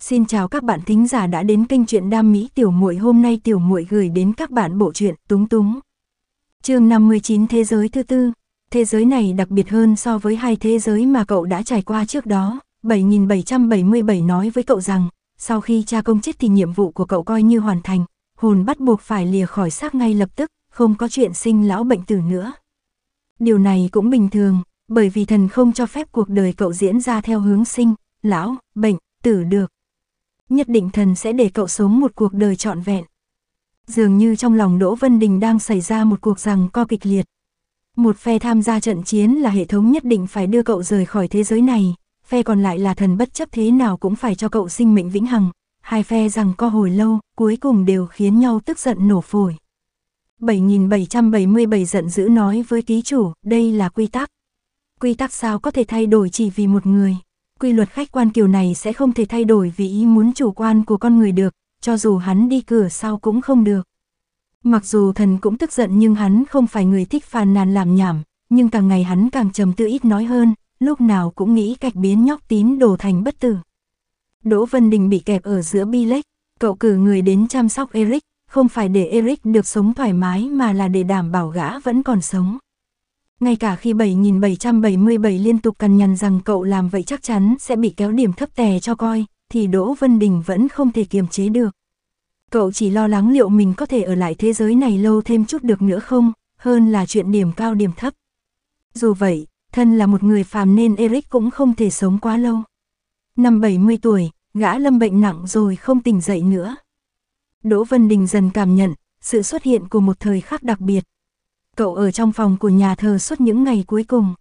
Xin chào các bạn thính giả đã đến kênh truyện Đam Mỹ Tiểu Muội. Hôm nay Tiểu Muội gửi đến các bạn bộ truyện Túng Túng. Chương 59 Thế giới thứ tư. Thế giới này đặc biệt hơn so với hai thế giới mà cậu đã trải qua trước đó. 7777 nói với cậu rằng, sau khi cha công chết thì nhiệm vụ của cậu coi như hoàn thành, hồn bắt buộc phải lìa khỏi xác ngay lập tức, không có chuyện sinh lão bệnh tử nữa. Điều này cũng bình thường, bởi vì thần không cho phép cuộc đời cậu diễn ra theo hướng sinh, lão, bệnh, tử được nhất định thần sẽ để cậu sống một cuộc đời trọn vẹn. Dường như trong lòng Đỗ Vân Đình đang xảy ra một cuộc rằng co kịch liệt. Một phe tham gia trận chiến là hệ thống nhất định phải đưa cậu rời khỏi thế giới này, phe còn lại là thần bất chấp thế nào cũng phải cho cậu sinh mệnh vĩnh hằng. Hai phe rằng co hồi lâu, cuối cùng đều khiến nhau tức giận nổ phổi. 7777 giận dữ nói với ký chủ, đây là quy tắc. Quy tắc sao có thể thay đổi chỉ vì một người quy luật khách quan kiểu này sẽ không thể thay đổi vì ý muốn chủ quan của con người được, cho dù hắn đi cửa sau cũng không được. Mặc dù thần cũng tức giận nhưng hắn không phải người thích phàn nàn làm nhảm, nhưng càng ngày hắn càng trầm tư ít nói hơn, lúc nào cũng nghĩ cách biến nhóc tín đồ thành bất tử. Đỗ Vân Đình bị kẹp ở giữa bi lếch, cậu cử người đến chăm sóc Eric, không phải để Eric được sống thoải mái mà là để đảm bảo gã vẫn còn sống. Ngay cả khi 7777 liên tục cằn nhằn rằng cậu làm vậy chắc chắn sẽ bị kéo điểm thấp tè cho coi, thì Đỗ Vân Đình vẫn không thể kiềm chế được. Cậu chỉ lo lắng liệu mình có thể ở lại thế giới này lâu thêm chút được nữa không, hơn là chuyện điểm cao điểm thấp. Dù vậy, thân là một người phàm nên Eric cũng không thể sống quá lâu. Năm 70 tuổi, gã lâm bệnh nặng rồi không tỉnh dậy nữa. Đỗ Vân Đình dần cảm nhận sự xuất hiện của một thời khắc đặc biệt, Cậu ở trong phòng của nhà thờ suốt những ngày cuối cùng.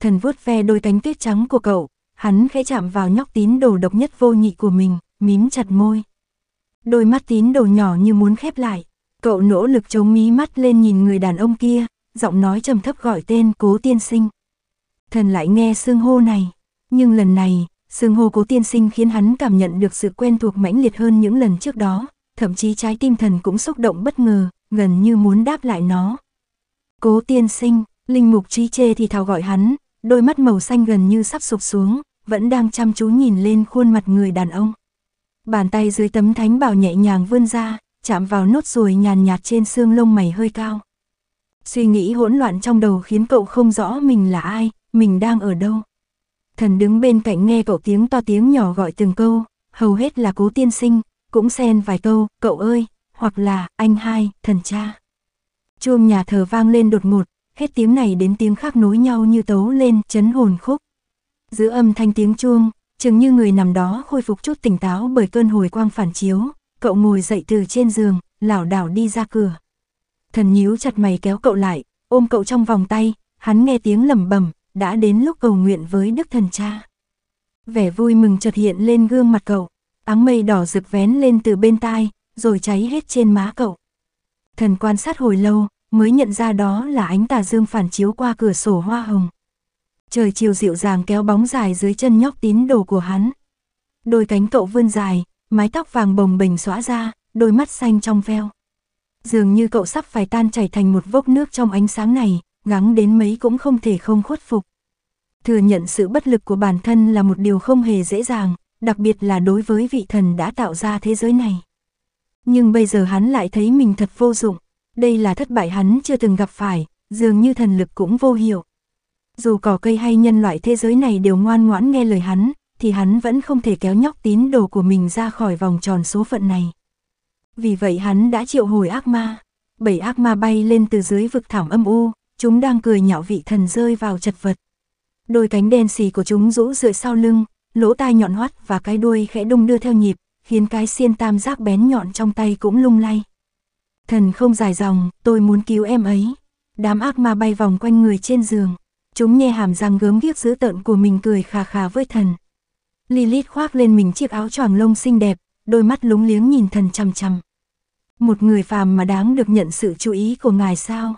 Thần vuốt ve đôi cánh tuyết trắng của cậu, hắn khẽ chạm vào nhóc tín đồ độc nhất vô nhị của mình, mím chặt môi. Đôi mắt tín đồ nhỏ như muốn khép lại, cậu nỗ lực chống mí mắt lên nhìn người đàn ông kia, giọng nói trầm thấp gọi tên cố tiên sinh. Thần lại nghe xương hô này, nhưng lần này, xương hô cố tiên sinh khiến hắn cảm nhận được sự quen thuộc mãnh liệt hơn những lần trước đó, thậm chí trái tim thần cũng xúc động bất ngờ, gần như muốn đáp lại nó. Cố tiên sinh, linh mục trí chê thì thào gọi hắn, đôi mắt màu xanh gần như sắp sụp xuống, vẫn đang chăm chú nhìn lên khuôn mặt người đàn ông. Bàn tay dưới tấm thánh bào nhẹ nhàng vươn ra, chạm vào nốt ruồi nhàn nhạt trên xương lông mày hơi cao. Suy nghĩ hỗn loạn trong đầu khiến cậu không rõ mình là ai, mình đang ở đâu. Thần đứng bên cạnh nghe cậu tiếng to tiếng nhỏ gọi từng câu, hầu hết là cố tiên sinh, cũng xen vài câu, cậu ơi, hoặc là, anh hai, thần cha chuông nhà thờ vang lên đột ngột, hết tiếng này đến tiếng khác nối nhau như tấu lên, chấn hồn khúc. Giữa âm thanh tiếng chuông, chừng như người nằm đó khôi phục chút tỉnh táo bởi cơn hồi quang phản chiếu, cậu ngồi dậy từ trên giường, lảo đảo đi ra cửa. Thần nhíu chặt mày kéo cậu lại, ôm cậu trong vòng tay, hắn nghe tiếng lầm bẩm đã đến lúc cầu nguyện với đức thần cha. Vẻ vui mừng chợt hiện lên gương mặt cậu, áng mây đỏ rực vén lên từ bên tai, rồi cháy hết trên má cậu. Thần quan sát hồi lâu, mới nhận ra đó là ánh tà dương phản chiếu qua cửa sổ hoa hồng. Trời chiều dịu dàng kéo bóng dài dưới chân nhóc tín đồ của hắn. Đôi cánh cậu vươn dài, mái tóc vàng bồng bềnh xóa ra, đôi mắt xanh trong veo. Dường như cậu sắp phải tan chảy thành một vốc nước trong ánh sáng này, gắng đến mấy cũng không thể không khuất phục. Thừa nhận sự bất lực của bản thân là một điều không hề dễ dàng, đặc biệt là đối với vị thần đã tạo ra thế giới này nhưng bây giờ hắn lại thấy mình thật vô dụng, đây là thất bại hắn chưa từng gặp phải, dường như thần lực cũng vô hiệu. Dù cỏ cây hay nhân loại thế giới này đều ngoan ngoãn nghe lời hắn, thì hắn vẫn không thể kéo nhóc tín đồ của mình ra khỏi vòng tròn số phận này. Vì vậy hắn đã triệu hồi ác ma. Bảy ác ma bay lên từ dưới vực thảm âm u, chúng đang cười nhạo vị thần rơi vào chật vật. Đôi cánh đen xì của chúng rũ rượi sau lưng, lỗ tai nhọn hoắt và cái đuôi khẽ đung đưa theo nhịp, khiến cái xiên tam giác bén nhọn trong tay cũng lung lay. Thần không dài dòng, tôi muốn cứu em ấy. Đám ác ma bay vòng quanh người trên giường. Chúng nhe hàm răng gớm ghiếc dữ tợn của mình cười khà khà với thần. Lilith khoác lên mình chiếc áo choàng lông xinh đẹp, đôi mắt lúng liếng nhìn thần chằm chằm. Một người phàm mà đáng được nhận sự chú ý của ngài sao?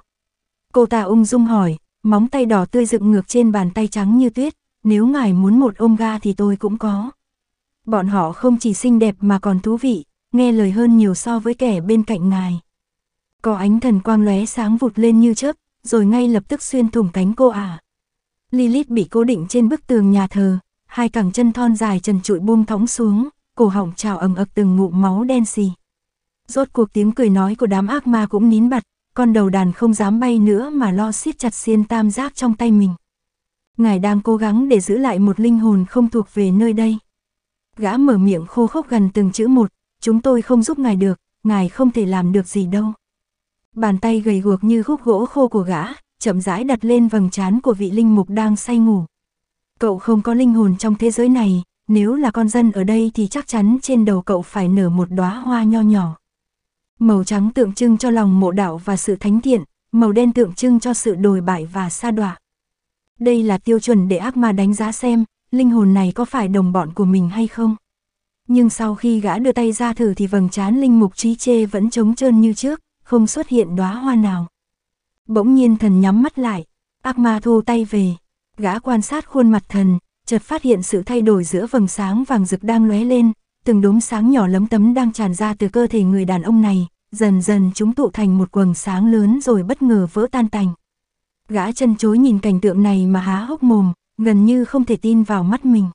Cô ta ung dung hỏi, móng tay đỏ tươi dựng ngược trên bàn tay trắng như tuyết, nếu ngài muốn một ôm ga thì tôi cũng có. Bọn họ không chỉ xinh đẹp mà còn thú vị, nghe lời hơn nhiều so với kẻ bên cạnh ngài. Có ánh thần quang lóe sáng vụt lên như chớp, rồi ngay lập tức xuyên thủng cánh cô ả. Lilith bị cố định trên bức tường nhà thờ, hai cẳng chân thon dài trần trụi buông thõng xuống, cổ họng trào ầm ực từng ngụm máu đen xì. Rốt cuộc tiếng cười nói của đám ác ma cũng nín bặt, con đầu đàn không dám bay nữa mà lo siết chặt xiên tam giác trong tay mình. Ngài đang cố gắng để giữ lại một linh hồn không thuộc về nơi đây. Gã mở miệng khô khốc gần từng chữ một, chúng tôi không giúp ngài được, ngài không thể làm được gì đâu. Bàn tay gầy guộc như khúc gỗ khô của gã, chậm rãi đặt lên vầng trán của vị linh mục đang say ngủ. Cậu không có linh hồn trong thế giới này, nếu là con dân ở đây thì chắc chắn trên đầu cậu phải nở một đóa hoa nho nhỏ. Màu trắng tượng trưng cho lòng mộ đạo và sự thánh thiện, màu đen tượng trưng cho sự đồi bại và sa đọa. Đây là tiêu chuẩn để ác ma đánh giá xem linh hồn này có phải đồng bọn của mình hay không? Nhưng sau khi gã đưa tay ra thử thì vầng trán linh mục trí chê vẫn trống trơn như trước, không xuất hiện đóa hoa nào. Bỗng nhiên thần nhắm mắt lại, ác ma thu tay về. Gã quan sát khuôn mặt thần, chợt phát hiện sự thay đổi giữa vầng sáng vàng rực đang lóe lên, từng đốm sáng nhỏ lấm tấm đang tràn ra từ cơ thể người đàn ông này, dần dần chúng tụ thành một quầng sáng lớn rồi bất ngờ vỡ tan tành. Gã chân chối nhìn cảnh tượng này mà há hốc mồm, gần như không thể tin vào mắt mình.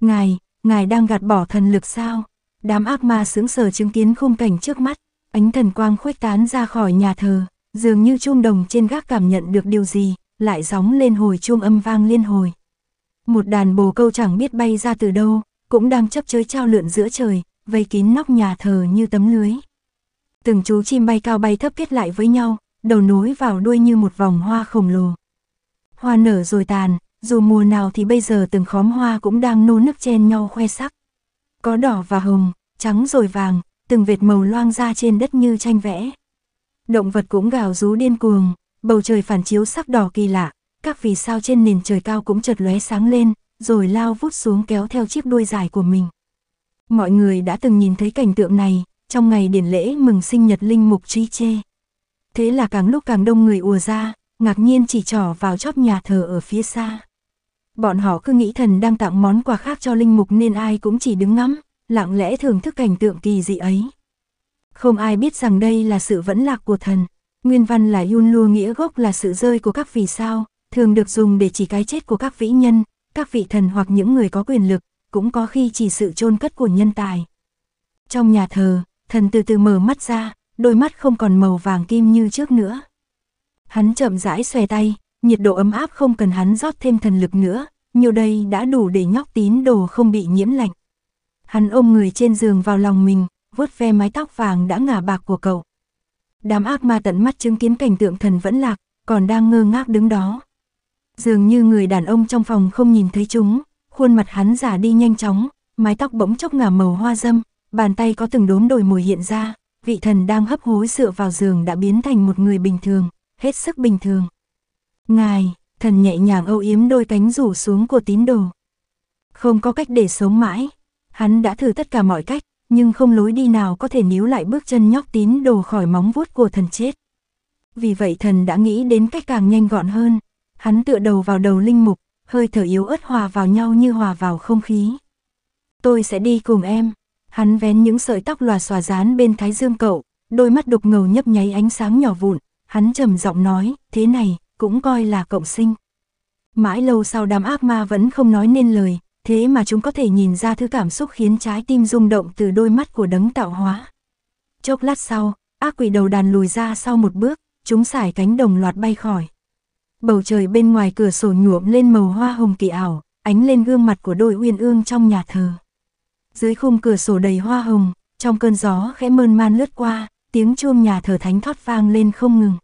Ngài, ngài đang gạt bỏ thần lực sao? Đám ác ma sững sờ chứng kiến khung cảnh trước mắt, ánh thần quang khuếch tán ra khỏi nhà thờ, dường như chuông đồng trên gác cảm nhận được điều gì, lại gióng lên hồi chuông âm vang liên hồi. Một đàn bồ câu chẳng biết bay ra từ đâu, cũng đang chấp chới trao lượn giữa trời, vây kín nóc nhà thờ như tấm lưới. Từng chú chim bay cao bay thấp kết lại với nhau, đầu nối vào đuôi như một vòng hoa khổng lồ. Hoa nở rồi tàn, dù mùa nào thì bây giờ từng khóm hoa cũng đang nô nức chen nhau khoe sắc. Có đỏ và hồng, trắng rồi vàng, từng vệt màu loang ra trên đất như tranh vẽ. Động vật cũng gào rú điên cuồng, bầu trời phản chiếu sắc đỏ kỳ lạ, các vì sao trên nền trời cao cũng chợt lóe sáng lên, rồi lao vút xuống kéo theo chiếc đuôi dài của mình. Mọi người đã từng nhìn thấy cảnh tượng này, trong ngày điển lễ mừng sinh nhật linh mục Tri Chê. Thế là càng lúc càng đông người ùa ra, ngạc nhiên chỉ trỏ vào chóp nhà thờ ở phía xa bọn họ cứ nghĩ thần đang tặng món quà khác cho linh mục nên ai cũng chỉ đứng ngắm, lặng lẽ thưởng thức cảnh tượng kỳ dị ấy. Không ai biết rằng đây là sự vẫn lạc của thần. Nguyên văn là Yun Lua nghĩa gốc là sự rơi của các vì sao, thường được dùng để chỉ cái chết của các vĩ nhân, các vị thần hoặc những người có quyền lực, cũng có khi chỉ sự chôn cất của nhân tài. Trong nhà thờ, thần từ từ mở mắt ra, đôi mắt không còn màu vàng kim như trước nữa. Hắn chậm rãi xòe tay, nhiệt độ ấm áp không cần hắn rót thêm thần lực nữa, nhiều đây đã đủ để nhóc tín đồ không bị nhiễm lạnh. Hắn ôm người trên giường vào lòng mình, vuốt ve mái tóc vàng đã ngả bạc của cậu. Đám ác ma tận mắt chứng kiến cảnh tượng thần vẫn lạc, còn đang ngơ ngác đứng đó. Dường như người đàn ông trong phòng không nhìn thấy chúng, khuôn mặt hắn giả đi nhanh chóng, mái tóc bỗng chốc ngả màu hoa dâm, bàn tay có từng đốm đồi mùi hiện ra, vị thần đang hấp hối dựa vào giường đã biến thành một người bình thường, hết sức bình thường. Ngài, thần nhẹ nhàng âu yếm đôi cánh rủ xuống của tín đồ. Không có cách để sống mãi. Hắn đã thử tất cả mọi cách, nhưng không lối đi nào có thể níu lại bước chân nhóc tín đồ khỏi móng vuốt của thần chết. Vì vậy thần đã nghĩ đến cách càng nhanh gọn hơn. Hắn tựa đầu vào đầu linh mục, hơi thở yếu ớt hòa vào nhau như hòa vào không khí. Tôi sẽ đi cùng em. Hắn vén những sợi tóc lòa xòa dán bên thái dương cậu, đôi mắt đục ngầu nhấp nháy ánh sáng nhỏ vụn. Hắn trầm giọng nói, thế này, cũng coi là cộng sinh. Mãi lâu sau đám ác ma vẫn không nói nên lời, thế mà chúng có thể nhìn ra thứ cảm xúc khiến trái tim rung động từ đôi mắt của đấng tạo hóa. Chốc lát sau, ác quỷ đầu đàn lùi ra sau một bước, chúng xải cánh đồng loạt bay khỏi. Bầu trời bên ngoài cửa sổ nhuộm lên màu hoa hồng kỳ ảo, ánh lên gương mặt của đôi uyên ương trong nhà thờ. Dưới khung cửa sổ đầy hoa hồng, trong cơn gió khẽ mơn man lướt qua, tiếng chuông nhà thờ thánh thoát vang lên không ngừng.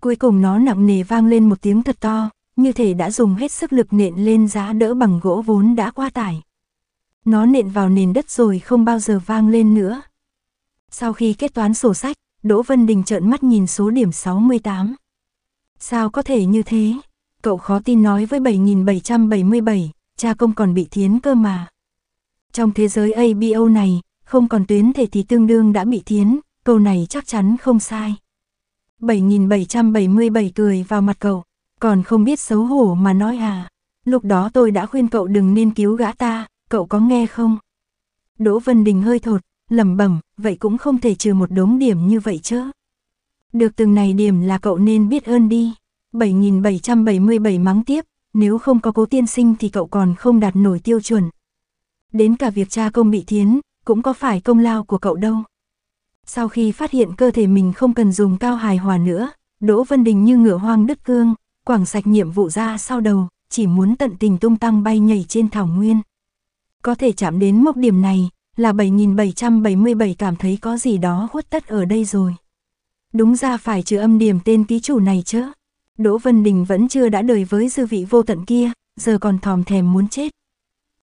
Cuối cùng nó nặng nề vang lên một tiếng thật to, như thể đã dùng hết sức lực nện lên giá đỡ bằng gỗ vốn đã qua tải. Nó nện vào nền đất rồi không bao giờ vang lên nữa. Sau khi kết toán sổ sách, Đỗ Vân Đình trợn mắt nhìn số điểm 68. Sao có thể như thế? Cậu khó tin nói với 7777, cha công còn bị thiến cơ mà. Trong thế giới ABO này, không còn tuyến thể thì tương đương đã bị thiến, câu này chắc chắn không sai. 7777 cười vào mặt cậu, còn không biết xấu hổ mà nói à. Lúc đó tôi đã khuyên cậu đừng nên cứu gã ta, cậu có nghe không? Đỗ Vân Đình hơi thột, lẩm bẩm, vậy cũng không thể trừ một đống điểm như vậy chứ. Được từng này điểm là cậu nên biết ơn đi. 7777 mắng tiếp, nếu không có cố tiên sinh thì cậu còn không đạt nổi tiêu chuẩn. Đến cả việc cha công bị thiến, cũng có phải công lao của cậu đâu. Sau khi phát hiện cơ thể mình không cần dùng cao hài hòa nữa, Đỗ Vân Đình như ngựa hoang đứt cương, quảng sạch nhiệm vụ ra sau đầu, chỉ muốn tận tình tung tăng bay nhảy trên thảo nguyên. Có thể chạm đến mốc điểm này, là 7777 cảm thấy có gì đó khuất tất ở đây rồi. Đúng ra phải trừ âm điểm tên ký chủ này chứ. Đỗ Vân Đình vẫn chưa đã đời với dư vị vô tận kia, giờ còn thòm thèm muốn chết.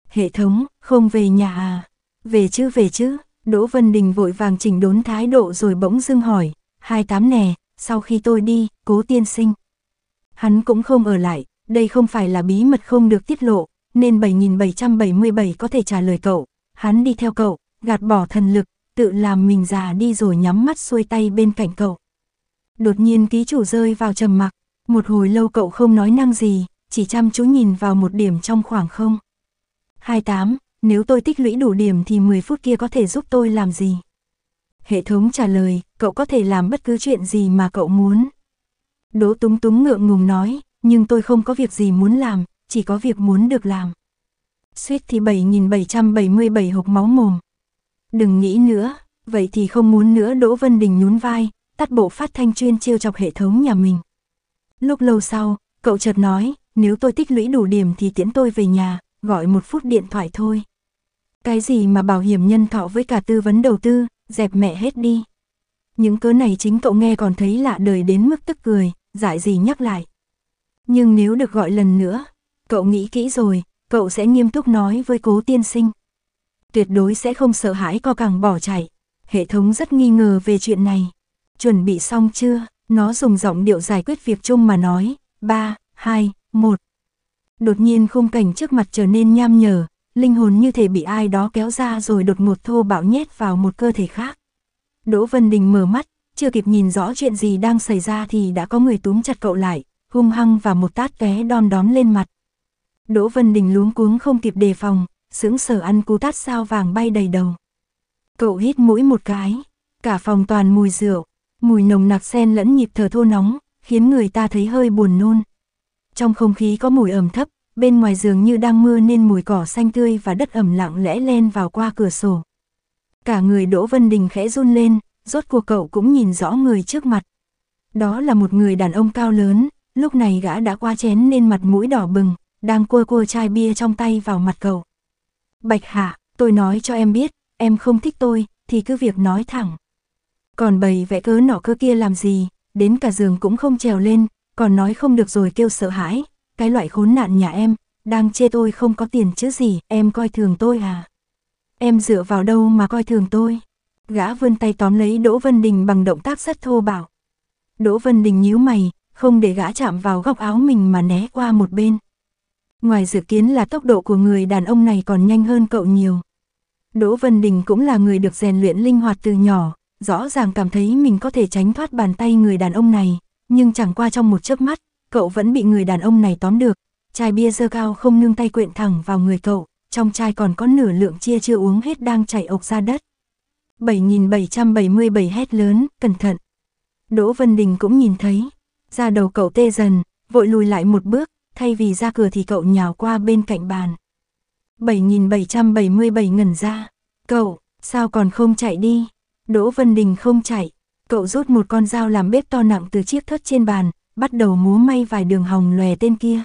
Hệ thống, không về nhà à? Về chứ về chứ, Đỗ Vân Đình vội vàng chỉnh đốn thái độ rồi bỗng dưng hỏi, hai tám nè, sau khi tôi đi, cố tiên sinh. Hắn cũng không ở lại, đây không phải là bí mật không được tiết lộ, nên 7777 có thể trả lời cậu. Hắn đi theo cậu, gạt bỏ thần lực, tự làm mình già đi rồi nhắm mắt xuôi tay bên cạnh cậu. Đột nhiên ký chủ rơi vào trầm mặc, một hồi lâu cậu không nói năng gì, chỉ chăm chú nhìn vào một điểm trong khoảng không. 28, nếu tôi tích lũy đủ điểm thì 10 phút kia có thể giúp tôi làm gì? Hệ thống trả lời, cậu có thể làm bất cứ chuyện gì mà cậu muốn. Đỗ túng túng ngượng ngùng nói, nhưng tôi không có việc gì muốn làm, chỉ có việc muốn được làm. Suýt thì 7.777 hộp máu mồm. Đừng nghĩ nữa, vậy thì không muốn nữa Đỗ Vân Đình nhún vai, tắt bộ phát thanh chuyên trêu chọc hệ thống nhà mình. Lúc lâu sau, cậu chợt nói, nếu tôi tích lũy đủ điểm thì tiễn tôi về nhà, gọi một phút điện thoại thôi. Cái gì mà bảo hiểm nhân thọ với cả tư vấn đầu tư, dẹp mẹ hết đi. Những cớ này chính cậu nghe còn thấy lạ đời đến mức tức cười, giải gì nhắc lại. Nhưng nếu được gọi lần nữa, cậu nghĩ kỹ rồi, cậu sẽ nghiêm túc nói với cố tiên sinh. Tuyệt đối sẽ không sợ hãi co càng bỏ chạy. Hệ thống rất nghi ngờ về chuyện này. Chuẩn bị xong chưa? Nó dùng giọng điệu giải quyết việc chung mà nói. 3, 2, 1. Đột nhiên khung cảnh trước mặt trở nên nham nhở, linh hồn như thể bị ai đó kéo ra rồi đột ngột thô bạo nhét vào một cơ thể khác. Đỗ Vân Đình mở mắt, chưa kịp nhìn rõ chuyện gì đang xảy ra thì đã có người túm chặt cậu lại, hung hăng và một tát ké đom đóm lên mặt. Đỗ Vân Đình luống cuống không kịp đề phòng, sững sờ ăn cú tát sao vàng bay đầy đầu. Cậu hít mũi một cái, cả phòng toàn mùi rượu, mùi nồng nặc xen lẫn nhịp thở thô nóng, khiến người ta thấy hơi buồn nôn. Trong không khí có mùi ẩm thấp, bên ngoài giường như đang mưa nên mùi cỏ xanh tươi và đất ẩm lặng lẽ len vào qua cửa sổ. Cả người Đỗ Vân Đình khẽ run lên, rốt cuộc cậu cũng nhìn rõ người trước mặt. Đó là một người đàn ông cao lớn, lúc này gã đã qua chén nên mặt mũi đỏ bừng, đang cua cua chai bia trong tay vào mặt cậu. Bạch Hạ, tôi nói cho em biết, em không thích tôi, thì cứ việc nói thẳng. Còn bầy vẽ cớ nọ cơ kia làm gì, đến cả giường cũng không trèo lên, còn nói không được rồi kêu sợ hãi, cái loại khốn nạn nhà em, đang chê tôi không có tiền chứ gì, em coi thường tôi à? Em dựa vào đâu mà coi thường tôi? Gã vươn tay tóm lấy Đỗ Vân Đình bằng động tác rất thô bạo. Đỗ Vân Đình nhíu mày, không để gã chạm vào góc áo mình mà né qua một bên. Ngoài dự kiến là tốc độ của người đàn ông này còn nhanh hơn cậu nhiều. Đỗ Vân Đình cũng là người được rèn luyện linh hoạt từ nhỏ, rõ ràng cảm thấy mình có thể tránh thoát bàn tay người đàn ông này, nhưng chẳng qua trong một chớp mắt, cậu vẫn bị người đàn ông này tóm được. Chai bia dơ cao không nương tay quyện thẳng vào người cậu, trong chai còn có nửa lượng chia chưa uống hết đang chảy ộc ra đất. 7777 hét lớn, cẩn thận. Đỗ Vân Đình cũng nhìn thấy, ra đầu cậu tê dần, vội lùi lại một bước, thay vì ra cửa thì cậu nhào qua bên cạnh bàn. 7777 ngẩn ra, cậu, sao còn không chạy đi? Đỗ Vân Đình không chạy, cậu rút một con dao làm bếp to nặng từ chiếc thớt trên bàn, bắt đầu múa may vài đường hồng lòe tên kia.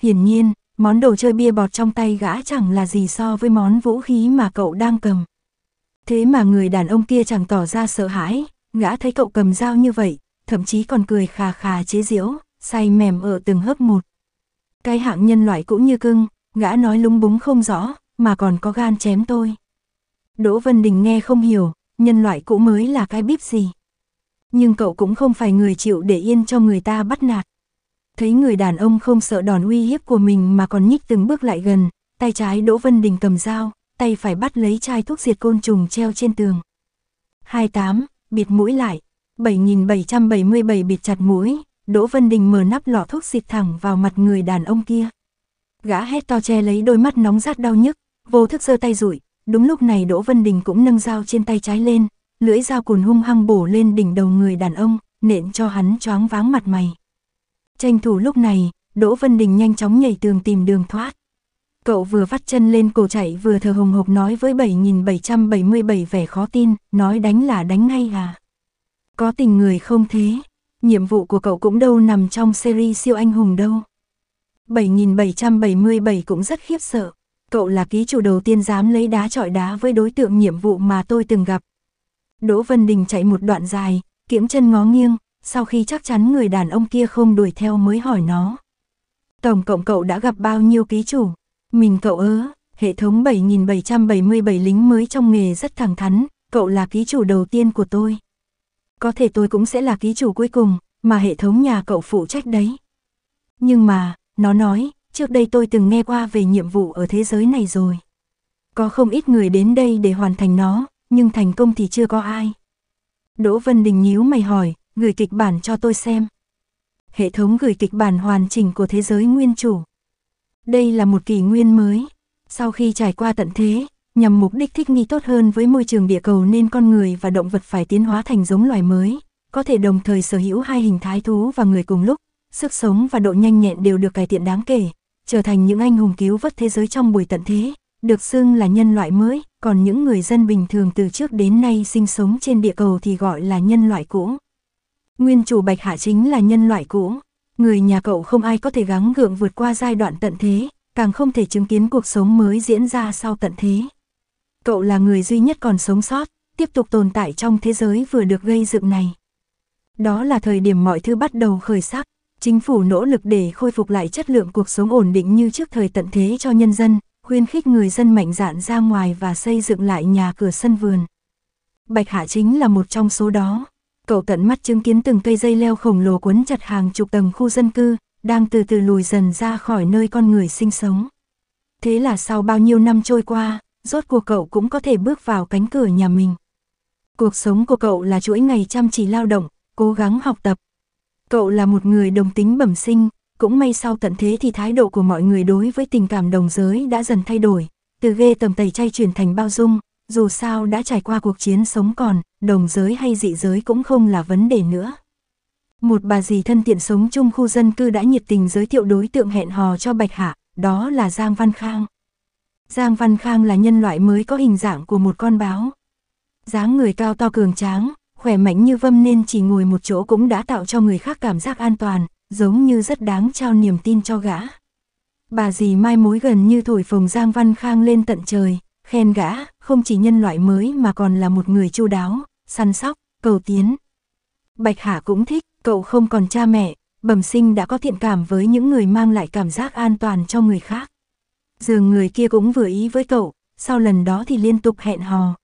Hiển nhiên, món đồ chơi bia bọt trong tay gã chẳng là gì so với món vũ khí mà cậu đang cầm. Thế mà người đàn ông kia chẳng tỏ ra sợ hãi, gã thấy cậu cầm dao như vậy, thậm chí còn cười khà khà chế giễu, say mềm ở từng hớp một. Cái hạng nhân loại cũng như cưng, gã nói lúng búng không rõ, mà còn có gan chém tôi. Đỗ Vân Đình nghe không hiểu, nhân loại cũ mới là cái bíp gì. Nhưng cậu cũng không phải người chịu để yên cho người ta bắt nạt. Thấy người đàn ông không sợ đòn uy hiếp của mình mà còn nhích từng bước lại gần, tay trái Đỗ Vân Đình cầm dao, tay phải bắt lấy chai thuốc diệt côn trùng treo trên tường. 28, bịt mũi lại, 7777 bịt chặt mũi, Đỗ Vân Đình mở nắp lọ thuốc xịt thẳng vào mặt người đàn ông kia. Gã hét to che lấy đôi mắt nóng rát đau nhức, vô thức giơ tay rủi, đúng lúc này Đỗ Vân Đình cũng nâng dao trên tay trái lên, lưỡi dao cùn hung hăng bổ lên đỉnh đầu người đàn ông, nện cho hắn choáng váng mặt mày. Tranh thủ lúc này, Đỗ Vân Đình nhanh chóng nhảy tường tìm đường thoát. Cậu vừa vắt chân lên cổ chạy vừa thờ hồng hộc nói với 7777 vẻ khó tin, nói đánh là đánh ngay à. Có tình người không thế, nhiệm vụ của cậu cũng đâu nằm trong series siêu anh hùng đâu. 7777 cũng rất khiếp sợ, cậu là ký chủ đầu tiên dám lấy đá trọi đá với đối tượng nhiệm vụ mà tôi từng gặp, Đỗ Vân Đình chạy một đoạn dài, kiễng chân ngó nghiêng, sau khi chắc chắn người đàn ông kia không đuổi theo mới hỏi nó. Tổng cộng cậu đã gặp bao nhiêu ký chủ? Mình cậu ớ, hệ thống 7777 lính mới trong nghề rất thẳng thắn, cậu là ký chủ đầu tiên của tôi. Có thể tôi cũng sẽ là ký chủ cuối cùng, mà hệ thống nhà cậu phụ trách đấy. Nhưng mà, nó nói, trước đây tôi từng nghe qua về nhiệm vụ ở thế giới này rồi. Có không ít người đến đây để hoàn thành nó, nhưng thành công thì chưa có ai. Đỗ Vân Đình nhíu mày hỏi, gửi kịch bản cho tôi xem. Hệ thống gửi kịch bản hoàn chỉnh của thế giới nguyên chủ. Đây là một kỷ nguyên mới. Sau khi trải qua tận thế, nhằm mục đích thích nghi tốt hơn với môi trường địa cầu nên con người và động vật phải tiến hóa thành giống loài mới, có thể đồng thời sở hữu hai hình thái thú và người cùng lúc, sức sống và độ nhanh nhẹn đều được cải thiện đáng kể, trở thành những anh hùng cứu vớt thế giới trong buổi tận thế, được xưng là nhân loại mới còn những người dân bình thường từ trước đến nay sinh sống trên địa cầu thì gọi là nhân loại cũ. Nguyên chủ Bạch Hạ chính là nhân loại cũ, người nhà cậu không ai có thể gắng gượng vượt qua giai đoạn tận thế, càng không thể chứng kiến cuộc sống mới diễn ra sau tận thế. Cậu là người duy nhất còn sống sót, tiếp tục tồn tại trong thế giới vừa được gây dựng này. Đó là thời điểm mọi thứ bắt đầu khởi sắc, chính phủ nỗ lực để khôi phục lại chất lượng cuộc sống ổn định như trước thời tận thế cho nhân dân, khuyên khích người dân mạnh dạn ra ngoài và xây dựng lại nhà cửa sân vườn. Bạch Hạ chính là một trong số đó. Cậu tận mắt chứng kiến từng cây dây leo khổng lồ quấn chặt hàng chục tầng khu dân cư, đang từ từ lùi dần ra khỏi nơi con người sinh sống. Thế là sau bao nhiêu năm trôi qua, rốt cuộc cậu cũng có thể bước vào cánh cửa nhà mình. Cuộc sống của cậu là chuỗi ngày chăm chỉ lao động, cố gắng học tập. Cậu là một người đồng tính bẩm sinh, cũng may sau tận thế thì thái độ của mọi người đối với tình cảm đồng giới đã dần thay đổi, từ ghê tầm tẩy chay chuyển thành bao dung, dù sao đã trải qua cuộc chiến sống còn, đồng giới hay dị giới cũng không là vấn đề nữa. Một bà dì thân tiện sống chung khu dân cư đã nhiệt tình giới thiệu đối tượng hẹn hò cho Bạch Hạ, đó là Giang Văn Khang. Giang Văn Khang là nhân loại mới có hình dạng của một con báo. dáng người cao to cường tráng, khỏe mạnh như vâm nên chỉ ngồi một chỗ cũng đã tạo cho người khác cảm giác an toàn, giống như rất đáng trao niềm tin cho gã. Bà dì mai mối gần như thổi phồng Giang Văn Khang lên tận trời, khen gã, không chỉ nhân loại mới mà còn là một người chu đáo, săn sóc, cầu tiến. Bạch Hạ cũng thích, cậu không còn cha mẹ, bẩm sinh đã có thiện cảm với những người mang lại cảm giác an toàn cho người khác. Dường người kia cũng vừa ý với cậu, sau lần đó thì liên tục hẹn hò.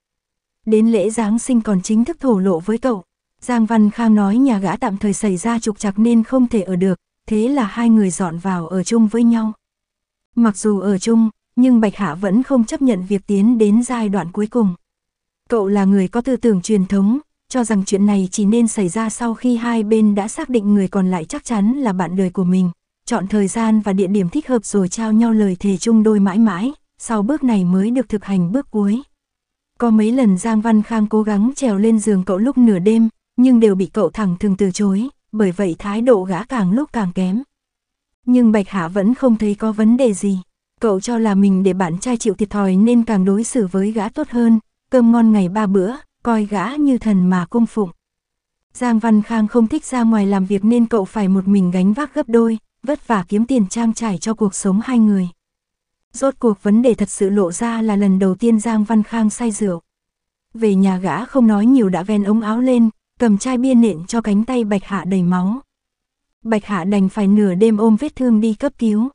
Đến lễ Giáng sinh còn chính thức thổ lộ với cậu. Giang Văn Khang nói nhà gã tạm thời xảy ra trục trặc nên không thể ở được, thế là hai người dọn vào ở chung với nhau. Mặc dù ở chung, nhưng Bạch Hạ vẫn không chấp nhận việc tiến đến giai đoạn cuối cùng. Cậu là người có tư tưởng truyền thống, cho rằng chuyện này chỉ nên xảy ra sau khi hai bên đã xác định người còn lại chắc chắn là bạn đời của mình, chọn thời gian và địa điểm thích hợp rồi trao nhau lời thề chung đôi mãi mãi, sau bước này mới được thực hành bước cuối. Có mấy lần Giang Văn Khang cố gắng trèo lên giường cậu lúc nửa đêm, nhưng đều bị cậu thẳng thường từ chối, bởi vậy thái độ gã càng lúc càng kém. Nhưng Bạch Hạ vẫn không thấy có vấn đề gì, cậu cho là mình để bạn trai chịu thiệt thòi nên càng đối xử với gã tốt hơn, cơm ngon ngày ba bữa, coi gã như thần mà cung phụng. Giang Văn Khang không thích ra ngoài làm việc nên cậu phải một mình gánh vác gấp đôi, vất vả kiếm tiền trang trải cho cuộc sống hai người. Rốt cuộc vấn đề thật sự lộ ra là lần đầu tiên Giang Văn Khang say rượu. Về nhà gã không nói nhiều đã ven ống áo lên, cầm chai bia nện cho cánh tay Bạch Hạ đầy máu. Bạch Hạ đành phải nửa đêm ôm vết thương đi cấp cứu.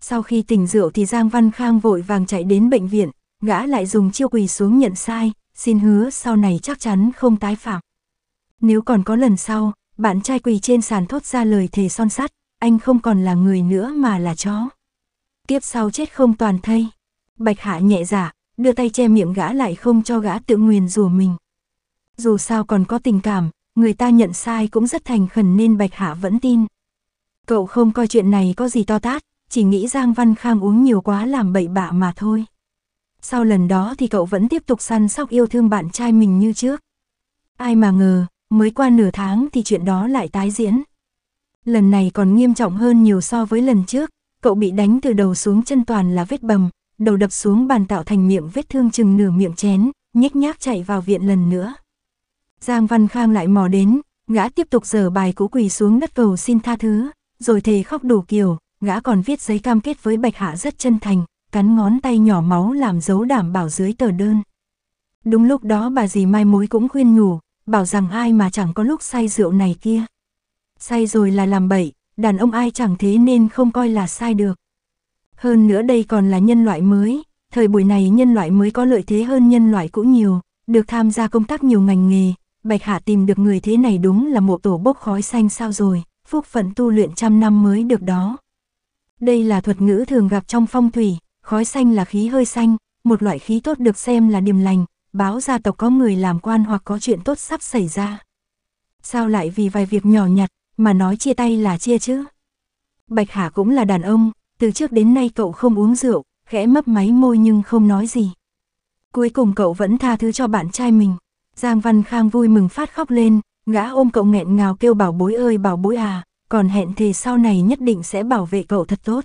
Sau khi tỉnh rượu thì Giang Văn Khang vội vàng chạy đến bệnh viện, gã lại dùng chiêu quỳ xuống nhận sai, xin hứa sau này chắc chắn không tái phạm. Nếu còn có lần sau, bạn trai quỳ trên sàn thốt ra lời thề son sắt, anh không còn là người nữa mà là chó. Tiếp sau chết không toàn thây. Bạch Hạ nhẹ giả, dạ, đưa tay che miệng gã lại không cho gã tự nguyền rủa mình dù sao còn có tình cảm, người ta nhận sai cũng rất thành khẩn nên Bạch Hạ vẫn tin. Cậu không coi chuyện này có gì to tát, chỉ nghĩ Giang Văn Khang uống nhiều quá làm bậy bạ mà thôi. Sau lần đó thì cậu vẫn tiếp tục săn sóc yêu thương bạn trai mình như trước. Ai mà ngờ, mới qua nửa tháng thì chuyện đó lại tái diễn. Lần này còn nghiêm trọng hơn nhiều so với lần trước, cậu bị đánh từ đầu xuống chân toàn là vết bầm, đầu đập xuống bàn tạo thành miệng vết thương chừng nửa miệng chén, nhếch nhác chạy vào viện lần nữa. Giang Văn Khang lại mò đến, gã tiếp tục dở bài cũ quỳ xuống đất cầu xin tha thứ, rồi thề khóc đủ kiểu, gã còn viết giấy cam kết với Bạch Hạ rất chân thành, cắn ngón tay nhỏ máu làm dấu đảm bảo dưới tờ đơn. Đúng lúc đó bà dì Mai Mối cũng khuyên nhủ, bảo rằng ai mà chẳng có lúc say rượu này kia. Say rồi là làm bậy, đàn ông ai chẳng thế nên không coi là sai được. Hơn nữa đây còn là nhân loại mới, thời buổi này nhân loại mới có lợi thế hơn nhân loại cũ nhiều, được tham gia công tác nhiều ngành nghề, Bạch Hạ tìm được người thế này đúng là một tổ bốc khói xanh sao rồi, phúc phận tu luyện trăm năm mới được đó. Đây là thuật ngữ thường gặp trong phong thủy, khói xanh là khí hơi xanh, một loại khí tốt được xem là điềm lành, báo gia tộc có người làm quan hoặc có chuyện tốt sắp xảy ra. Sao lại vì vài việc nhỏ nhặt mà nói chia tay là chia chứ? Bạch Hạ cũng là đàn ông, từ trước đến nay cậu không uống rượu, khẽ mấp máy môi nhưng không nói gì. Cuối cùng cậu vẫn tha thứ cho bạn trai mình. Giang Văn Khang vui mừng phát khóc lên, gã ôm cậu nghẹn ngào kêu bảo bối ơi bảo bối à, còn hẹn thề sau này nhất định sẽ bảo vệ cậu thật tốt.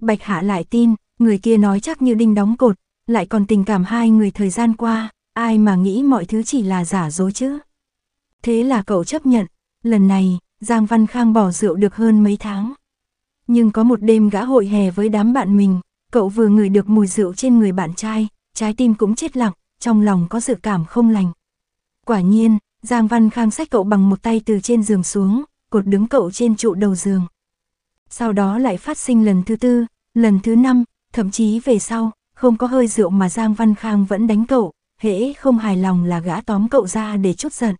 Bạch Hạ lại tin, người kia nói chắc như đinh đóng cột, lại còn tình cảm hai người thời gian qua, ai mà nghĩ mọi thứ chỉ là giả dối chứ. Thế là cậu chấp nhận, lần này, Giang Văn Khang bỏ rượu được hơn mấy tháng. Nhưng có một đêm gã hội hè với đám bạn mình, cậu vừa ngửi được mùi rượu trên người bạn trai, trái tim cũng chết lặng, trong lòng có dự cảm không lành. Quả nhiên, Giang Văn Khang xách cậu bằng một tay từ trên giường xuống, cột đứng cậu trên trụ đầu giường. Sau đó lại phát sinh lần thứ tư, lần thứ năm, thậm chí về sau, không có hơi rượu mà Giang Văn Khang vẫn đánh cậu, hễ không hài lòng là gã tóm cậu ra để chút giận.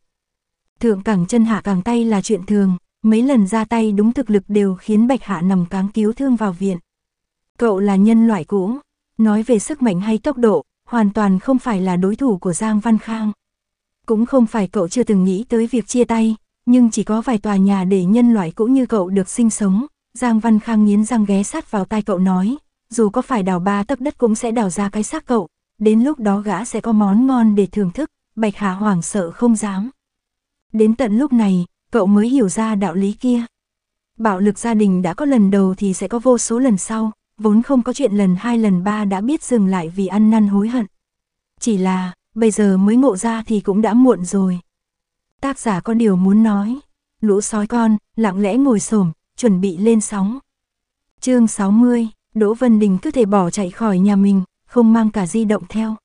Thượng cẳng chân hạ cẳng tay là chuyện thường, mấy lần ra tay đúng thực lực đều khiến Bạch Hạ nằm cáng cứu thương vào viện. Cậu là nhân loại cũ, nói về sức mạnh hay tốc độ, hoàn toàn không phải là đối thủ của Giang Văn Khang. Cũng không phải cậu chưa từng nghĩ tới việc chia tay, nhưng chỉ có vài tòa nhà để nhân loại cũng như cậu được sinh sống. Giang Văn Khang nghiến răng ghé sát vào tai cậu nói, dù có phải đào ba tấc đất cũng sẽ đào ra cái xác cậu, đến lúc đó gã sẽ có món ngon để thưởng thức, Bạch Hà hoảng sợ không dám. Đến tận lúc này, cậu mới hiểu ra đạo lý kia. Bạo lực gia đình đã có lần đầu thì sẽ có vô số lần sau, vốn không có chuyện lần hai lần ba đã biết dừng lại vì ăn năn hối hận. Chỉ là, bây giờ mới ngộ ra thì cũng đã muộn rồi. Tác giả có điều muốn nói, lũ sói con, lặng lẽ ngồi xổm chuẩn bị lên sóng. chương 60, Đỗ Vân Đình cứ thể bỏ chạy khỏi nhà mình, không mang cả di động theo.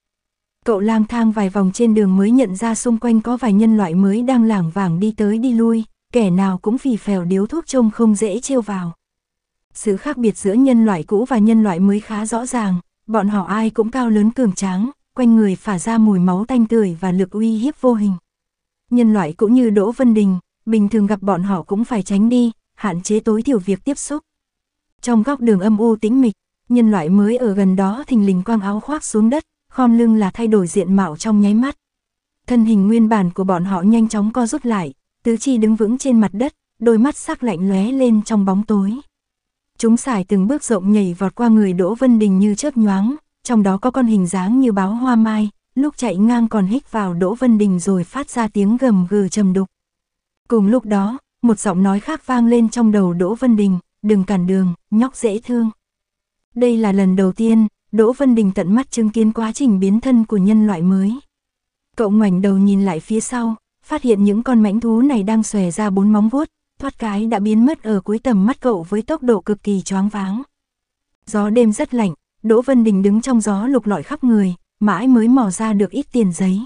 Cậu lang thang vài vòng trên đường mới nhận ra xung quanh có vài nhân loại mới đang lảng vảng đi tới đi lui, kẻ nào cũng phì phèo điếu thuốc trông không dễ trêu vào. Sự khác biệt giữa nhân loại cũ và nhân loại mới khá rõ ràng, bọn họ ai cũng cao lớn cường tráng, quanh người phả ra mùi máu tanh tươi và lực uy hiếp vô hình. Nhân loại cũng như Đỗ Vân Đình, bình thường gặp bọn họ cũng phải tránh đi, hạn chế tối thiểu việc tiếp xúc. Trong góc đường âm u tĩnh mịch, nhân loại mới ở gần đó thình lình quang áo khoác xuống đất, khom lưng là thay đổi diện mạo trong nháy mắt. Thân hình nguyên bản của bọn họ nhanh chóng co rút lại, tứ chi đứng vững trên mặt đất, đôi mắt sắc lạnh lóe lên trong bóng tối. Chúng xài từng bước rộng nhảy vọt qua người Đỗ Vân Đình như chớp nhoáng, trong đó có con hình dáng như báo hoa mai, lúc chạy ngang còn hích vào Đỗ Vân Đình rồi phát ra tiếng gầm gừ trầm đục. Cùng lúc đó, một giọng nói khác vang lên trong đầu Đỗ Vân Đình, đừng cản đường, nhóc dễ thương. Đây là lần đầu tiên, Đỗ Vân Đình tận mắt chứng kiến quá trình biến thân của nhân loại mới. Cậu ngoảnh đầu nhìn lại phía sau, phát hiện những con mãnh thú này đang xòe ra bốn móng vuốt, thoát cái đã biến mất ở cuối tầm mắt cậu với tốc độ cực kỳ choáng váng. Gió đêm rất lạnh, Đỗ Vân Đình đứng trong gió lục lọi khắp người, mãi mới mò ra được ít tiền giấy.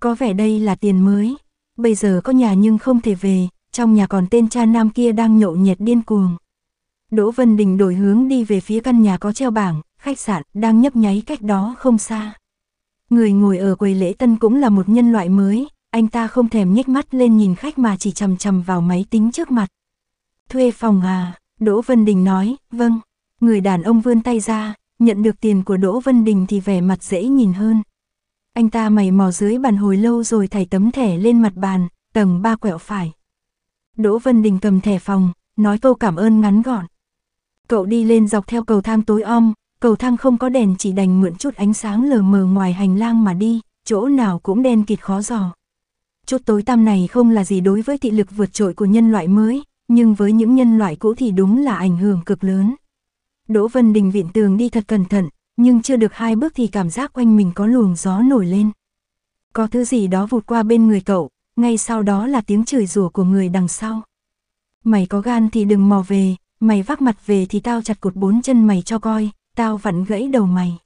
Có vẻ đây là tiền mới, bây giờ có nhà nhưng không thể về, trong nhà còn tên cha nam kia đang nhộn nhiệt điên cuồng. Đỗ Vân Đình đổi hướng đi về phía căn nhà có treo bảng, khách sạn đang nhấp nháy cách đó không xa. Người ngồi ở quầy lễ tân cũng là một nhân loại mới, anh ta không thèm nhếch mắt lên nhìn khách mà chỉ chầm chầm vào máy tính trước mặt. Thuê phòng à, Đỗ Vân Đình nói, vâng. Người đàn ông vươn tay ra, nhận được tiền của Đỗ Vân Đình thì vẻ mặt dễ nhìn hơn. Anh ta mày mò dưới bàn hồi lâu rồi thảy tấm thẻ lên mặt bàn, tầng ba quẹo phải. Đỗ Vân Đình cầm thẻ phòng, nói câu cảm ơn ngắn gọn. Cậu đi lên dọc theo cầu thang tối om, cầu thang không có đèn chỉ đành mượn chút ánh sáng lờ mờ ngoài hành lang mà đi, chỗ nào cũng đen kịt khó dò. Chút tối tăm này không là gì đối với thị lực vượt trội của nhân loại mới, nhưng với những nhân loại cũ thì đúng là ảnh hưởng cực lớn. Đỗ Vân Đình viện tường đi thật cẩn thận, nhưng chưa được hai bước thì cảm giác quanh mình có luồng gió nổi lên. Có thứ gì đó vụt qua bên người cậu, ngay sau đó là tiếng chửi rủa của người đằng sau. Mày có gan thì đừng mò về, mày vác mặt về thì tao chặt cột bốn chân mày cho coi, tao vặn gãy đầu mày.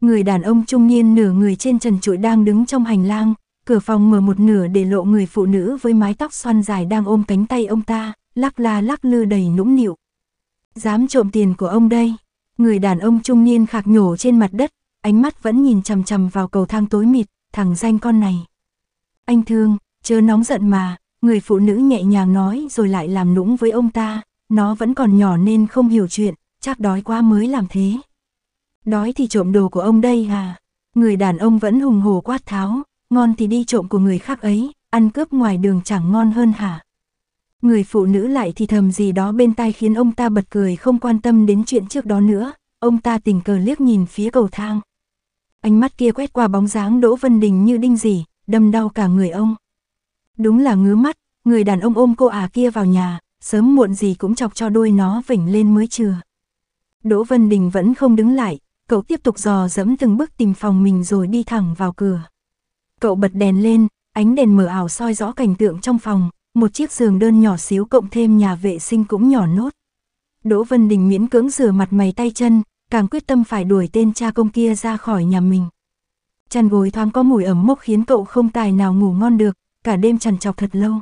Người đàn ông trung niên nửa người trên trần trụi đang đứng trong hành lang, cửa phòng mở một nửa để lộ người phụ nữ với mái tóc xoăn dài đang ôm cánh tay ông ta, lắc la lắc lư đầy nũng nịu. Dám trộm tiền của ông đây. Người đàn ông trung niên khạc nhổ trên mặt đất, ánh mắt vẫn nhìn chằm chằm vào cầu thang tối mịt, thằng danh con này. Anh thương, chớ nóng giận mà, người phụ nữ nhẹ nhàng nói rồi lại làm nũng với ông ta, nó vẫn còn nhỏ nên không hiểu chuyện, chắc đói quá mới làm thế. Đói thì trộm đồ của ông đây à? Người đàn ông vẫn hùng hổ quát tháo, ngon thì đi trộm của người khác ấy, ăn cướp ngoài đường chẳng ngon hơn hả? Người phụ nữ lại thì thầm gì đó bên tai khiến ông ta bật cười không quan tâm đến chuyện trước đó nữa, ông ta tình cờ liếc nhìn phía cầu thang. Ánh mắt kia quét qua bóng dáng Đỗ Vân Đình như đinh gì, đâm đau cả người ông. Đúng là ngứa mắt, người đàn ông ôm cô à kia vào nhà, sớm muộn gì cũng chọc cho đôi nó vỉnh lên mới chừa. Đỗ Vân Đình vẫn không đứng lại, cậu tiếp tục dò dẫm từng bước tìm phòng mình rồi đi thẳng vào cửa. Cậu bật đèn lên, ánh đèn mở ảo soi rõ cảnh tượng trong phòng, một chiếc giường đơn nhỏ xíu cộng thêm nhà vệ sinh cũng nhỏ nốt. Đỗ Vân Đình miễn cưỡng rửa mặt mày tay chân, càng quyết tâm phải đuổi tên cha công kia ra khỏi nhà mình. Chăn gối thoáng có mùi ẩm mốc khiến cậu không tài nào ngủ ngon được, cả đêm chằn trọc thật lâu.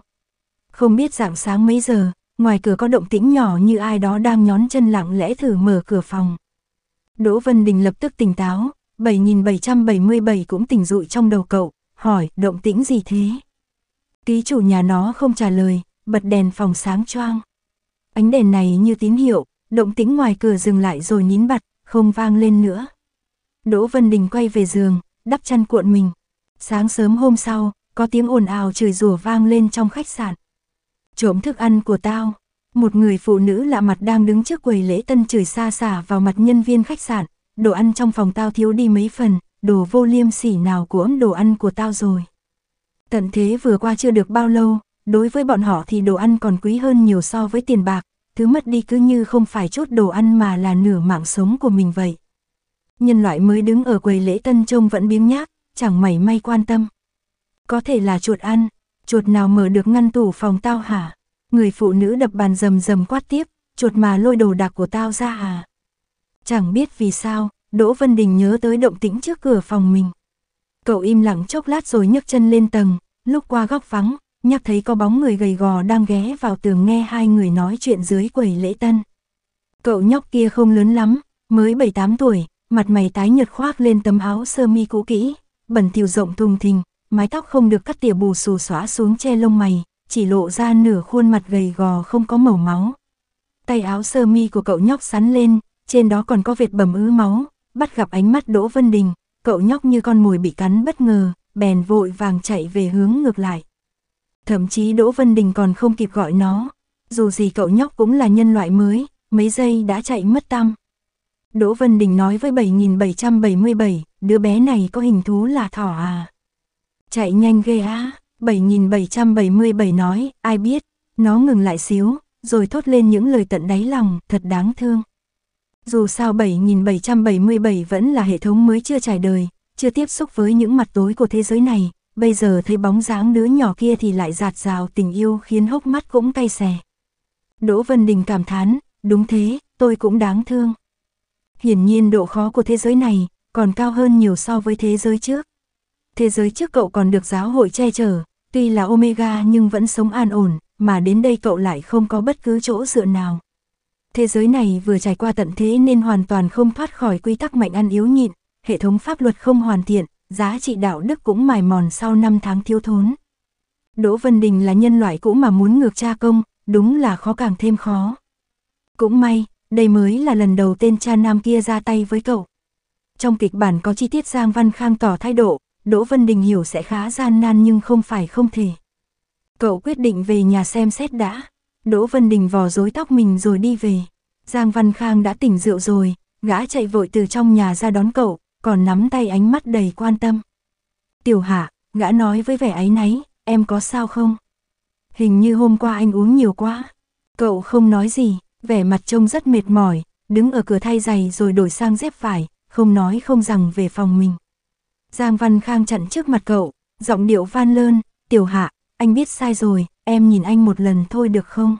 Không biết dạng sáng mấy giờ, ngoài cửa có động tĩnh nhỏ như ai đó đang nhón chân lặng lẽ thử mở cửa phòng. Đỗ Vân Đình lập tức tỉnh táo, 7777 cũng tỉnh rụi trong đầu cậu, hỏi động tĩnh gì thế? Ký chủ nhà nó không trả lời, bật đèn phòng sáng choang. Ánh đèn này như tín hiệu, động tính ngoài cửa dừng lại rồi nín bặt, không vang lên nữa. Đỗ Vân Đình quay về giường, đắp chăn cuộn mình. Sáng sớm hôm sau, có tiếng ồn ào chửi rủa vang lên trong khách sạn. Trộm thức ăn của tao. Một người phụ nữ lạ mặt đang đứng trước quầy lễ tân chửi xa xả vào mặt nhân viên khách sạn. Đồ ăn trong phòng tao thiếu đi mấy phần, đồ vô liêm sỉ nào của ấm đồ ăn của tao rồi. Tận thế vừa qua chưa được bao lâu, đối với bọn họ thì đồ ăn còn quý hơn nhiều so với tiền bạc, thứ mất đi cứ như không phải chốt đồ ăn mà là nửa mạng sống của mình vậy. Nhân loại mới đứng ở quầy lễ tân trông vẫn biếng nhác, chẳng mảy may quan tâm. Có thể là chuột ăn, chuột nào mở được ngăn tủ phòng tao hả? Người phụ nữ đập bàn rầm rầm quát tiếp, chuột mà lôi đồ đạc của tao ra à? Chẳng biết vì sao, Đỗ Vân Đình nhớ tới động tĩnh trước cửa phòng mình. Cậu im lặng chốc lát rồi nhấc chân lên tầng, lúc qua góc vắng, nhắc thấy có bóng người gầy gò đang ghé vào tường nghe hai người nói chuyện dưới quầy lễ tân. Cậu nhóc kia không lớn lắm, mới 7-8 tuổi, mặt mày tái nhợt khoác lên tấm áo sơ mi cũ kỹ, bẩn thỉu rộng thùng thình, mái tóc không được cắt tỉa bù xù xóa xuống che lông mày, chỉ lộ ra nửa khuôn mặt gầy gò không có màu máu. Tay áo sơ mi của cậu nhóc sắn lên, trên đó còn có vệt bầm ứ máu, bắt gặp ánh mắt Đỗ Vân Đình, cậu nhóc như con mồi bị cắn bất ngờ, bèn vội vàng chạy về hướng ngược lại. Thậm chí Đỗ Vân Đình còn không kịp gọi nó, dù gì cậu nhóc cũng là nhân loại mới, mấy giây đã chạy mất tăm. Đỗ Vân Đình nói với 7777, đứa bé này có hình thú là thỏ à. Chạy nhanh ghê á, 7777 nói, ai biết, nó ngừng lại xíu, rồi thốt lên những lời tận đáy lòng, thật đáng thương. Dù sao 7777 vẫn là hệ thống mới chưa trải đời, chưa tiếp xúc với những mặt tối của thế giới này, bây giờ thấy bóng dáng đứa nhỏ kia thì lại giạt rào tình yêu khiến hốc mắt cũng cay xè. Đỗ Vân Đình cảm thán, đúng thế, tôi cũng đáng thương. Hiển nhiên độ khó của thế giới này còn cao hơn nhiều so với thế giới trước. Thế giới trước cậu còn được giáo hội che chở, tuy là Omega nhưng vẫn sống an ổn, mà đến đây cậu lại không có bất cứ chỗ dựa nào. Thế giới này vừa trải qua tận thế nên hoàn toàn không thoát khỏi quy tắc mạnh ăn yếu nhịn, hệ thống pháp luật không hoàn thiện, giá trị đạo đức cũng mài mòn sau năm tháng thiếu thốn. Đỗ Vân Đình là nhân loại cũ mà muốn ngược cha công, đúng là khó càng thêm khó. Cũng may, đây mới là lần đầu tên cha nam kia ra tay với cậu. Trong kịch bản có chi tiết Giang Văn Khang tỏ thái độ, Đỗ Vân Đình hiểu sẽ khá gian nan nhưng không phải không thể. Cậu quyết định về nhà xem xét đã. Đỗ Vân Đình vò rối tóc mình rồi đi về. Giang Văn Khang đã tỉnh rượu rồi, gã chạy vội từ trong nhà ra đón cậu, còn nắm tay ánh mắt đầy quan tâm. Tiểu Hạ, gã nói với vẻ áy náy, em có sao không? Hình như hôm qua anh uống nhiều quá. Cậu không nói gì, vẻ mặt trông rất mệt mỏi, đứng ở cửa thay giày rồi đổi sang dép vải, không nói không rằng về phòng mình. Giang Văn Khang chặn trước mặt cậu, giọng điệu van lơn, tiểu hạ, anh biết sai rồi, em nhìn anh một lần thôi được không?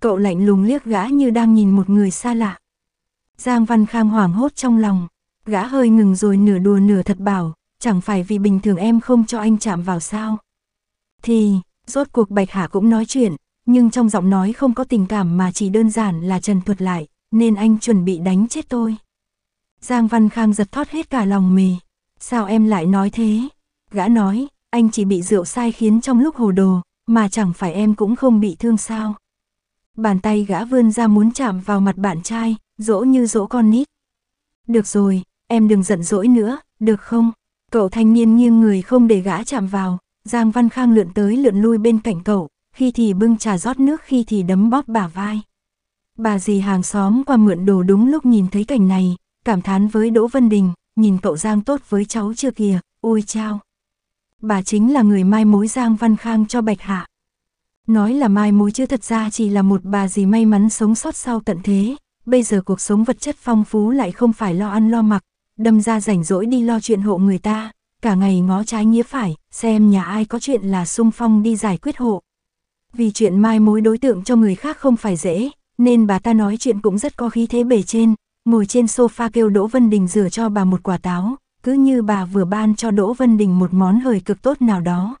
Cậu lạnh lùng liếc gã như đang nhìn một người xa lạ. Giang Văn Kham hoảng hốt trong lòng, gã hơi ngừng rồi nửa đùa nửa thật bảo, chẳng phải vì bình thường em không cho anh chạm vào sao. Thì, rốt cuộc Bạch hà cũng nói chuyện, nhưng trong giọng nói không có tình cảm mà chỉ đơn giản là trần thuật lại, nên anh chuẩn bị đánh chết tôi. Giang Văn Khang giật thoát hết cả lòng mì Sao em lại nói thế? Gã nói, anh chỉ bị rượu sai khiến trong lúc hồ đồ, mà chẳng phải em cũng không bị thương sao. Bàn tay gã vươn ra muốn chạm vào mặt bạn trai, dỗ như dỗ con nít. Được rồi, em đừng giận dỗi nữa, được không? Cậu thanh niên nghiêng người không để gã chạm vào, Giang Văn Khang lượn tới lượn lui bên cạnh cậu, khi thì bưng trà rót nước khi thì đấm bóp bả vai. Bà dì hàng xóm qua mượn đồ đúng lúc nhìn thấy cảnh này, cảm thán với Đỗ Vân Đình, nhìn cậu Giang tốt với cháu chưa kìa, ui chao bà chính là người mai mối Giang Văn Khang cho Bạch Hạ. Nói là mai mối chứ thật ra chỉ là một bà gì may mắn sống sót sau tận thế, bây giờ cuộc sống vật chất phong phú lại không phải lo ăn lo mặc, đâm ra rảnh rỗi đi lo chuyện hộ người ta, cả ngày ngó trái nghĩa phải, xem nhà ai có chuyện là sung phong đi giải quyết hộ. Vì chuyện mai mối đối tượng cho người khác không phải dễ, nên bà ta nói chuyện cũng rất có khí thế bề trên, ngồi trên sofa kêu Đỗ Vân Đình rửa cho bà một quả táo, cứ như bà vừa ban cho Đỗ Vân Đình một món hời cực tốt nào đó.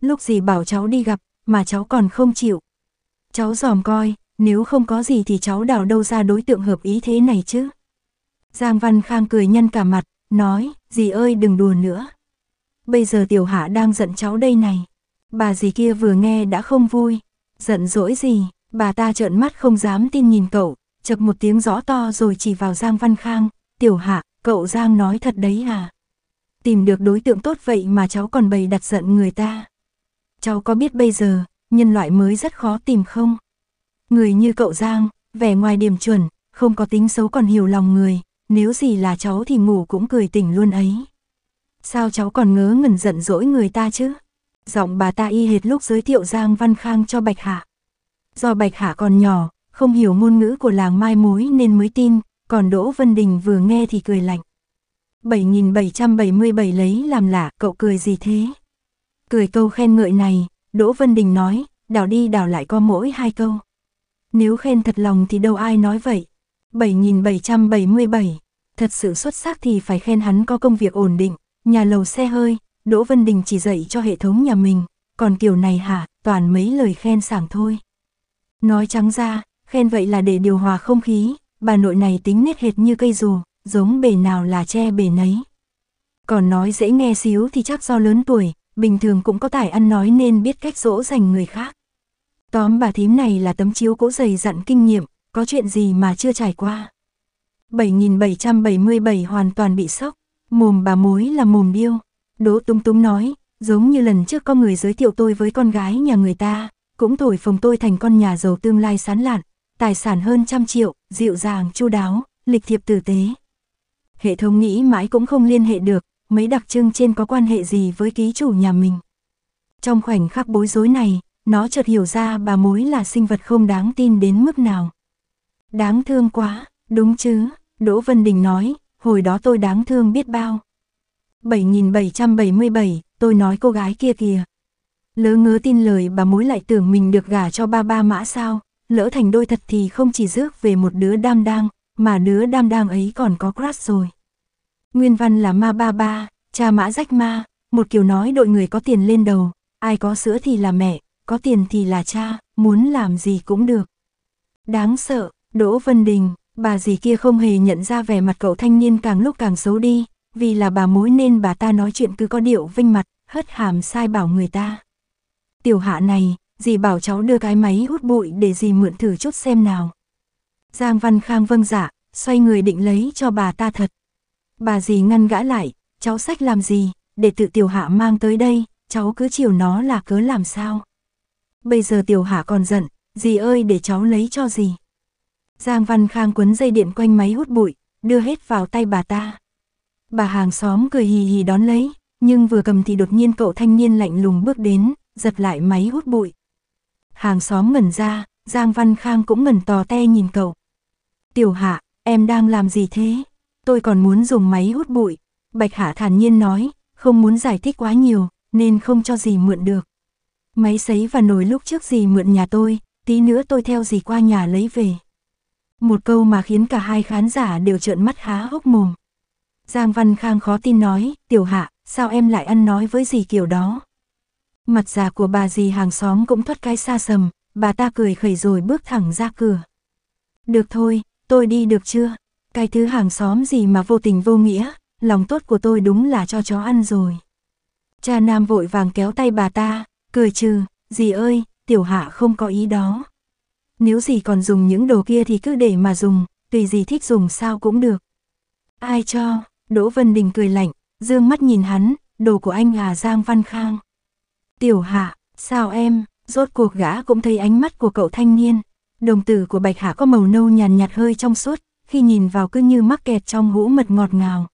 Lúc gì bảo cháu đi gặp, mà cháu còn không chịu. Cháu dòm coi, nếu không có gì thì cháu đào đâu ra đối tượng hợp ý thế này chứ. Giang Văn Khang cười nhăn cả mặt, nói, dì ơi đừng đùa nữa. Bây giờ tiểu hạ đang giận cháu đây này. Bà dì kia vừa nghe đã không vui. Giận dỗi gì, bà ta trợn mắt không dám tin nhìn cậu, chập một tiếng rõ to rồi chỉ vào Giang Văn Khang, tiểu hạ, Cậu Giang nói thật đấy à? Tìm được đối tượng tốt vậy mà cháu còn bày đặt giận người ta. Cháu có biết bây giờ, nhân loại mới rất khó tìm không? Người như cậu Giang, vẻ ngoài điểm chuẩn, không có tính xấu còn hiểu lòng người, nếu gì là cháu thì ngủ cũng cười tỉnh luôn ấy. Sao cháu còn ngớ ngẩn giận dỗi người ta chứ? Giọng bà ta y hệt lúc giới thiệu Giang Văn Khang cho Bạch Hạ. Do Bạch Hạ còn nhỏ, không hiểu ngôn ngữ của làng mai mối nên mới tin, còn Đỗ Vân Đình vừa nghe thì cười lạnh. 7777 lấy làm lạ, cậu cười gì thế? Cười câu khen ngợi này, Đỗ Vân Đình nói, đảo đi đảo lại có mỗi hai câu. Nếu khen thật lòng thì đâu ai nói vậy. 7777, thật sự xuất sắc thì phải khen hắn có công việc ổn định, nhà lầu xe hơi, Đỗ Vân Đình chỉ dạy cho hệ thống nhà mình, còn kiểu này hả, toàn mấy lời khen sảng thôi. Nói trắng ra, khen vậy là để điều hòa không khí, bà nội này tính nết hệt như cây dù, giống bể nào là che bể nấy. Còn nói dễ nghe xíu thì chắc do lớn tuổi, bình thường cũng có tài ăn nói nên biết cách dỗ dành người khác. Tóm bà thím này là tấm chiếu cỗ dày dặn kinh nghiệm, có chuyện gì mà chưa trải qua. 7777 hoàn toàn bị sốc, mồm bà mối là mồm điêu. Đỗ Túng Túng nói, giống như lần trước có người giới thiệu tôi với con gái nhà người ta, cũng thổi phồng tôi thành con nhà giàu tương lai sán lạn, tài sản hơn trăm triệu, dịu dàng chu đáo, lịch thiệp tử tế. Hệ thống nghĩ mãi cũng không liên hệ được, mấy đặc trưng trên có quan hệ gì với ký chủ nhà mình. Trong khoảnh khắc bối rối này, nó chợt hiểu ra bà mối là sinh vật không đáng tin đến mức nào. Đáng thương quá, đúng chứ, Đỗ Vân Đình nói, hồi đó tôi đáng thương biết bao. 7777, tôi nói cô gái kia kìa. Lỡ ngớ tin lời bà mối lại tưởng mình được gả cho ba ba mã sao, lỡ thành đôi thật thì không chỉ rước về một đứa đam đang, mà đứa đam đang ấy còn có crush rồi. Nguyên văn là ma ba ba, cha mã rách ma, một kiểu nói đội người có tiền lên đầu, ai có sữa thì là mẹ, có tiền thì là cha, muốn làm gì cũng được. Đáng sợ, Đỗ Vân Đình, bà gì kia không hề nhận ra vẻ mặt cậu thanh niên càng lúc càng xấu đi, vì là bà mối nên bà ta nói chuyện cứ có điệu vinh mặt, hất hàm sai bảo người ta. Tiểu hạ này, dì bảo cháu đưa cái máy hút bụi để dì mượn thử chút xem nào. Giang Văn Khang vâng dạ, xoay người định lấy cho bà ta thật. Bà dì ngăn gã lại, cháu sách làm gì, để tự tiểu hạ mang tới đây, cháu cứ chiều nó là cớ làm sao. Bây giờ tiểu hạ còn giận, dì ơi để cháu lấy cho dì. Giang Văn Khang quấn dây điện quanh máy hút bụi, đưa hết vào tay bà ta. Bà hàng xóm cười hì hì đón lấy, nhưng vừa cầm thì đột nhiên cậu thanh niên lạnh lùng bước đến, giật lại máy hút bụi, Hàng xóm ngẩn ra, Giang Văn Khang cũng ngẩn tò te nhìn cậu. Tiểu Hạ, em đang làm gì thế? Tôi còn muốn dùng máy hút bụi. Bạch Hạ thản nhiên nói, không muốn giải thích quá nhiều, nên không cho gì mượn được. Máy sấy và nồi lúc trước gì mượn nhà tôi, tí nữa tôi theo gì qua nhà lấy về. Một câu mà khiến cả hai khán giả đều trợn mắt há hốc mồm. Giang Văn Khang khó tin nói, Tiểu Hạ, sao em lại ăn nói với gì kiểu đó? Mặt già của bà dì hàng xóm cũng thoát cái xa sầm, bà ta cười khẩy rồi bước thẳng ra cửa. Được thôi, tôi đi được chưa? Cái thứ hàng xóm gì mà vô tình vô nghĩa, lòng tốt của tôi đúng là cho chó ăn rồi. Cha Nam vội vàng kéo tay bà ta, cười trừ, dì ơi, tiểu hạ không có ý đó. Nếu dì còn dùng những đồ kia thì cứ để mà dùng, tùy dì thích dùng sao cũng được. Ai cho, Đỗ Vân Đình cười lạnh, dương mắt nhìn hắn, đồ của anh là Giang Văn Khang. Tiểu Hạ, sao em, rốt cuộc gã cũng thấy ánh mắt của cậu thanh niên. Đồng tử của Bạch Hạ có màu nâu nhàn nhạt, hơi trong suốt, khi nhìn vào cứ như mắc kẹt trong hũ mật ngọt ngào.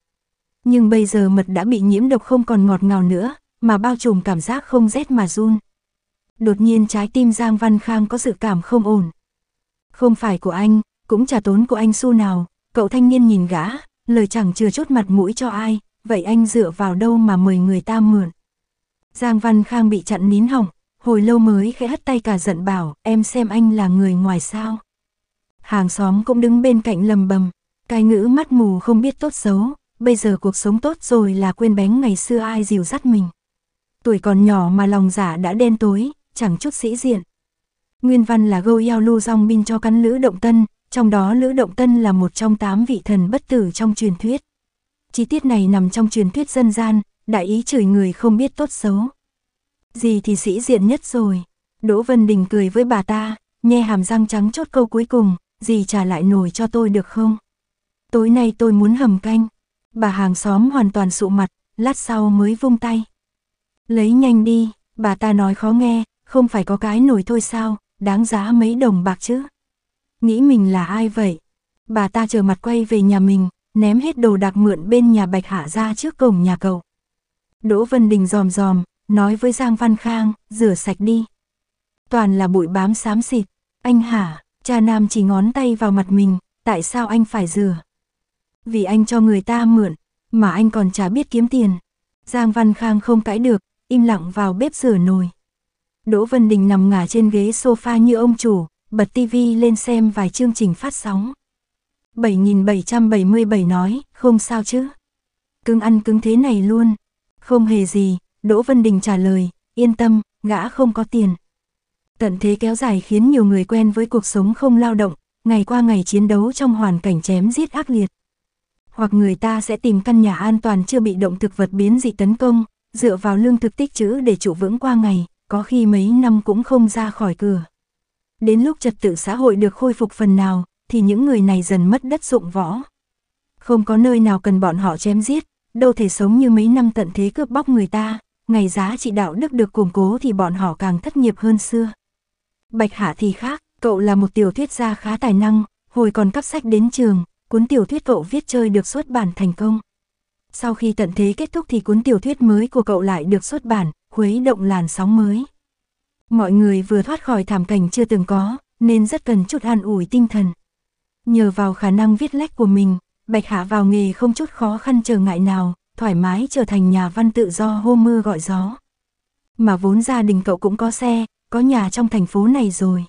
Nhưng bây giờ mật đã bị nhiễm độc không còn ngọt ngào nữa, mà bao trùm cảm giác không rét mà run. Đột nhiên trái tim Giang Văn Khang có sự cảm không ổn. Không phải của anh, cũng trả tốn của anh xu nào, cậu thanh niên nhìn gã, lời chẳng chừa chút mặt mũi cho ai, vậy anh dựa vào đâu mà mời người ta mượn. Giang Văn Khang bị chặn nín hỏng, hồi lâu mới khẽ hất tay cả giận bảo, em xem anh là người ngoài sao. Hàng xóm cũng đứng bên cạnh lầm bầm, cái ngữ mắt mù không biết tốt xấu, bây giờ cuộc sống tốt rồi là quên bén ngày xưa ai dìu dắt mình. Tuổi còn nhỏ mà lòng giả dạ đã đen tối, chẳng chút sĩ diện. Nguyên văn là gâu eo lưu dòng bin cho cắn Lữ Động Tân, trong đó Lữ Động Tân là một trong tám vị thần bất tử trong truyền thuyết. Chi tiết này nằm trong truyền thuyết dân gian, đại ý chửi người không biết tốt xấu. Gì thì sĩ diện nhất rồi. Đỗ Vân Đình cười với bà ta, nhe hàm răng trắng chốt câu cuối cùng, gì trả lại nổi cho tôi được không? Tối nay tôi muốn hầm canh. Bà hàng xóm hoàn toàn sụ mặt, lát sau mới vung tay. Lấy nhanh đi, bà ta nói khó nghe, không phải có cái nổi thôi sao, đáng giá mấy đồng bạc chứ. Nghĩ mình là ai vậy? Bà ta chờ mặt quay về nhà mình, ném hết đồ đạc mượn bên nhà Bạch Hạ ra trước cổng nhà cậu. Đỗ Vân Đình giòm giòm, nói với Giang Văn Khang, rửa sạch đi. Toàn là bụi bám xám xịt, anh hả, cha nam chỉ ngón tay vào mặt mình, tại sao anh phải rửa? Vì anh cho người ta mượn, mà anh còn chả biết kiếm tiền. Giang Văn Khang không cãi được, im lặng vào bếp rửa nồi. Đỗ Vân Đình nằm ngả trên ghế sofa như ông chủ, bật tivi lên xem vài chương trình phát sóng. 7777 nói, không sao chứ. Cưng ăn cứng thế này luôn, không hề gì, Đỗ Vân Đình trả lời, yên tâm, gã không có tiền. Tận thế kéo dài khiến nhiều người quen với cuộc sống không lao động, ngày qua ngày chiến đấu trong hoàn cảnh chém giết ác liệt. Hoặc người ta sẽ tìm căn nhà an toàn chưa bị động thực vật biến dị tấn công, dựa vào lương thực tích trữ để trụ vững qua ngày, có khi mấy năm cũng không ra khỏi cửa. Đến lúc trật tự xã hội được khôi phục phần nào, thì những người này dần mất đất dụng võ. Không có nơi nào cần bọn họ chém giết, đâu thể sống như mấy năm tận thế cướp bóc người ta, ngày giá trị đạo đức được củng cố thì bọn họ càng thất nghiệp hơn xưa. Bạch Hạ thì khác, cậu là một tiểu thuyết gia khá tài năng, hồi còn cấp sách đến trường, cuốn tiểu thuyết cậu viết chơi được xuất bản thành công. Sau khi tận thế kết thúc thì cuốn tiểu thuyết mới của cậu lại được xuất bản, khuấy động làn sóng mới. Mọi người vừa thoát khỏi thảm cảnh chưa từng có, nên rất cần chút an ủi tinh thần. Nhờ vào khả năng viết lách của mình, Bạch Hạ vào nghề không chút khó khăn trở ngại nào, thoải mái trở thành nhà văn tự do hô mưa gọi gió. Mà vốn gia đình cậu cũng có xe, có nhà trong thành phố này rồi.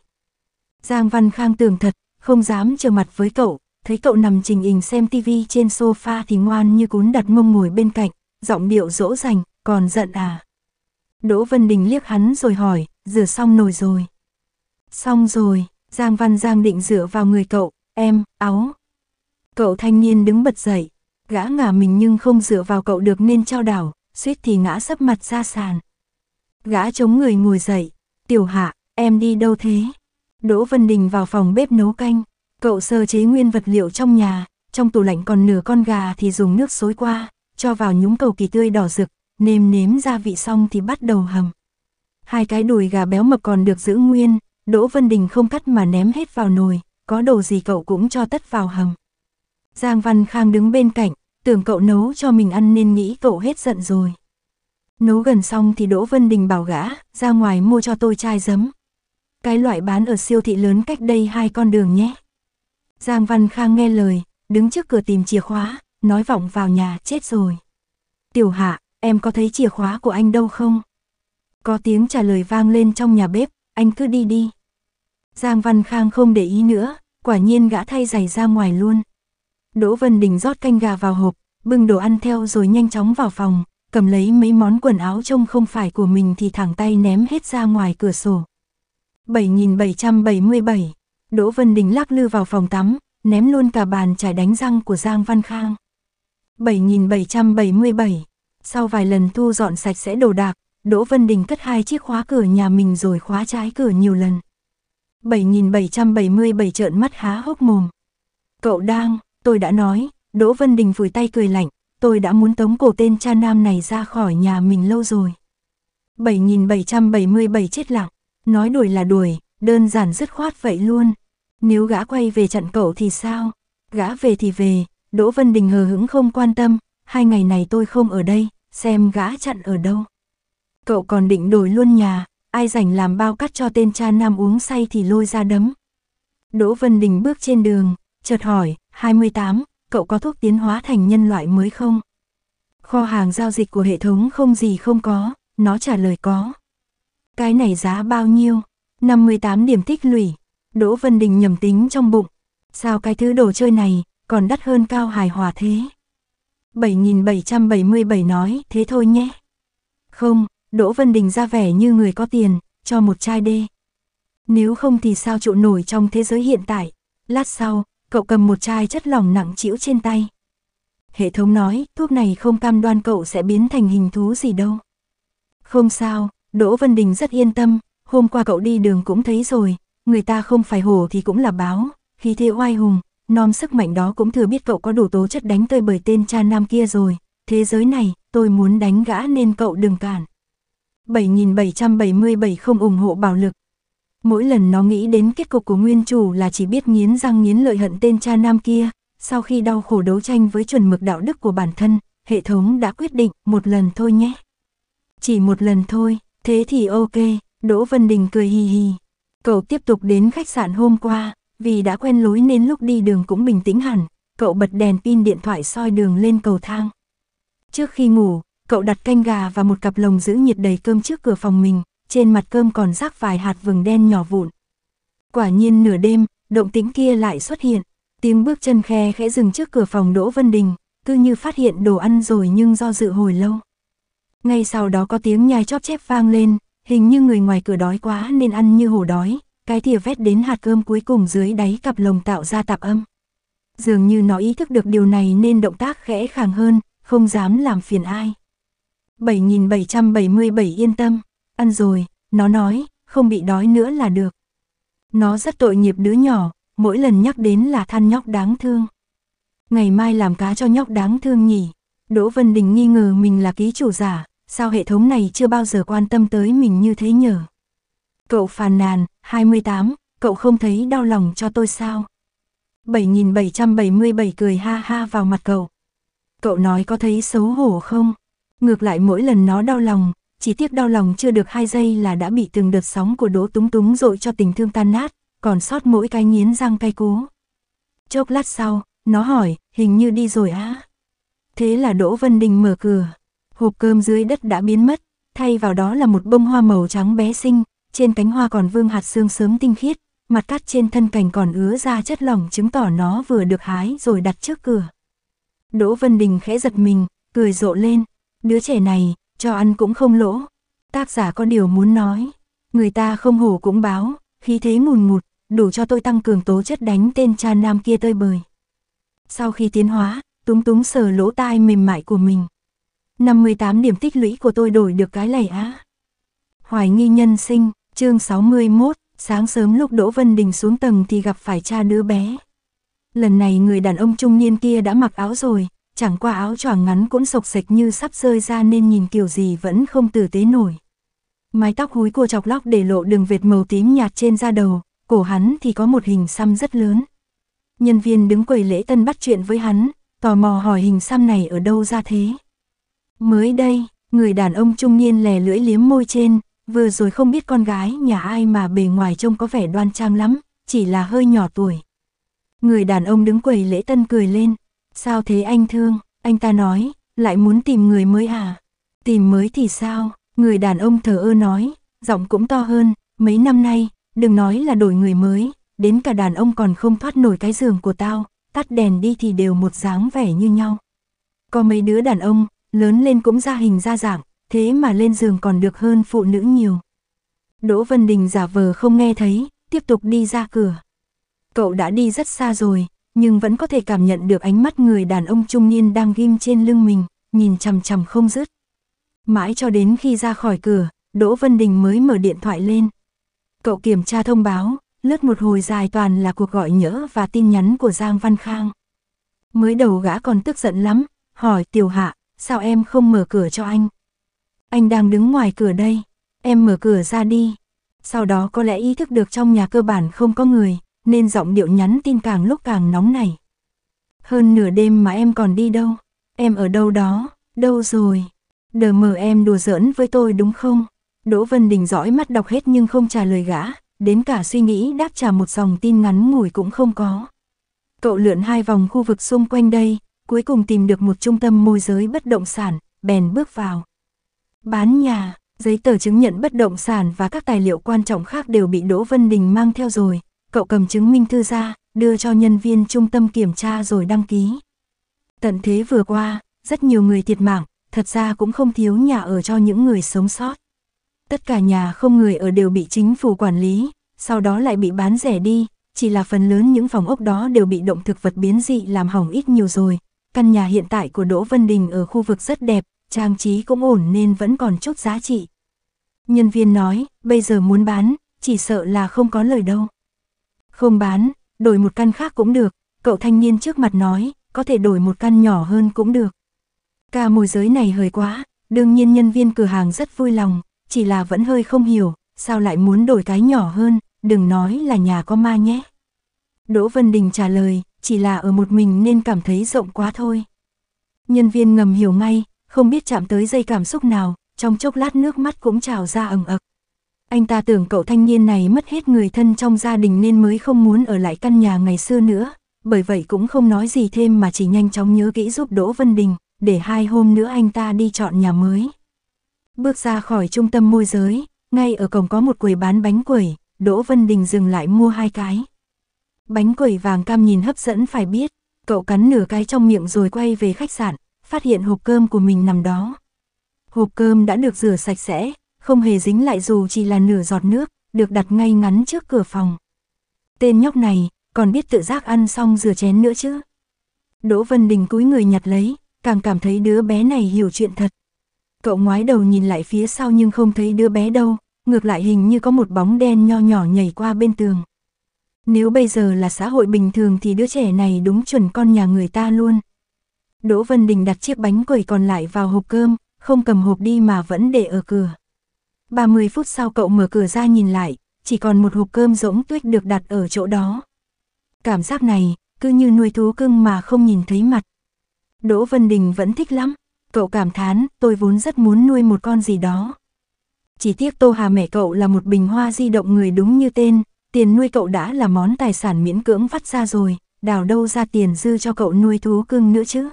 Giang Văn Khang tường thật, không dám trở mặt với cậu, thấy cậu nằm trình hình xem tivi trên sofa thì ngoan như cún đặt mông ngồi bên cạnh, giọng điệu dỗ dành, còn giận à. Đỗ Vân Đình liếc hắn rồi hỏi, rửa xong nồi rồi. Xong rồi, Giang Văn Giang định dựa vào người cậu, em, áo, Cậu thanh niên đứng bật dậy, gã ngả mình nhưng không dựa vào cậu được nên trao đảo, suýt thì ngã sấp mặt ra sàn. Gã chống người ngồi dậy, tiểu hạ, em đi đâu thế? Đỗ Vân Đình vào phòng bếp nấu canh, cậu sơ chế nguyên vật liệu trong nhà, trong tủ lạnh còn nửa con gà thì dùng nước xối qua, cho vào nhúng cầu kỳ tươi đỏ rực, nêm nếm gia vị xong thì bắt đầu hầm. Hai cái đùi gà béo mập còn được giữ nguyên, Đỗ Vân Đình không cắt mà ném hết vào nồi, có đồ gì cậu cũng cho tất vào hầm. Giang Văn Khang đứng bên cạnh, tưởng cậu nấu cho mình ăn nên nghĩ cậu hết giận rồi. Nấu gần xong thì Đỗ Vân Đình bảo gã, ra ngoài mua cho tôi chai giấm. Cái loại bán ở siêu thị lớn cách đây hai con đường nhé. Giang Văn Khang nghe lời, đứng trước cửa tìm chìa khóa, nói vọng vào nhà chết rồi. Tiểu Hạ, em có thấy chìa khóa của anh đâu không? Có tiếng trả lời vang lên trong nhà bếp, anh cứ đi đi. Giang Văn Khang không để ý nữa, quả nhiên gã thay giày ra ngoài luôn. Đỗ Vân Đình rót canh gà vào hộp, bưng đồ ăn theo rồi nhanh chóng vào phòng, cầm lấy mấy món quần áo trông không phải của mình thì thẳng tay ném hết ra ngoài cửa sổ. 7777, Đỗ Vân Đình lắc lư vào phòng tắm, ném luôn cả bàn chải đánh răng của Giang Văn Khang. 7777, sau vài lần thu dọn sạch sẽ đồ đạc, Đỗ Vân Đình cất hai chiếc khóa cửa nhà mình rồi khóa trái cửa nhiều lần. 7777 trợn mắt há hốc mồm. Cậu đang Tôi đã nói, Đỗ Vân Đình vùi tay cười lạnh, tôi đã muốn tống cổ tên cha nam này ra khỏi nhà mình lâu rồi. 7777 chết lặng, nói đuổi là đuổi, đơn giản dứt khoát vậy luôn. Nếu gã quay về chặn cậu thì sao? Gã về thì về, Đỗ Vân Đình hờ hững không quan tâm, hai ngày này tôi không ở đây, xem gã chặn ở đâu. Cậu còn định đổi luôn nhà, ai rảnh làm bao cắt cho tên cha nam uống say thì lôi ra đấm. Đỗ Vân Đình bước trên đường, chợt hỏi, 28, cậu có thuốc tiến hóa thành nhân loại mới không? Kho hàng giao dịch của hệ thống không gì không có, nó trả lời có. Cái này giá bao nhiêu? 58 điểm tích lũy. Đỗ Vân Đình nhầm tính trong bụng. Sao cái thứ đồ chơi này còn đắt hơn cao hài hòa thế? 7.777 nói thế thôi nhé. Không, Đỗ Vân Đình ra vẻ như người có tiền, cho một chai đê. Nếu không thì sao trụ nổi trong thế giới hiện tại. Lát sau, cậu cầm một chai chất lỏng nặng trĩu trên tay. Hệ thống nói, thuốc này không cam đoan cậu sẽ biến thành hình thú gì đâu. Không sao, Đỗ Vân Đình rất yên tâm, hôm qua cậu đi đường cũng thấy rồi, người ta không phải hổ thì cũng là báo, khi thế oai hùng, non sức mạnh đó cũng thừa biết cậu có đủ tố chất đánh tơi bởi tên cha nam kia rồi, thế giới này, tôi muốn đánh gã nên cậu đừng cản. 7777 không ủng hộ bạo lực, Mỗi lần nó nghĩ đến kết cục của nguyên chủ là chỉ biết nghiến răng nghiến lợi hận tên cha nam kia, sau khi đau khổ đấu tranh với chuẩn mực đạo đức của bản thân, hệ thống đã quyết định một lần thôi nhé. Chỉ một lần thôi, thế thì ok, Đỗ Vân Đình cười hì hì. Cậu tiếp tục đến khách sạn hôm qua, vì đã quen lối nên lúc đi đường cũng bình tĩnh hẳn, cậu bật đèn pin điện thoại soi đường lên cầu thang. Trước khi ngủ, cậu đặt canh gà và một cặp lồng giữ nhiệt đầy cơm trước cửa phòng mình, trên mặt cơm còn rác vài hạt vừng đen nhỏ vụn. Quả nhiên nửa đêm, động tĩnh kia lại xuất hiện, tiếng bước chân khe khẽ dừng trước cửa phòng Đỗ Vân Đình, cứ như phát hiện đồ ăn rồi nhưng do dự hồi lâu. Ngay sau đó có tiếng nhai chóp chép vang lên, hình như người ngoài cửa đói quá nên ăn như hổ đói, cái thìa vét đến hạt cơm cuối cùng dưới đáy cặp lồng tạo ra tạp âm. Dường như nó ý thức được điều này nên động tác khẽ khàng hơn, không dám làm phiền ai. 7777 yên tâm ăn rồi, nó nói, không bị đói nữa là được. Nó rất tội nghiệp đứa nhỏ, mỗi lần nhắc đến là than nhóc đáng thương. Ngày mai làm cá cho nhóc đáng thương nhỉ. Đỗ Vân Đình nghi ngờ mình là ký chủ giả, sao hệ thống này chưa bao giờ quan tâm tới mình như thế nhở? Cậu phàn nàn, 28, cậu không thấy đau lòng cho tôi sao? 7777 cười ha ha vào mặt cậu. Cậu nói có thấy xấu hổ không? Ngược lại mỗi lần nó đau lòng, chỉ tiếc đau lòng chưa được hai giây là đã bị từng đợt sóng của đỗ túng túng dội cho tình thương tan nát, còn sót mỗi cái nghiến răng cay cú. Chốc lát sau, nó hỏi, hình như đi rồi á. À? Thế là Đỗ Vân Đình mở cửa, hộp cơm dưới đất đã biến mất, thay vào đó là một bông hoa màu trắng bé xinh, trên cánh hoa còn vương hạt xương sớm tinh khiết, mặt cắt trên thân cành còn ứa ra chất lỏng chứng tỏ nó vừa được hái rồi đặt trước cửa. Đỗ Vân Đình khẽ giật mình, cười rộ lên, đứa trẻ này, cho ăn cũng không lỗ. Tác giả có điều muốn nói, người ta không hổ cũng báo, khí thế ngùn ngụt, đủ cho tôi tăng cường tố chất đánh tên cha nam kia tơi bời. Sau khi tiến hóa, túng túng sờ lỗ tai mềm mại của mình. 58 điểm tích lũy của tôi đổi được cái lẻ á. Hoài nghi nhân sinh, chương 61, sáng sớm lúc Đỗ Vân Đình xuống tầng thì gặp phải cha đứa bé. Lần này người đàn ông trung niên kia đã mặc áo rồi, chẳng qua áo choàng ngắn cũng sộc sạch như sắp rơi ra nên nhìn kiểu gì vẫn không tử tế nổi. Mái tóc húi cua chọc lóc để lộ đường vệt màu tím nhạt trên da đầu, cổ hắn thì có một hình xăm rất lớn. Nhân viên đứng quầy lễ tân bắt chuyện với hắn, tò mò hỏi hình xăm này ở đâu ra thế. Mới đây, người đàn ông trung niên lè lưỡi liếm môi trên, vừa rồi không biết con gái nhà ai mà bề ngoài trông có vẻ đoan trang lắm, chỉ là hơi nhỏ tuổi. Người đàn ông đứng quầy lễ tân cười lên, Sao thế anh thương, anh ta nói, lại muốn tìm người mới à? Tìm mới thì sao? Người đàn ông thờ ơ nói, giọng cũng to hơn, mấy năm nay, đừng nói là đổi người mới, đến cả đàn ông còn không thoát nổi cái giường của tao, tắt đèn đi thì đều một dáng vẻ như nhau. Có mấy đứa đàn ông, lớn lên cũng ra hình ra dạng, thế mà lên giường còn được hơn phụ nữ nhiều. Đỗ Vân Đình giả vờ không nghe thấy, tiếp tục đi ra cửa. Cậu đã đi rất xa rồi, nhưng vẫn có thể cảm nhận được ánh mắt người đàn ông trung niên đang ghim trên lưng mình, nhìn chằm chằm không dứt. Mãi cho đến khi ra khỏi cửa, Đỗ Vân Đình mới mở điện thoại lên. Cậu kiểm tra thông báo, lướt một hồi dài toàn là cuộc gọi nhỡ và tin nhắn của Giang Văn Khang. Mới đầu gã còn tức giận lắm, hỏi Tiểu Hạ, sao em không mở cửa cho anh? Anh đang đứng ngoài cửa đây, em mở cửa ra đi. Sau đó có lẽ ý thức được trong nhà cơ bản không có người, nên giọng điệu nhắn tin càng lúc càng nóng này. Hơn nửa đêm mà em còn đi đâu? Em ở đâu đó? Đâu rồi? Đờ mờ em đùa giỡn với tôi đúng không? Đỗ Vân Đình dõi mắt đọc hết nhưng không trả lời gã, đến cả suy nghĩ đáp trả một dòng tin ngắn ngủi cũng không có. Cậu lượn hai vòng khu vực xung quanh đây, cuối cùng tìm được một trung tâm môi giới bất động sản, bèn bước vào. Bán nhà, giấy tờ chứng nhận bất động sản và các tài liệu quan trọng khác đều bị Đỗ Vân Đình mang theo rồi, cậu cầm chứng minh thư ra, đưa cho nhân viên trung tâm kiểm tra rồi đăng ký. Tận thế vừa qua, rất nhiều người thiệt mạng, thật ra cũng không thiếu nhà ở cho những người sống sót. Tất cả nhà không người ở đều bị chính phủ quản lý, sau đó lại bị bán rẻ đi, chỉ là phần lớn những phòng ốc đó đều bị động thực vật biến dị làm hỏng ít nhiều rồi. Căn nhà hiện tại của Đỗ Vân Đình ở khu vực rất đẹp, trang trí cũng ổn nên vẫn còn chút giá trị. Nhân viên nói, bây giờ muốn bán, chỉ sợ là không có lời đâu. Không bán, đổi một căn khác cũng được, cậu thanh niên trước mặt nói, có thể đổi một căn nhỏ hơn cũng được. Ca môi giới này hơi quá, đương nhiên nhân viên cửa hàng rất vui lòng, chỉ là vẫn hơi không hiểu, sao lại muốn đổi cái nhỏ hơn, đừng nói là nhà có ma nhé. Đỗ Vân Đình trả lời, chỉ là ở một mình nên cảm thấy rộng quá thôi. Nhân viên ngầm hiểu ngay, không biết chạm tới dây cảm xúc nào, trong chốc lát nước mắt cũng trào ra ẩn ực. Anh ta tưởng cậu thanh niên này mất hết người thân trong gia đình nên mới không muốn ở lại căn nhà ngày xưa nữa, bởi vậy cũng không nói gì thêm mà chỉ nhanh chóng nhớ kỹ giúp Đỗ Vân Đình, để hai hôm nữa anh ta đi chọn nhà mới. Bước ra khỏi trung tâm môi giới, ngay ở cổng có một quầy bán bánh quẩy, Đỗ Vân Đình dừng lại mua hai cái. Bánh quẩy vàng cam nhìn hấp dẫn phải biết, cậu cắn nửa cái trong miệng rồi quay về khách sạn, phát hiện hộp cơm của mình nằm đó. Hộp cơm đã được rửa sạch sẽ, không hề dính lại dù chỉ là nửa giọt nước, được đặt ngay ngắn trước cửa phòng. Tên nhóc này, còn biết tự giác ăn xong rửa chén nữa chứ. Đỗ Vân Đình cúi người nhặt lấy, càng cảm thấy đứa bé này hiểu chuyện thật. Cậu ngoái đầu nhìn lại phía sau nhưng không thấy đứa bé đâu, ngược lại hình như có một bóng đen nho nhỏ nhảy qua bên tường. Nếu bây giờ là xã hội bình thường thì đứa trẻ này đúng chuẩn con nhà người ta luôn. Đỗ Vân Đình đặt chiếc bánh quẩy còn lại vào hộp cơm, không cầm hộp đi mà vẫn để ở cửa. 30 phút sau cậu mở cửa ra nhìn lại, chỉ còn một hộp cơm rỗng tuyết được đặt ở chỗ đó. Cảm giác này, cứ như nuôi thú cưng mà không nhìn thấy mặt. Đỗ Vân Đình vẫn thích lắm, cậu cảm thán, tôi vốn rất muốn nuôi một con gì đó. Chỉ tiếc Tô Hà mẹ cậu là một bình hoa di động người đúng như tên, tiền nuôi cậu đã là món tài sản miễn cưỡng phát ra rồi, đào đâu ra tiền dư cho cậu nuôi thú cưng nữa chứ.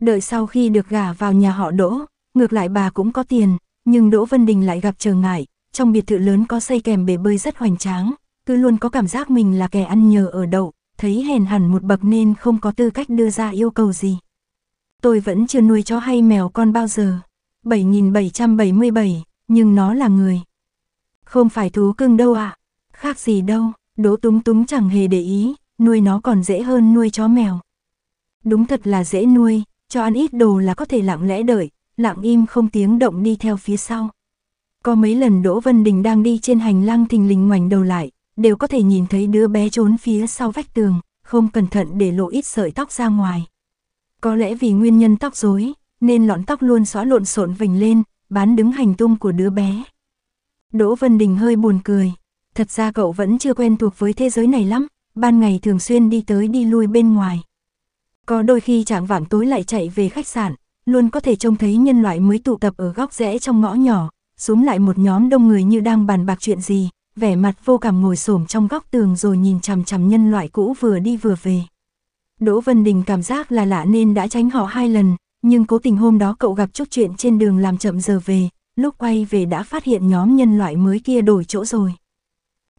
Đợi sau khi được gả vào nhà họ Đỗ, ngược lại bà cũng có tiền, nhưng Đỗ Vân Đình lại gặp trở ngại, trong biệt thự lớn có xây kèm bể bơi rất hoành tráng, cứ luôn có cảm giác mình là kẻ ăn nhờ ở đậu, thấy hèn hẳn một bậc nên không có tư cách đưa ra yêu cầu gì. Tôi vẫn chưa nuôi chó hay mèo con bao giờ. 7777, nhưng nó là người. Không phải thú cưng đâu ạ. À. Khác gì đâu, Đỗ túng túng chẳng hề để ý, nuôi nó còn dễ hơn nuôi chó mèo. Đúng thật là dễ nuôi, cho ăn ít đồ là có thể lặng lẽ đợi, lặng im không tiếng động đi theo phía sau. Có mấy lần Đỗ Vân Đình đang đi trên hành lang thình lình ngoảnh đầu lại, đều có thể nhìn thấy đứa bé trốn phía sau vách tường, không cẩn thận để lộ ít sợi tóc ra ngoài. Có lẽ vì nguyên nhân tóc rối, nên lọn tóc luôn xóa lộn xộn vành lên, bán đứng hành tung của đứa bé. Đỗ Vân Đình hơi buồn cười, thật ra cậu vẫn chưa quen thuộc với thế giới này lắm, ban ngày thường xuyên đi tới đi lui bên ngoài. Có đôi khi chẳng vảng tối lại chạy về khách sạn, luôn có thể trông thấy nhân loại mới tụ tập ở góc rẽ trong ngõ nhỏ, xuống lại một nhóm đông người như đang bàn bạc chuyện gì, vẻ mặt vô cảm ngồi xổm trong góc tường rồi nhìn chằm chằm nhân loại cũ vừa đi vừa về. Đỗ Vân Đình cảm giác là lạ nên đã tránh họ hai lần, nhưng cố tình hôm đó cậu gặp chút chuyện trên đường làm chậm giờ về, lúc quay về đã phát hiện nhóm nhân loại mới kia đổi chỗ rồi.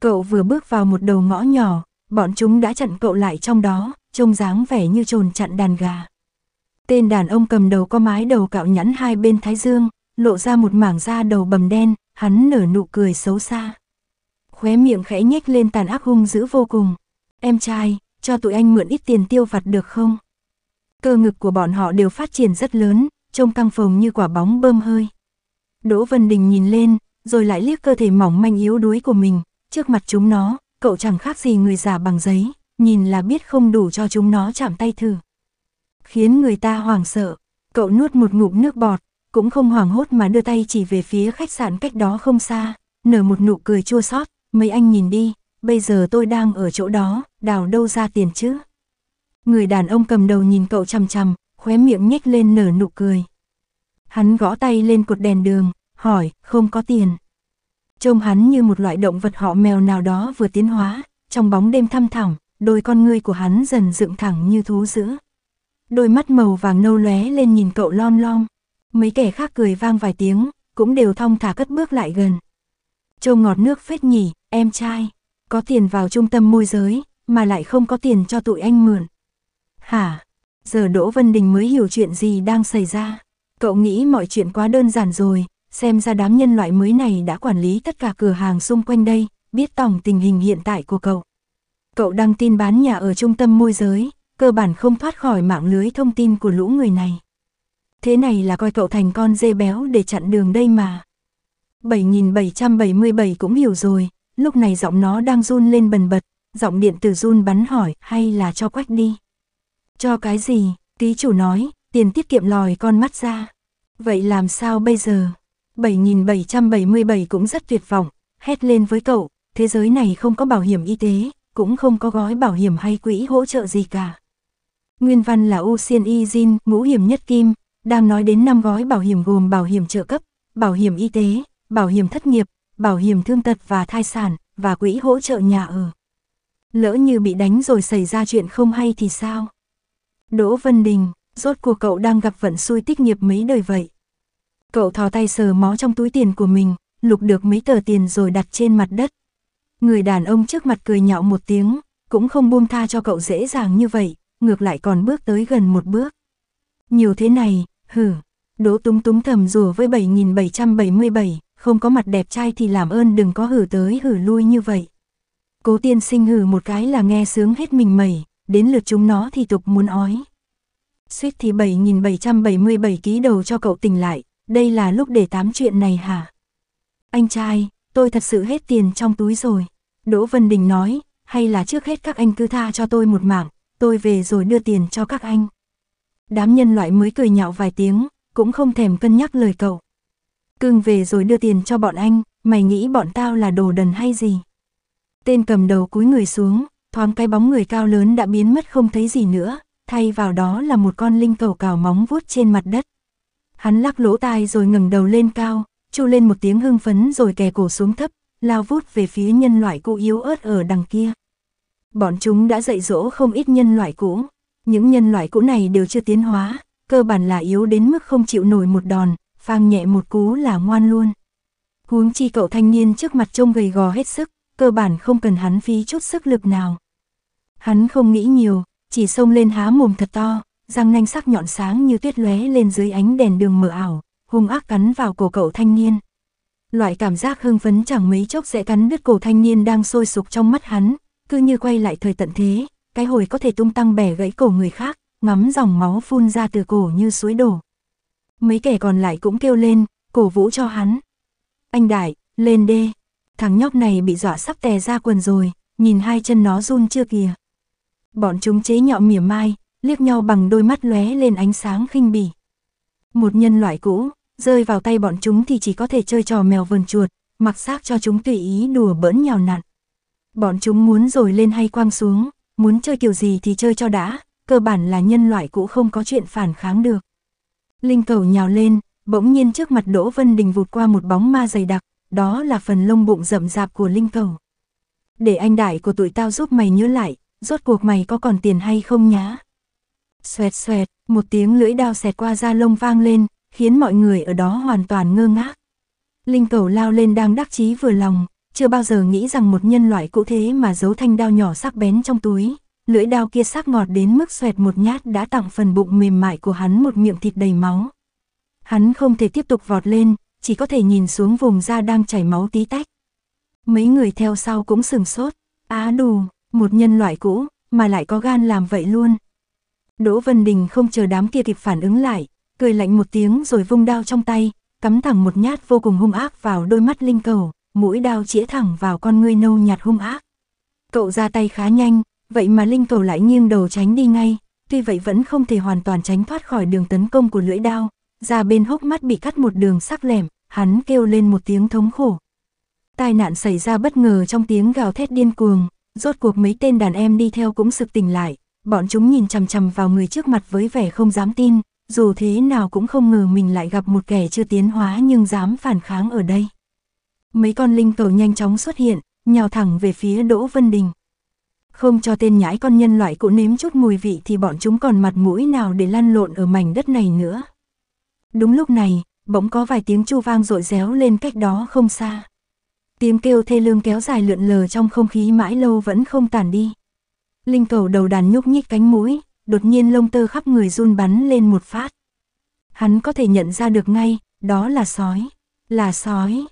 Cậu vừa bước vào một đầu ngõ nhỏ, bọn chúng đã chặn cậu lại trong đó, trông dáng vẻ như trồn chặn đàn gà. Tên đàn ông cầm đầu có mái đầu cạo nhẵn hai bên thái dương, lộ ra một mảng da đầu bầm đen, hắn nở nụ cười xấu xa. Khóe miệng khẽ nhếch lên tàn ác hung dữ vô cùng. Em trai, cho tụi anh mượn ít tiền tiêu vặt được không? Cơ ngực của bọn họ đều phát triển rất lớn, trông căng phồng như quả bóng bơm hơi. Đỗ Vân Đình nhìn lên, rồi lại liếc cơ thể mỏng manh yếu đuối của mình, trước mặt chúng nó, cậu chẳng khác gì người già bằng giấy, nhìn là biết không đủ cho chúng nó chạm tay thử khiến người ta hoảng sợ. Cậu nuốt một ngụm nước bọt, cũng không hoảng hốt mà đưa tay chỉ về phía khách sạn cách đó không xa, nở một nụ cười chua xót, mấy anh nhìn đi, bây giờ tôi đang ở chỗ đó, đào đâu ra tiền chứ. Người đàn ông cầm đầu nhìn cậu chằm chằm, khóe miệng nhếch lên nở nụ cười. Hắn gõ tay lên cột đèn đường, hỏi, không có tiền. Trông hắn như một loại động vật họ mèo nào đó vừa tiến hóa, trong bóng đêm thăm thẳm, đôi con ngươi của hắn dần dựng thẳng như thú dữ đôi mắt màu vàng nâu lóe lên nhìn cậu lon lon. Mấy kẻ khác cười vang vài tiếng, cũng đều thong thả cất bước lại gần. Châu ngọt nước phết nhỉ, em trai, có tiền vào trung tâm môi giới, mà lại không có tiền cho tụi anh mượn. Hả, giờ Đỗ Vân Đình mới hiểu chuyện gì đang xảy ra. Cậu nghĩ mọi chuyện quá đơn giản rồi, xem ra đám nhân loại mới này đã quản lý tất cả cửa hàng xung quanh đây, biết tổng tình hình hiện tại của cậu. Cậu đăng tin bán nhà ở trung tâm môi giới, cơ bản không thoát khỏi mạng lưới thông tin của lũ người này. Thế này là coi cậu thành con dê béo để chặn đường đây mà. 7777 cũng hiểu rồi, lúc này giọng nó đang run lên bần bật, giọng điện tử run bắn hỏi hay là cho quách đi. Cho cái gì, tí chủ nói, tiền tiết kiệm lòi con mắt ra. Vậy làm sao bây giờ? 7777 cũng rất tuyệt vọng, hét lên với cậu, thế giới này không có bảo hiểm y tế, cũng không có gói bảo hiểm hay quỹ hỗ trợ gì cả. Nguyên văn là U Xiên Y Jin, ngũ hiểm nhất kim, đang nói đến năm gói bảo hiểm gồm bảo hiểm trợ cấp, bảo hiểm y tế, bảo hiểm thất nghiệp, bảo hiểm thương tật và thai sản, và quỹ hỗ trợ nhà ở. Lỡ như bị đánh rồi xảy ra chuyện không hay thì sao? Đỗ Vân Đình, rốt cuộc cậu đang gặp vận xui tích nghiệp mấy đời vậy. Cậu thò tay sờ mó trong túi tiền của mình, lục được mấy tờ tiền rồi đặt trên mặt đất. Người đàn ông trước mặt cười nhạo một tiếng, cũng không buông tha cho cậu dễ dàng như vậy, ngược lại còn bước tới gần một bước. Nhiều thế này, hử, đỗ túng túng thầm rùa với 7777, không có mặt đẹp trai thì làm ơn đừng có hử tới hử lui như vậy. Cố tiên sinh hử một cái là nghe sướng hết mình mẩy, đến lượt chúng nó thì tục muốn ói. Suýt thì 7777 ký đầu cho cậu tỉnh lại, đây là lúc để tám chuyện này hả? Anh trai, tôi thật sự hết tiền trong túi rồi. Đỗ Vân Đình nói, hay là trước hết các anh cứ tha cho tôi một mảng, tôi về rồi đưa tiền cho các anh. Đám nhân loại mới cười nhạo vài tiếng, cũng không thèm cân nhắc lời cậu. Cưng về rồi đưa tiền cho bọn anh, mày nghĩ bọn tao là đồ đần hay gì? Tên cầm đầu cúi người xuống, thoáng cái bóng người cao lớn đã biến mất không thấy gì nữa, thay vào đó là một con linh cầu cào móng vuốt trên mặt đất. Hắn lắc lỗ tai rồi ngẩng đầu lên cao, chu lên một tiếng hưng phấn rồi kè cổ xuống thấp, lao vút về phía nhân loại cụ yếu ớt ở đằng kia. Bọn chúng đã dạy dỗ không ít nhân loại cũ. Những nhân loại cũ này đều chưa tiến hóa, cơ bản là yếu đến mức không chịu nổi một đòn, phang nhẹ một cú là ngoan luôn. Huống chi cậu thanh niên trước mặt trông gầy gò hết sức, cơ bản không cần hắn phí chút sức lực nào. Hắn không nghĩ nhiều, chỉ xông lên há mồm thật to, răng nanh sắc nhọn sáng như tuyết lóe lên dưới ánh đèn đường mờ ảo, hung ác cắn vào cổ cậu thanh niên. Loại cảm giác hưng phấn chẳng mấy chốc sẽ cắn đứt cổ thanh niên đang sôi sục trong mắt hắn, cứ như quay lại thời tận thế, cái hồi có thể tung tăng bẻ gãy cổ người khác, ngắm dòng máu phun ra từ cổ như suối đổ. Mấy kẻ còn lại cũng kêu lên, cổ vũ cho hắn. Anh Đại, lên đê. Thằng nhóc này bị dọa sắp tè ra quần rồi, nhìn hai chân nó run chưa kìa. Bọn chúng chế nhọ mỉa mai, liếc nhau bằng đôi mắt lóe lên ánh sáng khinh bỉ. Một nhân loại cũ, rơi vào tay bọn chúng thì chỉ có thể chơi trò mèo vườn chuột, mặc xác cho chúng tùy ý đùa bỡn nhào nặn. Bọn chúng muốn rồi lên hay quang xuống, muốn chơi kiểu gì thì chơi cho đã, cơ bản là nhân loại cũng không có chuyện phản kháng được. Linh cầu nhào lên, bỗng nhiên trước mặt Đỗ Vân Đình vụt qua một bóng ma dày đặc, đó là phần lông bụng rậm rạp của Linh cầu. Để anh đại của tụi tao giúp mày nhớ lại, rốt cuộc mày có còn tiền hay không nhá? Xoẹt xoẹt, một tiếng lưỡi đao xẹt qua da lông vang lên, khiến mọi người ở đó hoàn toàn ngơ ngác. Linh cầu lao lên đang đắc chí vừa lòng, chưa bao giờ nghĩ rằng một nhân loại cụ thế mà giấu thanh đao nhỏ sắc bén trong túi, lưỡi đao kia sắc ngọt đến mức xoẹt một nhát đã tặng phần bụng mềm mại của hắn một miệng thịt đầy máu. Hắn không thể tiếp tục vọt lên, chỉ có thể nhìn xuống vùng da đang chảy máu tí tách. Mấy người theo sau cũng sừng sốt, á à đù, một nhân loại cũ, mà lại có gan làm vậy luôn. Đỗ Vân Đình không chờ đám kia kịp phản ứng lại, cười lạnh một tiếng rồi vung đao trong tay, cắm thẳng một nhát vô cùng hung ác vào đôi mắt linh cầu, mũi đao chĩa thẳng vào con ngươi nâu nhạt hung ác. Cậu ra tay khá nhanh, vậy mà linh cầu lại nghiêng đầu tránh đi ngay, tuy vậy vẫn không thể hoàn toàn tránh thoát khỏi đường tấn công của lưỡi đao, ra bên hốc mắt bị cắt một đường sắc lẻm, hắn kêu lên một tiếng thống khổ. Tai nạn xảy ra bất ngờ trong tiếng gào thét điên cuồng, rốt cuộc mấy tên đàn em đi theo cũng sực tỉnh lại, bọn chúng nhìn chằm chằm vào người trước mặt với vẻ không dám tin, dù thế nào cũng không ngờ mình lại gặp một kẻ chưa tiến hóa nhưng dám phản kháng ở đây mấy con linh cầu nhanh chóng xuất hiện, nhào thẳng về phía Đỗ Vân Đình. Không cho tên nhãi con nhân loại cũ nếm chút mùi vị thì bọn chúng còn mặt mũi nào để lăn lộn ở mảnh đất này nữa. Đúng lúc này, bỗng có vài tiếng chu vang rội réo lên cách đó không xa. Tiếng kêu thê lương kéo dài lượn lờ trong không khí mãi lâu vẫn không tản đi. Linh cầu đầu đàn nhúc nhích cánh mũi, đột nhiên lông tơ khắp người run bắn lên một phát. Hắn có thể nhận ra được ngay, đó là sói. Là sói,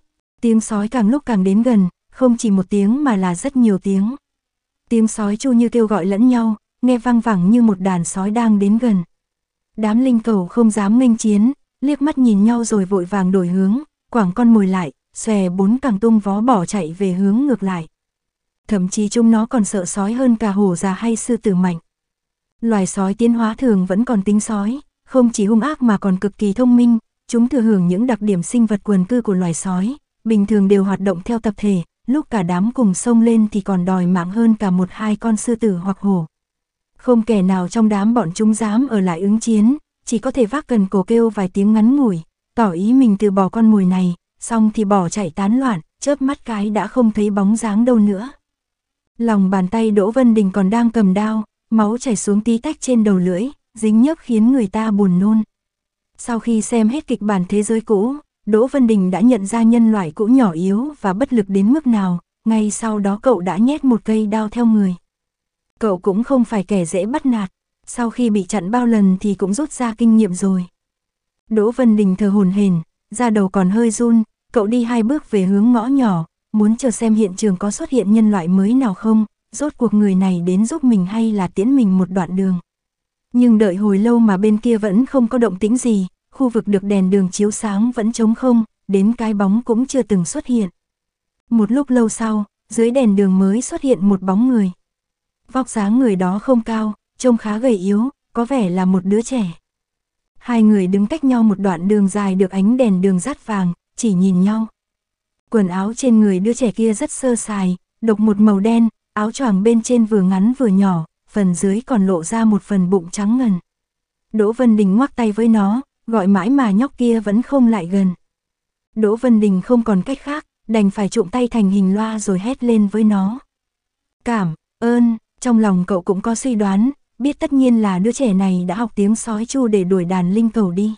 Tiếng sói càng lúc càng đến gần, không chỉ một tiếng mà là rất nhiều tiếng. Tiếng sói chu như kêu gọi lẫn nhau, nghe vang vẳng như một đàn sói đang đến gần. Đám linh cầu không dám nghênh chiến, liếc mắt nhìn nhau rồi vội vàng đổi hướng, quảng con mồi lại, xòe bốn càng tung vó bỏ chạy về hướng ngược lại. Thậm chí chúng nó còn sợ sói hơn cả hổ già hay sư tử mạnh. Loài sói tiến hóa thường vẫn còn tính sói, không chỉ hung ác mà còn cực kỳ thông minh, chúng thừa hưởng những đặc điểm sinh vật quần cư của loài sói, bình thường đều hoạt động theo tập thể, lúc cả đám cùng sông lên thì còn đòi mạng hơn cả một hai con sư tử hoặc hổ. Không kẻ nào trong đám bọn chúng dám ở lại ứng chiến, chỉ có thể vác cần cổ kêu vài tiếng ngắn ngủi, tỏ ý mình từ bỏ con mồi này, xong thì bỏ chạy tán loạn, chớp mắt cái đã không thấy bóng dáng đâu nữa. Lòng bàn tay Đỗ Vân Đình còn đang cầm đao, máu chảy xuống tí tách trên đầu lưỡi, dính nhớp khiến người ta buồn nôn. Sau khi xem hết kịch bản thế giới cũ, Đỗ Vân Đình đã nhận ra nhân loại cũ nhỏ yếu và bất lực đến mức nào, ngay sau đó cậu đã nhét một cây đao theo người. Cậu cũng không phải kẻ dễ bắt nạt, sau khi bị chặn bao lần thì cũng rút ra kinh nghiệm rồi. Đỗ Vân Đình thờ hồn hền, da đầu còn hơi run, cậu đi hai bước về hướng ngõ nhỏ, muốn chờ xem hiện trường có xuất hiện nhân loại mới nào không, rốt cuộc người này đến giúp mình hay là tiễn mình một đoạn đường. Nhưng đợi hồi lâu mà bên kia vẫn không có động tĩnh gì, khu vực được đèn đường chiếu sáng vẫn trống không, đến cái bóng cũng chưa từng xuất hiện. Một lúc lâu sau, dưới đèn đường mới xuất hiện một bóng người. Vóc dáng người đó không cao, trông khá gầy yếu, có vẻ là một đứa trẻ. Hai người đứng cách nhau một đoạn đường dài được ánh đèn đường rát vàng, chỉ nhìn nhau. Quần áo trên người đứa trẻ kia rất sơ sài, độc một màu đen, áo choàng bên trên vừa ngắn vừa nhỏ, phần dưới còn lộ ra một phần bụng trắng ngần. Đỗ Vân Đình ngoắc tay với nó, gọi mãi mà nhóc kia vẫn không lại gần. Đỗ Vân Đình không còn cách khác, đành phải trộm tay thành hình loa rồi hét lên với nó. Cảm ơn, trong lòng cậu cũng có suy đoán, biết tất nhiên là đứa trẻ này đã học tiếng sói chu để đuổi đàn linh cầu đi.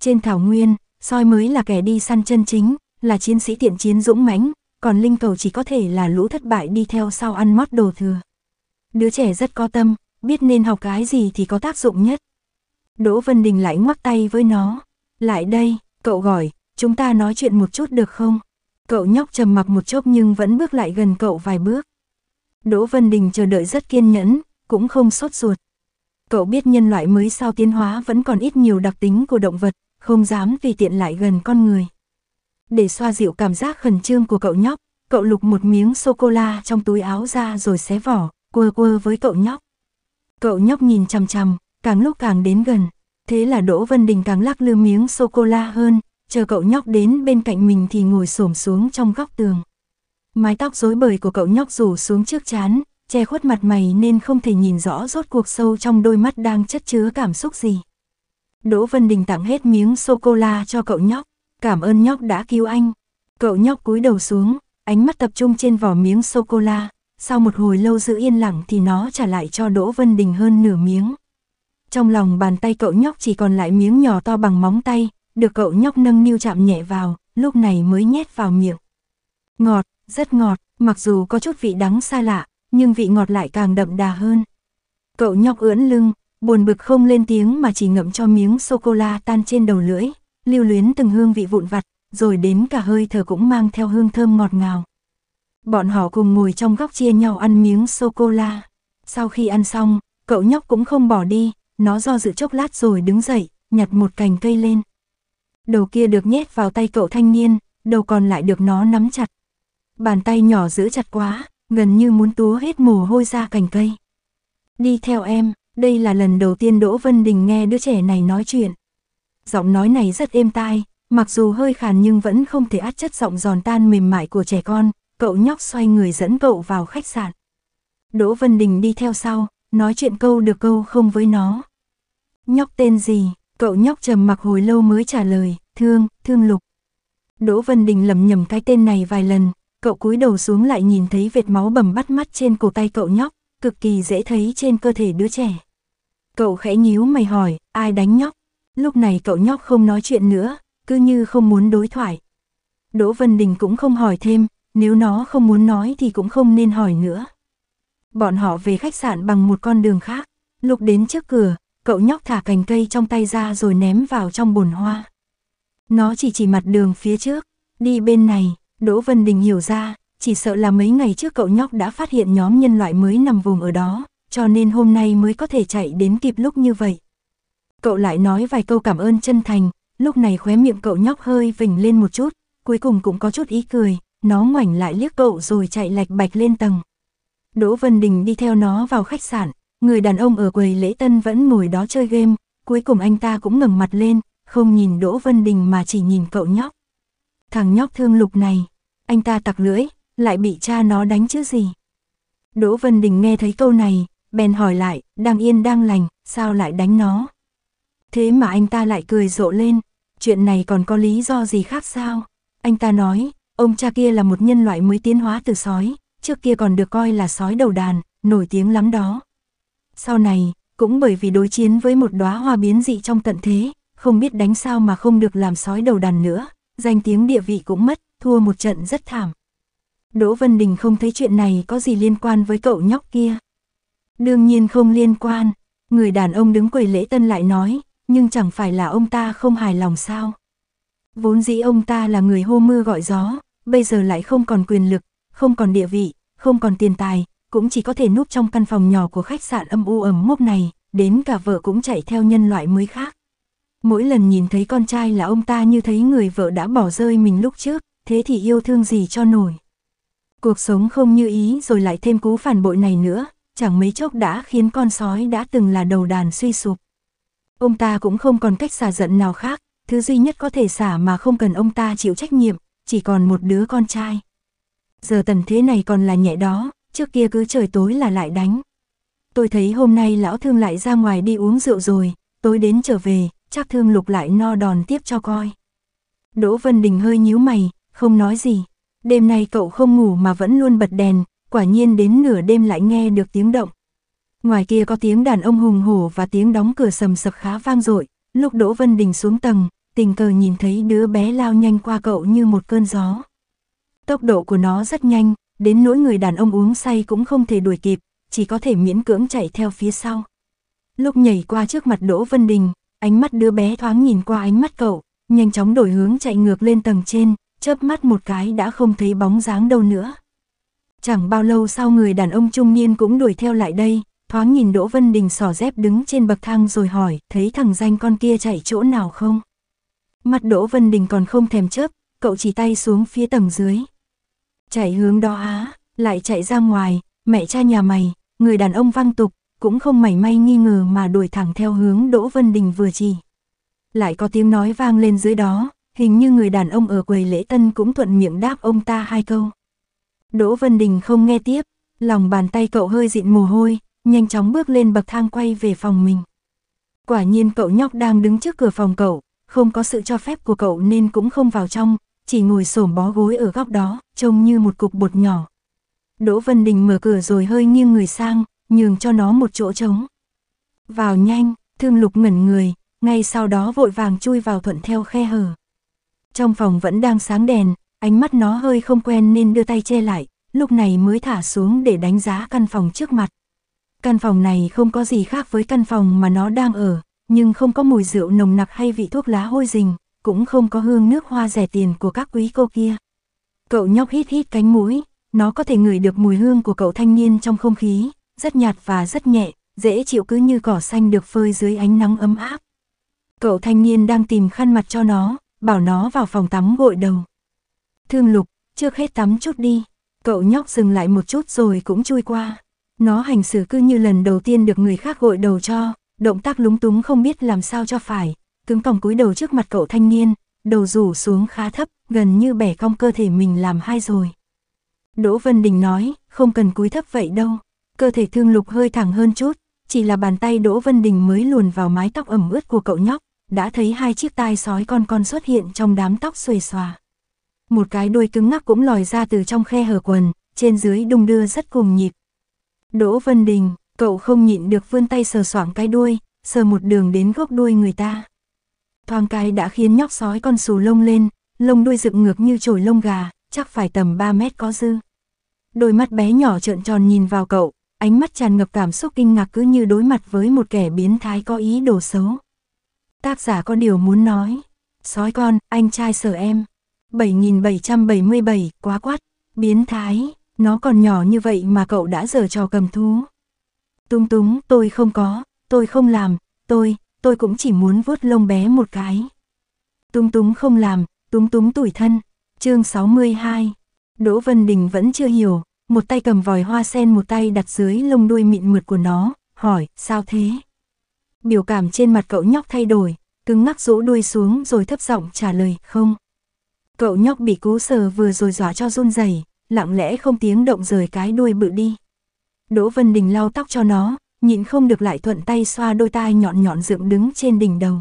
Trên thảo nguyên, sói mới là kẻ đi săn chân chính, là chiến sĩ tiện chiến dũng mãnh, còn linh cầu chỉ có thể là lũ thất bại đi theo sau ăn mót đồ thừa. Đứa trẻ rất có tâm, biết nên học cái gì thì có tác dụng nhất. Đỗ Vân Đình lại ngoắc tay với nó. Lại đây, cậu gọi, chúng ta nói chuyện một chút được không? Cậu nhóc trầm mặc một chốc nhưng vẫn bước lại gần cậu vài bước. Đỗ Vân Đình chờ đợi rất kiên nhẫn, cũng không sốt ruột. Cậu biết nhân loại mới sau tiến hóa vẫn còn ít nhiều đặc tính của động vật, không dám vì tiện lại gần con người. Để xoa dịu cảm giác khẩn trương của cậu nhóc, cậu lục một miếng sô-cô-la trong túi áo ra rồi xé vỏ, quơ quơ với cậu nhóc. Cậu nhóc nhìn chằm chằm, càng lúc càng đến gần. Thế là Đỗ Vân Đình càng lắc lư miếng sô-cô-la hơn, chờ cậu nhóc đến bên cạnh mình thì ngồi xổm xuống trong góc tường. Mái tóc rối bời của cậu nhóc rủ xuống trước chán, che khuất mặt mày nên không thể nhìn rõ rốt cuộc sâu trong đôi mắt đang chất chứa cảm xúc gì. Đỗ Vân Đình tặng hết miếng sô-cô-la cho cậu nhóc, cảm ơn nhóc đã cứu anh. Cậu nhóc cúi đầu xuống, ánh mắt tập trung trên vỏ miếng sô-cô-la, sau một hồi lâu giữ yên lặng thì nó trả lại cho Đỗ Vân Đình hơn nửa miếng. Trong lòng bàn tay cậu nhóc chỉ còn lại miếng nhỏ to bằng móng tay, được cậu nhóc nâng niu chạm nhẹ vào, lúc này mới nhét vào miệng. Ngọt, rất ngọt, mặc dù có chút vị đắng xa lạ, nhưng vị ngọt lại càng đậm đà hơn. Cậu nhóc ưỡn lưng, buồn bực không lên tiếng mà chỉ ngậm cho miếng sô-cô-la tan trên đầu lưỡi, lưu luyến từng hương vị vụn vặt, rồi đến cả hơi thở cũng mang theo hương thơm ngọt ngào. Bọn họ cùng ngồi trong góc chia nhau ăn miếng sô-cô-la. Sau khi ăn xong, cậu nhóc cũng không bỏ đi, nó do dự chốc lát rồi đứng dậy, nhặt một cành cây lên. Đầu kia được nhét vào tay cậu thanh niên, đầu còn lại được nó nắm chặt. Bàn tay nhỏ giữ chặt quá, gần như muốn túa hết mồ hôi ra cành cây. Đi theo em, đây là lần đầu tiên Đỗ Vân Đình nghe đứa trẻ này nói chuyện. Giọng nói này rất êm tai, mặc dù hơi khàn nhưng vẫn không thể át chất giọng giòn tan mềm mại của trẻ con, cậu nhóc xoay người dẫn cậu vào khách sạn. Đỗ Vân Đình đi theo sau, nói chuyện câu được câu không với nó nhóc tên gì, cậu nhóc trầm mặc hồi lâu mới trả lời, thương, thương lục. Đỗ Vân Đình lầm nhầm cái tên này vài lần, cậu cúi đầu xuống lại nhìn thấy vệt máu bầm bắt mắt trên cổ tay cậu nhóc, cực kỳ dễ thấy trên cơ thể đứa trẻ. Cậu khẽ nhíu mày hỏi, ai đánh nhóc? Lúc này cậu nhóc không nói chuyện nữa, cứ như không muốn đối thoại. Đỗ Vân Đình cũng không hỏi thêm, nếu nó không muốn nói thì cũng không nên hỏi nữa. Bọn họ về khách sạn bằng một con đường khác, lục đến trước cửa, cậu nhóc thả cành cây trong tay ra rồi ném vào trong bồn hoa. Nó chỉ chỉ mặt đường phía trước, đi bên này, Đỗ Vân Đình hiểu ra, chỉ sợ là mấy ngày trước cậu nhóc đã phát hiện nhóm nhân loại mới nằm vùng ở đó, cho nên hôm nay mới có thể chạy đến kịp lúc như vậy. Cậu lại nói vài câu cảm ơn chân thành, lúc này khóe miệng cậu nhóc hơi vỉnh lên một chút, cuối cùng cũng có chút ý cười, nó ngoảnh lại liếc cậu rồi chạy lạch bạch lên tầng. Đỗ Vân Đình đi theo nó vào khách sạn, Người đàn ông ở quầy lễ tân vẫn ngồi đó chơi game, cuối cùng anh ta cũng ngẩng mặt lên, không nhìn Đỗ Vân Đình mà chỉ nhìn cậu nhóc. Thằng nhóc thương lục này, anh ta tặc lưỡi, lại bị cha nó đánh chứ gì. Đỗ Vân Đình nghe thấy câu này, bèn hỏi lại, đang yên đang lành, sao lại đánh nó? Thế mà anh ta lại cười rộ lên, chuyện này còn có lý do gì khác sao? Anh ta nói, ông cha kia là một nhân loại mới tiến hóa từ sói, trước kia còn được coi là sói đầu đàn, nổi tiếng lắm đó. Sau này, cũng bởi vì đối chiến với một đóa hoa biến dị trong tận thế, không biết đánh sao mà không được làm sói đầu đàn nữa, danh tiếng địa vị cũng mất, thua một trận rất thảm. Đỗ Vân Đình không thấy chuyện này có gì liên quan với cậu nhóc kia. Đương nhiên không liên quan, người đàn ông đứng quầy lễ tân lại nói, nhưng chẳng phải là ông ta không hài lòng sao. Vốn dĩ ông ta là người hô mưa gọi gió, bây giờ lại không còn quyền lực, không còn địa vị, không còn tiền tài, cũng chỉ có thể núp trong căn phòng nhỏ của khách sạn âm u ẩm mốc này, đến cả vợ cũng chạy theo nhân loại mới khác. Mỗi lần nhìn thấy con trai là ông ta như thấy người vợ đã bỏ rơi mình lúc trước, thế thì yêu thương gì cho nổi. Cuộc sống không như ý rồi lại thêm cú phản bội này nữa, chẳng mấy chốc đã khiến con sói đã từng là đầu đàn suy sụp. Ông ta cũng không còn cách xả giận nào khác, thứ duy nhất có thể xả mà không cần ông ta chịu trách nhiệm, chỉ còn một đứa con trai. Giờ tần thế này còn là nhẹ đó, trước kia cứ trời tối là lại đánh. Tôi thấy hôm nay lão thương lại ra ngoài đi uống rượu rồi, tối đến trở về, chắc thương lục lại no đòn tiếp cho coi. Đỗ Vân Đình hơi nhíu mày, không nói gì. Đêm nay cậu không ngủ mà vẫn luôn bật đèn, quả nhiên đến nửa đêm lại nghe được tiếng động. Ngoài kia có tiếng đàn ông hùng hổ và tiếng đóng cửa sầm sập khá vang dội. Lúc Đỗ Vân Đình xuống tầng, tình cờ nhìn thấy đứa bé lao nhanh qua cậu như một cơn gió. Tốc độ của nó rất nhanh, đến nỗi người đàn ông uống say cũng không thể đuổi kịp, chỉ có thể miễn cưỡng chạy theo phía sau. Lúc nhảy qua trước mặt Đỗ Vân Đình, ánh mắt đứa bé thoáng nhìn qua ánh mắt cậu, nhanh chóng đổi hướng chạy ngược lên tầng trên, chớp mắt một cái đã không thấy bóng dáng đâu nữa. Chẳng bao lâu sau người đàn ông trung niên cũng đuổi theo lại đây, thoáng nhìn Đỗ Vân Đình sỏ dép đứng trên bậc thang rồi hỏi, thấy thằng danh con kia chạy chỗ nào không? Mặt Đỗ Vân Đình còn không thèm chớp, cậu chỉ tay xuống phía tầng dưới chạy hướng đó á, lại chạy ra ngoài, mẹ cha nhà mày, người đàn ông văng tục, cũng không mảy may nghi ngờ mà đuổi thẳng theo hướng Đỗ Vân Đình vừa chỉ. Lại có tiếng nói vang lên dưới đó, hình như người đàn ông ở quầy lễ tân cũng thuận miệng đáp ông ta hai câu. Đỗ Vân Đình không nghe tiếp, lòng bàn tay cậu hơi dịn mồ hôi, nhanh chóng bước lên bậc thang quay về phòng mình. Quả nhiên cậu nhóc đang đứng trước cửa phòng cậu, không có sự cho phép của cậu nên cũng không vào trong, chỉ ngồi xổm bó gối ở góc đó, trông như một cục bột nhỏ. Đỗ Vân Đình mở cửa rồi hơi nghiêng người sang, nhường cho nó một chỗ trống. Vào nhanh, thương lục ngẩn người, ngay sau đó vội vàng chui vào thuận theo khe hở. Trong phòng vẫn đang sáng đèn, ánh mắt nó hơi không quen nên đưa tay che lại, lúc này mới thả xuống để đánh giá căn phòng trước mặt. Căn phòng này không có gì khác với căn phòng mà nó đang ở, nhưng không có mùi rượu nồng nặc hay vị thuốc lá hôi rình cũng không có hương nước hoa rẻ tiền của các quý cô kia. Cậu nhóc hít hít cánh mũi, nó có thể ngửi được mùi hương của cậu thanh niên trong không khí, rất nhạt và rất nhẹ, dễ chịu cứ như cỏ xanh được phơi dưới ánh nắng ấm áp. Cậu thanh niên đang tìm khăn mặt cho nó, bảo nó vào phòng tắm gội đầu. Thương lục, trước hết tắm chút đi, cậu nhóc dừng lại một chút rồi cũng chui qua. Nó hành xử cứ như lần đầu tiên được người khác gội đầu cho, động tác lúng túng không biết làm sao cho phải, cứng còng cúi đầu trước mặt cậu thanh niên, đầu rủ xuống khá thấp, gần như bẻ cong cơ thể mình làm hai rồi. Đỗ Vân Đình nói, không cần cúi thấp vậy đâu, cơ thể thương lục hơi thẳng hơn chút, chỉ là bàn tay Đỗ Vân Đình mới luồn vào mái tóc ẩm ướt của cậu nhóc, đã thấy hai chiếc tai sói con con xuất hiện trong đám tóc xuề xòa. Một cái đuôi cứng ngắc cũng lòi ra từ trong khe hở quần, trên dưới đung đưa rất cùng nhịp. Đỗ Vân Đình, cậu không nhịn được vươn tay sờ soảng cái đuôi, sờ một đường đến gốc đuôi người ta thoang cái đã khiến nhóc sói con xù lông lên, lông đuôi dựng ngược như chổi lông gà, chắc phải tầm 3 mét có dư. Đôi mắt bé nhỏ trợn tròn nhìn vào cậu, ánh mắt tràn ngập cảm xúc kinh ngạc cứ như đối mặt với một kẻ biến thái có ý đồ xấu. Tác giả có điều muốn nói. Sói con, anh trai sở em. 7777, quá quát, biến thái, nó còn nhỏ như vậy mà cậu đã giở trò cầm thú. Tung túng, tôi không có, tôi không làm, tôi, tôi cũng chỉ muốn vuốt lông bé một cái. Túng túng không làm, túng túng tủi thân. Chương 62. Đỗ Vân Đình vẫn chưa hiểu, một tay cầm vòi hoa sen một tay đặt dưới lông đuôi mịn mượt của nó, hỏi, sao thế? Biểu cảm trên mặt cậu nhóc thay đổi, cứng ngắc rũ đuôi xuống rồi thấp giọng trả lời, không. Cậu nhóc bị cú sờ vừa rồi dọa cho run rẩy, lặng lẽ không tiếng động rời cái đuôi bự đi. Đỗ Vân Đình lau tóc cho nó, nhịn không được lại thuận tay xoa đôi tai nhọn nhọn dựng đứng trên đỉnh đầu.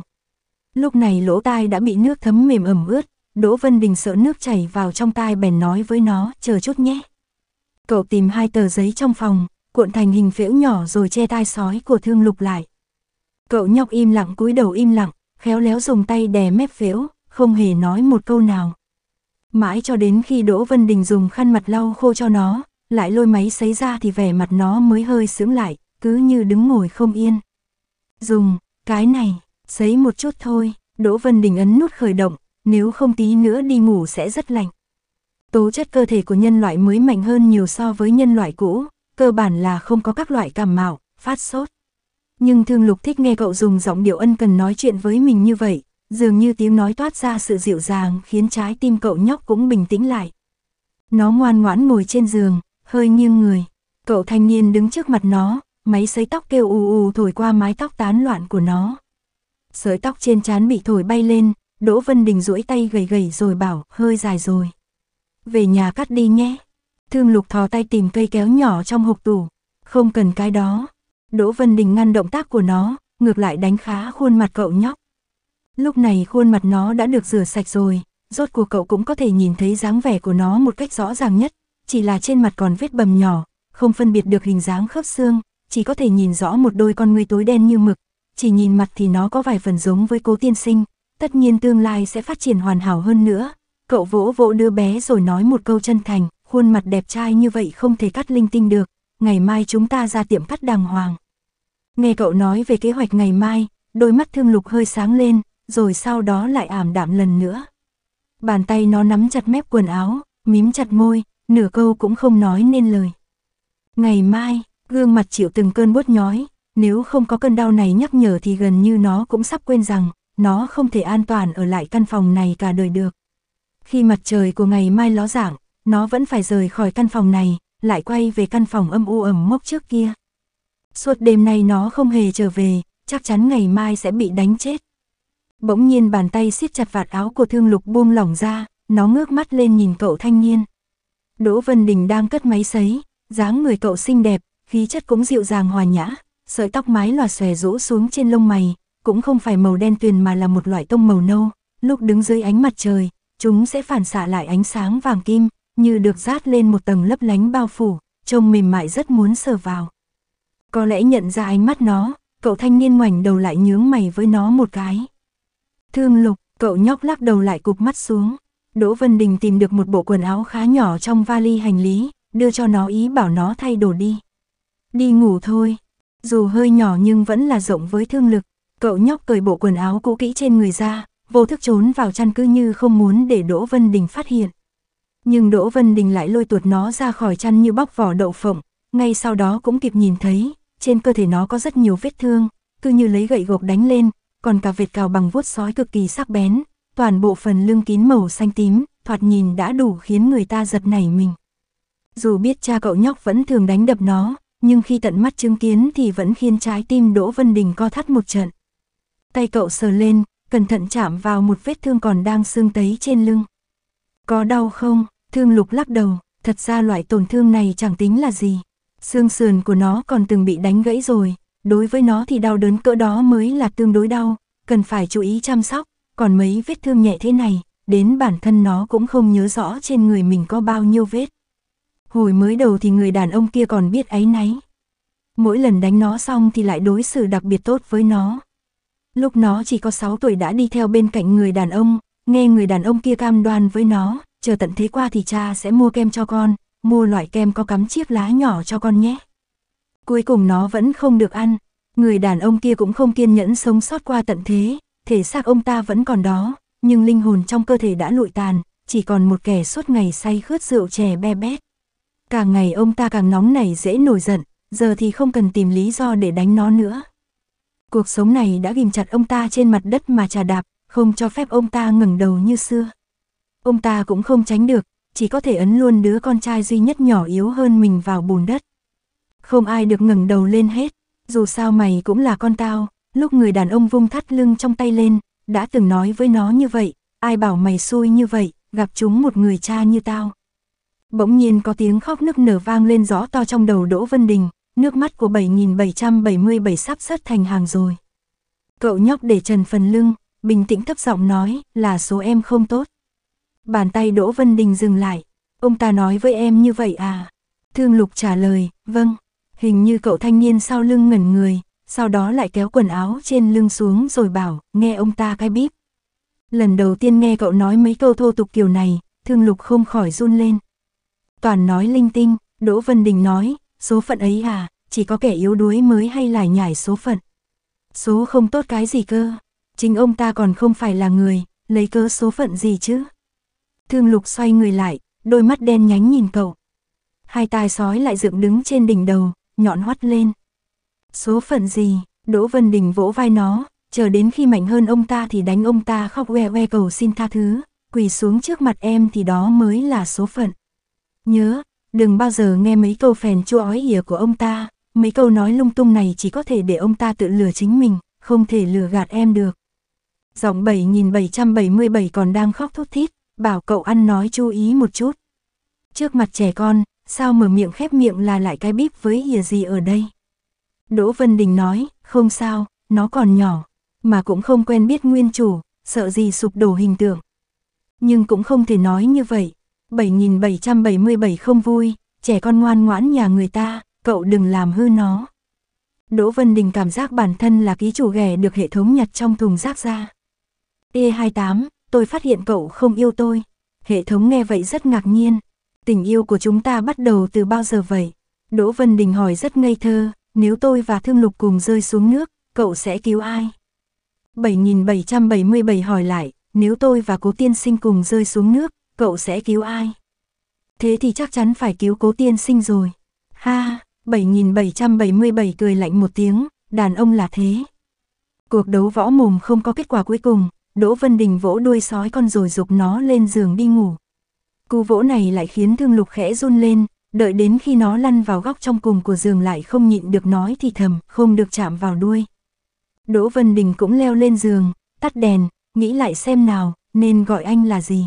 Lúc này lỗ tai đã bị nước thấm mềm ẩm ướt, Đỗ Vân Đình sợ nước chảy vào trong tai bèn nói với nó, chờ chút nhé. Cậu tìm hai tờ giấy trong phòng, cuộn thành hình phễu nhỏ rồi che tai sói của thương lục lại. Cậu nhóc im lặng cúi đầu im lặng, khéo léo dùng tay đè mép phễu, không hề nói một câu nào. Mãi cho đến khi Đỗ Vân Đình dùng khăn mặt lau khô cho nó, lại lôi máy sấy ra thì vẻ mặt nó mới hơi sướng lại, cứ như đứng ngồi không yên. Dùng, cái này, sấy một chút thôi, Đỗ Vân Đình ấn nút khởi động, nếu không tí nữa đi ngủ sẽ rất lạnh. Tố chất cơ thể của nhân loại mới mạnh hơn nhiều so với nhân loại cũ, cơ bản là không có các loại cảm mạo, phát sốt. Nhưng Thương Lục thích nghe cậu dùng giọng điệu ân cần nói chuyện với mình như vậy, dường như tiếng nói toát ra sự dịu dàng khiến trái tim cậu nhóc cũng bình tĩnh lại. Nó ngoan ngoãn ngồi trên giường, hơi nghiêng người, cậu thanh niên đứng trước mặt nó, máy sấy tóc kêu ù ù thổi qua mái tóc tán loạn của nó. Sợi tóc trên trán bị thổi bay lên, Đỗ Vân Đình duỗi tay gầy gầy rồi bảo, hơi dài rồi. Về nhà cắt đi nhé. Thương Lục thò tay tìm cây kéo nhỏ trong hộp tủ, không cần cái đó. Đỗ Vân Đình ngăn động tác của nó, ngược lại đánh khá khuôn mặt cậu nhóc. Lúc này khuôn mặt nó đã được rửa sạch rồi, rốt cuộc cậu cũng có thể nhìn thấy dáng vẻ của nó một cách rõ ràng nhất, chỉ là trên mặt còn vết bầm nhỏ, không phân biệt được hình dáng khớp xương, chỉ có thể nhìn rõ một đôi con người tối đen như mực, chỉ nhìn mặt thì nó có vài phần giống với cố tiên sinh, tất nhiên tương lai sẽ phát triển hoàn hảo hơn nữa. Cậu vỗ vỗ đứa bé rồi nói một câu chân thành, khuôn mặt đẹp trai như vậy không thể cắt linh tinh được, ngày mai chúng ta ra tiệm cắt đàng hoàng. Nghe cậu nói về kế hoạch ngày mai, đôi mắt thương lục hơi sáng lên, rồi sau đó lại ảm đạm lần nữa. Bàn tay nó nắm chặt mép quần áo, mím chặt môi, nửa câu cũng không nói nên lời. Ngày mai, gương mặt chịu từng cơn bút nhói, nếu không có cơn đau này nhắc nhở thì gần như nó cũng sắp quên rằng, nó không thể an toàn ở lại căn phòng này cả đời được. Khi mặt trời của ngày mai ló dạng, nó vẫn phải rời khỏi căn phòng này, lại quay về căn phòng âm u ẩm mốc trước kia. Suốt đêm nay nó không hề trở về, chắc chắn ngày mai sẽ bị đánh chết. Bỗng nhiên bàn tay siết chặt vạt áo của thương lục buông lỏng ra, nó ngước mắt lên nhìn cậu thanh niên. Đỗ Vân Đình đang cất máy sấy, dáng người cậu xinh đẹp, khí chất cũng dịu dàng hòa nhã, sợi tóc mái lòa xòe rũ xuống trên lông mày, cũng không phải màu đen tuyền mà là một loại tông màu nâu, lúc đứng dưới ánh mặt trời, chúng sẽ phản xạ lại ánh sáng vàng kim, như được rát lên một tầng lấp lánh bao phủ, trông mềm mại rất muốn sờ vào. Có lẽ nhận ra ánh mắt nó, cậu thanh niên ngoảnh đầu lại nhướng mày với nó một cái. Thương lục, cậu nhóc lắc đầu lại cụp mắt xuống. Đỗ Vân Đình tìm được một bộ quần áo khá nhỏ trong vali hành lý, đưa cho nó ý bảo nó thay đồ đi. Đi ngủ thôi. Dù hơi nhỏ nhưng vẫn là rộng với thương lực. Cậu nhóc cởi bộ quần áo cũ kỹ trên người ra, vô thức trốn vào chăn cứ như không muốn để Đỗ Vân Đình phát hiện. Nhưng Đỗ Vân Đình lại lôi tuột nó ra khỏi chăn như bóc vỏ đậu phộng, ngay sau đó cũng kịp nhìn thấy, trên cơ thể nó có rất nhiều vết thương, cứ như lấy gậy gộc đánh lên, còn cả vệt cào bằng vuốt sói cực kỳ sắc bén, toàn bộ phần lưng kín màu xanh tím, thoạt nhìn đã đủ khiến người ta giật nảy mình. Dù biết cha cậu nhóc vẫn thường đánh đập nó, nhưng khi tận mắt chứng kiến thì vẫn khiến trái tim Đỗ Vân Đình co thắt một trận. Tay cậu sờ lên, cẩn thận chạm vào một vết thương còn đang sưng tấy trên lưng. Có đau không? Thương lục lắc đầu, thật ra loại tổn thương này chẳng tính là gì. Xương sườn của nó còn từng bị đánh gãy rồi, đối với nó thì đau đớn cỡ đó mới là tương đối đau, cần phải chú ý chăm sóc, còn mấy vết thương nhẹ thế này, đến bản thân nó cũng không nhớ rõ trên người mình có bao nhiêu vết. Hồi mới đầu thì người đàn ông kia còn biết ấy náy. Mỗi lần đánh nó xong thì lại đối xử đặc biệt tốt với nó. Lúc nó chỉ có 6 tuổi đã đi theo bên cạnh người đàn ông, nghe người đàn ông kia cam đoan với nó, chờ tận thế qua thì cha sẽ mua kem cho con, mua loại kem có cắm chiếc lá nhỏ cho con nhé. Cuối cùng nó vẫn không được ăn, người đàn ông kia cũng không kiên nhẫn sống sót qua tận thế, thể xác ông ta vẫn còn đó, nhưng linh hồn trong cơ thể đã lụi tàn, chỉ còn một kẻ suốt ngày say khướt rượu chè be bét. Càng ngày ông ta càng nóng nảy dễ nổi giận, giờ thì không cần tìm lý do để đánh nó nữa. Cuộc sống này đã ghim chặt ông ta trên mặt đất mà trà đạp, không cho phép ông ta ngẩng đầu như xưa. Ông ta cũng không tránh được, chỉ có thể ấn luôn đứa con trai duy nhất nhỏ yếu hơn mình vào bùn đất. Không ai được ngẩng đầu lên hết, dù sao mày cũng là con tao, lúc người đàn ông vung thắt lưng trong tay lên, đã từng nói với nó như vậy, ai bảo mày xui như vậy, gặp chúng một người cha như tao. Bỗng nhiên có tiếng khóc nức nở vang lên gió to trong đầu Đỗ Vân Đình, nước mắt của 7.777 sắp sắt thành hàng rồi. Cậu nhóc để trần phần lưng, bình tĩnh thấp giọng nói là số em không tốt. Bàn tay Đỗ Vân Đình dừng lại, ông ta nói với em như vậy à? Thương Lục trả lời, vâng, hình như cậu thanh niên sau lưng ngẩn người, sau đó lại kéo quần áo trên lưng xuống rồi bảo, nghe ông ta cái bíp. Lần đầu tiên nghe cậu nói mấy câu thô tục kiểu này, Thương Lục không khỏi run lên toàn nói linh tinh, Đỗ Vân Đình nói, số phận ấy à, chỉ có kẻ yếu đuối mới hay lải nhải số phận. Số không tốt cái gì cơ, chính ông ta còn không phải là người, lấy cớ số phận gì chứ. Thương lục xoay người lại, đôi mắt đen nhánh nhìn cậu. Hai tai sói lại dựng đứng trên đỉnh đầu, nhọn hoắt lên. Số phận gì, Đỗ Vân Đình vỗ vai nó, chờ đến khi mạnh hơn ông ta thì đánh ông ta khóc oe oe cầu xin tha thứ, quỳ xuống trước mặt em thì đó mới là số phận. Nhớ, đừng bao giờ nghe mấy câu phèn chua ói ỉa của ông ta, mấy câu nói lung tung này chỉ có thể để ông ta tự lừa chính mình, không thể lừa gạt em được. Giọng 7777 còn đang khóc thút thít, bảo cậu ăn nói chú ý một chút. Trước mặt trẻ con, sao mở miệng khép miệng là lại cái bíp với ỉa gì ở đây? Đỗ Vân Đình nói, không sao, nó còn nhỏ, mà cũng không quen biết nguyên chủ, sợ gì sụp đổ hình tượng. Nhưng cũng không thể nói như vậy, 7777 không vui, trẻ con ngoan ngoãn nhà người ta, cậu đừng làm hư nó. Đỗ Vân Đình cảm giác bản thân là ký chủ ghẻ được hệ thống nhặt trong thùng rác ra. E28, tôi phát hiện cậu không yêu tôi. Hệ thống nghe vậy rất ngạc nhiên. Tình yêu của chúng ta bắt đầu từ bao giờ vậy? Đỗ Vân Đình hỏi rất ngây thơ, nếu tôi và Thương Lục cùng rơi xuống nước, cậu sẽ cứu ai? 7777 hỏi lại, nếu tôi và Cố Tiên Sinh cùng rơi xuống nước, cậu sẽ cứu ai? Thế thì chắc chắn phải cứu cố tiên sinh rồi. Ha, 7777 cười lạnh một tiếng, đàn ông là thế. Cuộc đấu võ mồm không có kết quả cuối cùng, Đỗ Vân Đình vỗ đuôi sói con rồi dục nó lên giường đi ngủ. Cú vỗ này lại khiến thương lục khẽ run lên, đợi đến khi nó lăn vào góc trong cùng của giường lại không nhịn được nói thì thầm, không được chạm vào đuôi. Đỗ Vân Đình cũng leo lên giường, tắt đèn, nghĩ lại xem nào, nên gọi anh là gì.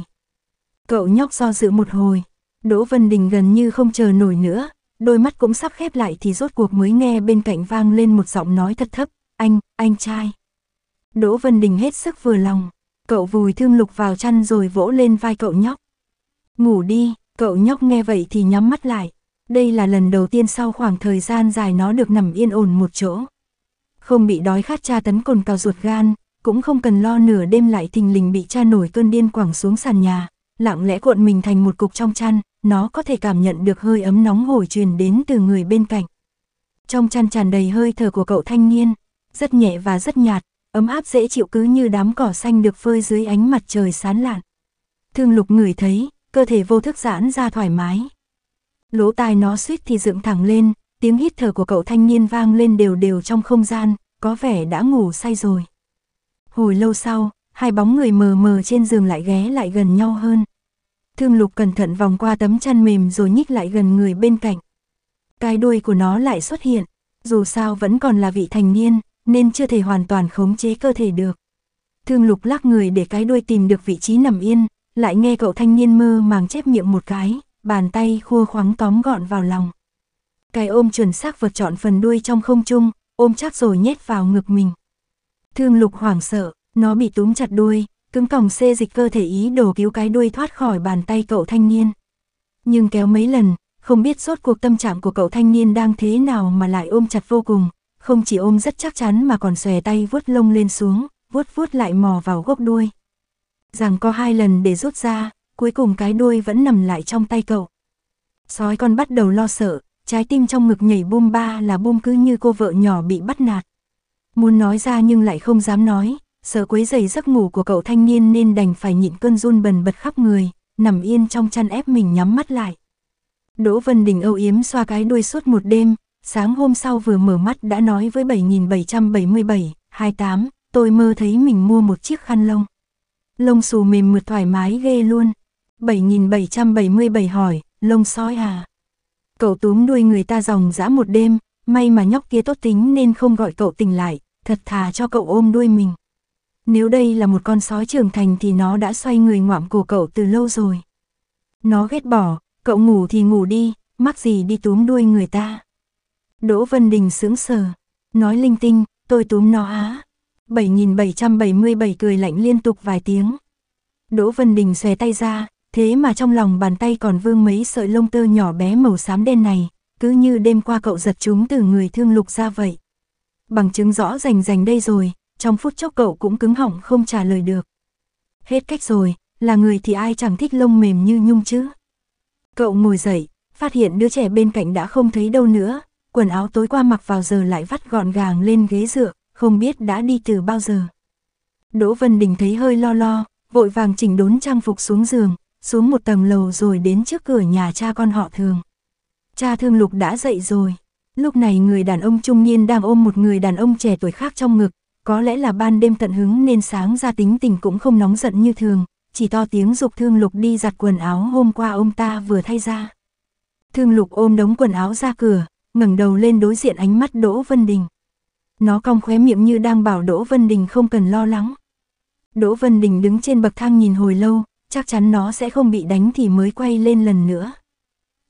Cậu nhóc do dự một hồi, Đỗ Vân Đình gần như không chờ nổi nữa, đôi mắt cũng sắp khép lại thì rốt cuộc mới nghe bên cạnh vang lên một giọng nói thật thấp, anh, anh trai. Đỗ Vân Đình hết sức vừa lòng, cậu vùi thương lục vào chăn rồi vỗ lên vai cậu nhóc. Ngủ đi, cậu nhóc nghe vậy thì nhắm mắt lại, đây là lần đầu tiên sau khoảng thời gian dài nó được nằm yên ổn một chỗ. Không bị đói khát cha tấn cồn cào ruột gan, cũng không cần lo nửa đêm lại thình lình bị cha nổi cơn điên quẳng xuống sàn nhà lặng lẽ cuộn mình thành một cục trong chăn, nó có thể cảm nhận được hơi ấm nóng hổi truyền đến từ người bên cạnh. Trong chăn tràn đầy hơi thở của cậu thanh niên, rất nhẹ và rất nhạt, ấm áp dễ chịu cứ như đám cỏ xanh được phơi dưới ánh mặt trời sán lạn. Thương lục người thấy, cơ thể vô thức giãn ra thoải mái. Lỗ tai nó suýt thì dựng thẳng lên, tiếng hít thở của cậu thanh niên vang lên đều đều trong không gian, có vẻ đã ngủ say rồi. Hồi lâu sau, hai bóng người mờ mờ trên giường lại ghé lại gần nhau hơn. Thương lục cẩn thận vòng qua tấm chăn mềm rồi nhích lại gần người bên cạnh. Cái đuôi của nó lại xuất hiện, dù sao vẫn còn là vị thành niên, nên chưa thể hoàn toàn khống chế cơ thể được. Thương lục lắc người để cái đuôi tìm được vị trí nằm yên, lại nghe cậu thanh niên mơ màng chép miệng một cái, bàn tay khua khoáng tóm gọn vào lòng. Cái ôm chuẩn xác vượt chọn phần đuôi trong không trung, ôm chắc rồi nhét vào ngực mình. Thương lục hoảng sợ, nó bị túm chặt đuôi, cứng còng xê dịch cơ thể ý đồ cứu cái đuôi thoát khỏi bàn tay cậu thanh niên. Nhưng kéo mấy lần, không biết suốt cuộc tâm trạng của cậu thanh niên đang thế nào mà lại ôm chặt vô cùng, không chỉ ôm rất chắc chắn mà còn xòe tay vuốt lông lên xuống, vuốt vuốt lại mò vào gốc đuôi. Rằng có hai lần để rút ra, cuối cùng cái đuôi vẫn nằm lại trong tay cậu. Sói con bắt đầu lo sợ, trái tim trong ngực nhảy bum ba là bum cứ như cô vợ nhỏ bị bắt nạt. Muốn nói ra nhưng lại không dám nói, sợ quấy giày giấc ngủ của cậu thanh niên nên đành phải nhịn cơn run bần bật khắp người, nằm yên trong chăn ép mình nhắm mắt lại. Đỗ Vân Đình âu yếm xoa cái đuôi suốt một đêm, sáng hôm sau vừa mở mắt đã nói với 7777, 28, tôi mơ thấy mình mua một chiếc khăn lông. Lông xù mềm mượt thoải mái ghê luôn. 7777 hỏi, lông sói à? Cậu túm đuôi người ta dòng dã một đêm, may mà nhóc kia tốt tính nên không gọi cậu tỉnh lại, thật thà cho cậu ôm đuôi mình. Nếu đây là một con sói trưởng thành thì nó đã xoay người ngoạm cổ cậu từ lâu rồi. Nó ghét bỏ, cậu ngủ thì ngủ đi, mắc gì đi túm đuôi người ta. Đỗ Vân Đình sướng sờ, nói linh tinh, tôi túm nó á. 7777 cười lạnh liên tục vài tiếng. Đỗ Vân Đình xòe tay ra, thế mà trong lòng bàn tay còn vương mấy sợi lông tơ nhỏ bé màu xám đen này, cứ như đêm qua cậu giật chúng từ người thương lục ra vậy. Bằng chứng rõ rành rành đây rồi, trong phút chốc cậu cũng cứng họng không trả lời được. Hết cách rồi, là người thì ai chẳng thích lông mềm như nhung chứ. Cậu ngồi dậy, phát hiện đứa trẻ bên cạnh đã không thấy đâu nữa, quần áo tối qua mặc vào giờ lại vắt gọn gàng lên ghế dựa, không biết đã đi từ bao giờ. Đỗ Vân Đình thấy hơi lo lo, vội vàng chỉnh đốn trang phục xuống giường, xuống một tầng lầu rồi đến trước cửa nhà cha con họ thường. Cha thương lục đã dậy rồi, lúc này người đàn ông trung niên đang ôm một người đàn ông trẻ tuổi khác trong ngực, có lẽ là ban đêm tận hứng nên sáng ra tính tình cũng không nóng giận như thường, chỉ to tiếng dục thương lục đi giặt quần áo hôm qua ông ta vừa thay ra. Thương lục ôm đống quần áo ra cửa, ngẩng đầu lên đối diện ánh mắt Đỗ Vân Đình. Nó cong khóe miệng như đang bảo Đỗ Vân Đình không cần lo lắng. Đỗ Vân Đình đứng trên bậc thang nhìn hồi lâu, chắc chắn nó sẽ không bị đánh thì mới quay lên lần nữa.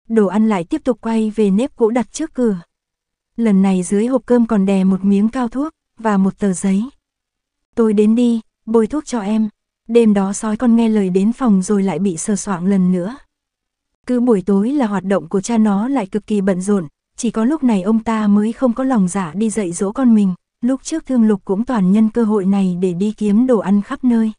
Đồ ăn lại tiếp tục quay về nếp cũ đặt trước cửa. Lần này dưới hộp cơm còn đè một miếng cao thuốc, và một tờ giấy. Tôi đến đi, bôi thuốc cho em. Đêm đó sói con nghe lời đến phòng rồi lại bị sờ soạng lần nữa. Cứ buổi tối là hoạt động của cha nó lại cực kỳ bận rộn, chỉ có lúc này ông ta mới không có lòng giả dạ đi dạy dỗ con mình, lúc trước thương lục cũng toàn nhân cơ hội này để đi kiếm đồ ăn khắp nơi.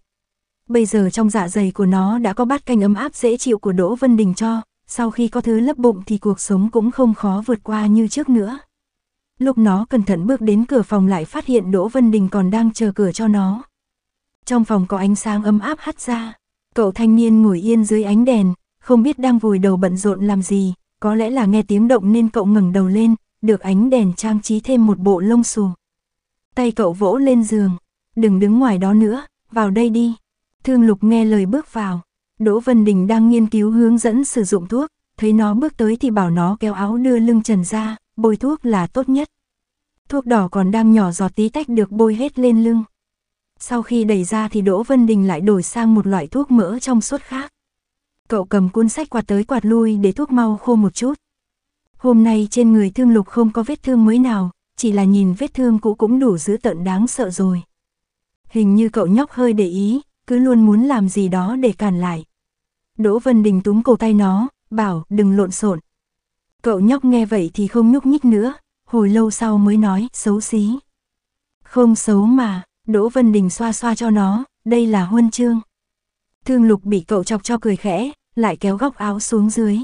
Bây giờ trong dạ dày của nó đã có bát canh ấm áp dễ chịu của Đỗ Vân Đình cho, sau khi có thứ lấp bụng thì cuộc sống cũng không khó vượt qua như trước nữa. Lúc nó cẩn thận bước đến cửa phòng lại phát hiện Đỗ Vân Đình còn đang chờ cửa cho nó. Trong phòng có ánh sáng ấm áp hắt ra, cậu thanh niên ngồi yên dưới ánh đèn, không biết đang vùi đầu bận rộn làm gì, có lẽ là nghe tiếng động nên cậu ngẩng đầu lên, được ánh đèn trang trí thêm một bộ lông xù. Tay cậu vỗ lên giường, đừng đứng ngoài đó nữa, vào đây đi. Thương Lục nghe lời bước vào, Đỗ Vân Đình đang nghiên cứu hướng dẫn sử dụng thuốc, thấy nó bước tới thì bảo nó kéo áo đưa lưng trần ra, bôi thuốc là tốt nhất. Thuốc đỏ còn đang nhỏ giọt tí tách được bôi hết lên lưng. Sau khi đẩy ra thì Đỗ Vân Đình lại đổi sang một loại thuốc mỡ trong suốt khác. Cậu cầm cuốn sách quạt tới quạt lui để thuốc mau khô một chút. Hôm nay trên người thương lục không có vết thương mới nào, chỉ là nhìn vết thương cũ cũng đủ dữ tận đáng sợ rồi. Hình như cậu nhóc hơi để ý, cứ luôn muốn làm gì đó để cản lại. Đỗ Vân Đình túm cổ tay nó, bảo đừng lộn xộn. Cậu nhóc nghe vậy thì không nhúc nhích nữa, hồi lâu sau mới nói, xấu xí. Không xấu mà, Đỗ Vân Đình xoa xoa cho nó, đây là huân chương. Thương lục bị cậu chọc cho cười khẽ, lại kéo góc áo xuống dưới.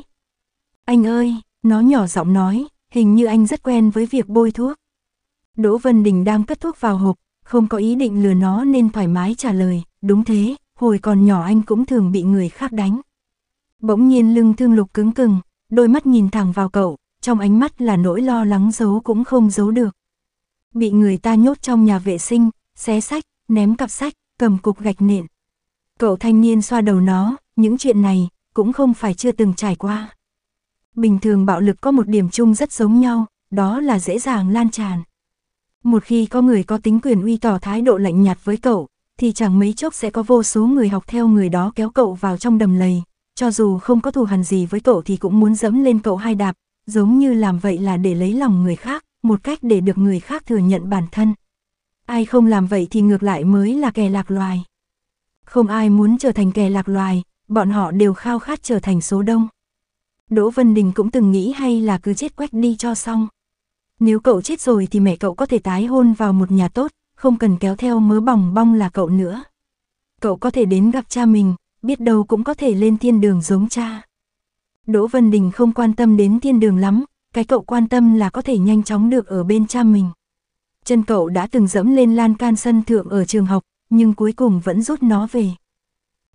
Anh ơi, nó nhỏ giọng nói, hình như anh rất quen với việc bôi thuốc. Đỗ Vân Đình đang cất thuốc vào hộp, không có ý định lừa nó nên thoải mái trả lời, đúng thế, hồi còn nhỏ anh cũng thường bị người khác đánh. Bỗng nhiên lưng thương lục cứng cứng đôi mắt nhìn thẳng vào cậu, trong ánh mắt là nỗi lo lắng giấu cũng không giấu được. Bị người ta nhốt trong nhà vệ sinh, xé sách, ném cặp sách, cầm cục gạch nện. Cậu thanh niên xoa đầu nó, những chuyện này cũng không phải chưa từng trải qua. Bình thường bạo lực có một điểm chung rất giống nhau, đó là dễ dàng lan tràn. Một khi có người có tính quyền uy tỏ thái độ lạnh nhạt với cậu, thì chẳng mấy chốc sẽ có vô số người học theo người đó kéo cậu vào trong đầm lầy, cho dù không có thù hằn gì với cậu thì cũng muốn dẫm lên cậu hai đạp, giống như làm vậy là để lấy lòng người khác, một cách để được người khác thừa nhận bản thân. Ai không làm vậy thì ngược lại mới là kẻ lạc loài. Không ai muốn trở thành kẻ lạc loài, bọn họ đều khao khát trở thành số đông. Đỗ Vân Đình cũng từng nghĩ hay là cứ chết quách đi cho xong. Nếu cậu chết rồi thì mẹ cậu có thể tái hôn vào một nhà tốt, không cần kéo theo mớ bòng bong là cậu nữa. Cậu có thể đến gặp cha mình, biết đâu cũng có thể lên thiên đường giống cha. Đỗ Vân Đình không quan tâm đến thiên đường lắm, cái cậu quan tâm là có thể nhanh chóng được ở bên cha mình. Chân cậu đã từng dẫm lên lan can sân thượng ở trường học, nhưng cuối cùng vẫn rút nó về.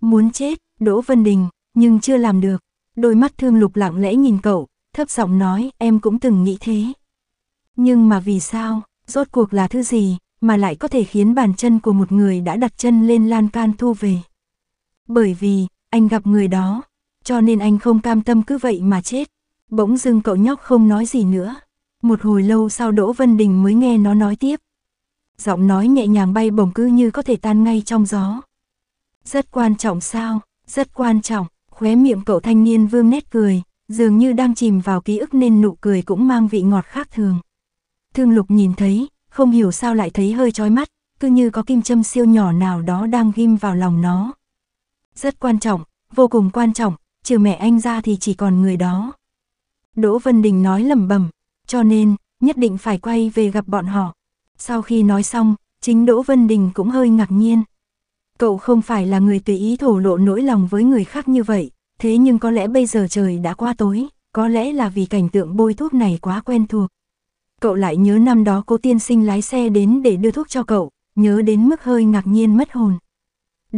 Muốn chết, Đỗ Vân Đình, nhưng chưa làm được. Đôi mắt thương lục lặng lẽ nhìn cậu, thấp giọng nói em cũng từng nghĩ thế. Nhưng mà vì sao, rốt cuộc là thứ gì, mà lại có thể khiến bàn chân của một người đã đặt chân lên lan can thu về. Bởi vì, anh gặp người đó, cho nên anh không cam tâm cứ vậy mà chết. Bỗng dưng cậu nhóc không nói gì nữa. Một hồi lâu sau Đỗ Vân Đình mới nghe nó nói tiếp. Giọng nói nhẹ nhàng bay bổng cứ như có thể tan ngay trong gió. Rất quan trọng sao, rất quan trọng, khóe miệng cậu thanh niên vương nét cười, dường như đang chìm vào ký ức nên nụ cười cũng mang vị ngọt khác thường. Thương lục nhìn thấy, không hiểu sao lại thấy hơi chói mắt, cứ như có kim châm siêu nhỏ nào đó đang ghim vào lòng nó, rất quan trọng, vô cùng quan trọng, trừ mẹ anh ra thì chỉ còn người đó. Đỗ Vân Đình nói lẩm bẩm, cho nên nhất định phải quay về gặp bọn họ. Sau khi nói xong, chính Đỗ Vân Đình cũng hơi ngạc nhiên. Cậu không phải là người tùy ý thổ lộ nỗi lòng với người khác như vậy, thế nhưng có lẽ bây giờ trời đã qua tối, có lẽ là vì cảnh tượng bôi thuốc này quá quen thuộc. Cậu lại nhớ năm đó cô tiên sinh lái xe đến để đưa thuốc cho cậu, nhớ đến mức hơi ngạc nhiên mất hồn.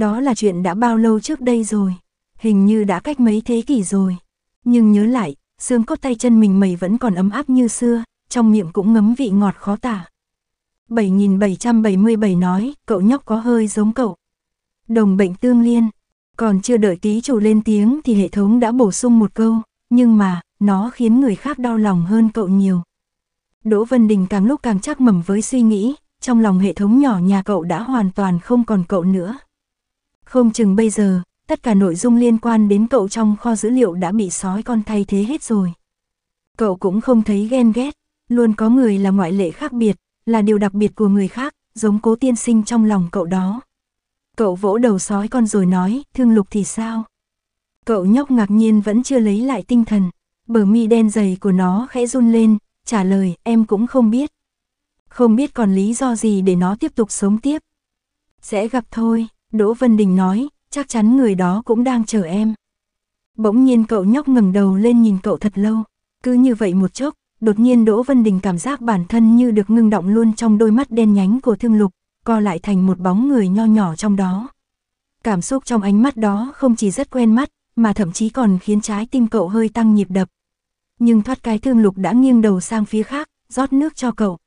Đó là chuyện đã bao lâu trước đây rồi, hình như đã cách mấy thế kỷ rồi. Nhưng nhớ lại, xương cốt tay chân mình mầy vẫn còn ấm áp như xưa, trong miệng cũng ngấm vị ngọt khó tả. 7777 nói, cậu nhóc có hơi giống cậu. Đồng bệnh tương liên, còn chưa đợi tí chủ lên tiếng thì hệ thống đã bổ sung một câu, nhưng mà, nó khiến người khác đau lòng hơn cậu nhiều. Đỗ Vân Đình càng lúc càng chắc mầm với suy nghĩ, trong lòng hệ thống nhỏ nhà cậu đã hoàn toàn không còn cậu nữa. Không chừng bây giờ, tất cả nội dung liên quan đến cậu trong kho dữ liệu đã bị sói con thay thế hết rồi. Cậu cũng không thấy ghen ghét, luôn có người là ngoại lệ khác biệt, là điều đặc biệt của người khác, giống cố tiên sinh trong lòng cậu đó. Cậu vỗ đầu sói con rồi nói, thương lục thì sao? Cậu nhóc ngạc nhiên vẫn chưa lấy lại tinh thần, bờ mi đen dày của nó khẽ run lên, trả lời, em cũng không biết. Không biết còn lý do gì để nó tiếp tục sống tiếp. Sẽ gặp thôi. Đỗ Vân Đình nói, chắc chắn người đó cũng đang chờ em. Bỗng nhiên cậu nhóc ngẩng đầu lên nhìn cậu thật lâu, cứ như vậy một chốc, đột nhiên Đỗ Vân Đình cảm giác bản thân như được ngưng động luôn trong đôi mắt đen nhánh của Thương Lục, co lại thành một bóng người nho nhỏ trong đó. Cảm xúc trong ánh mắt đó không chỉ rất quen mắt, mà thậm chí còn khiến trái tim cậu hơi tăng nhịp đập. Nhưng thoát cái Thương Lục đã nghiêng đầu sang phía khác, rót nước cho cậu.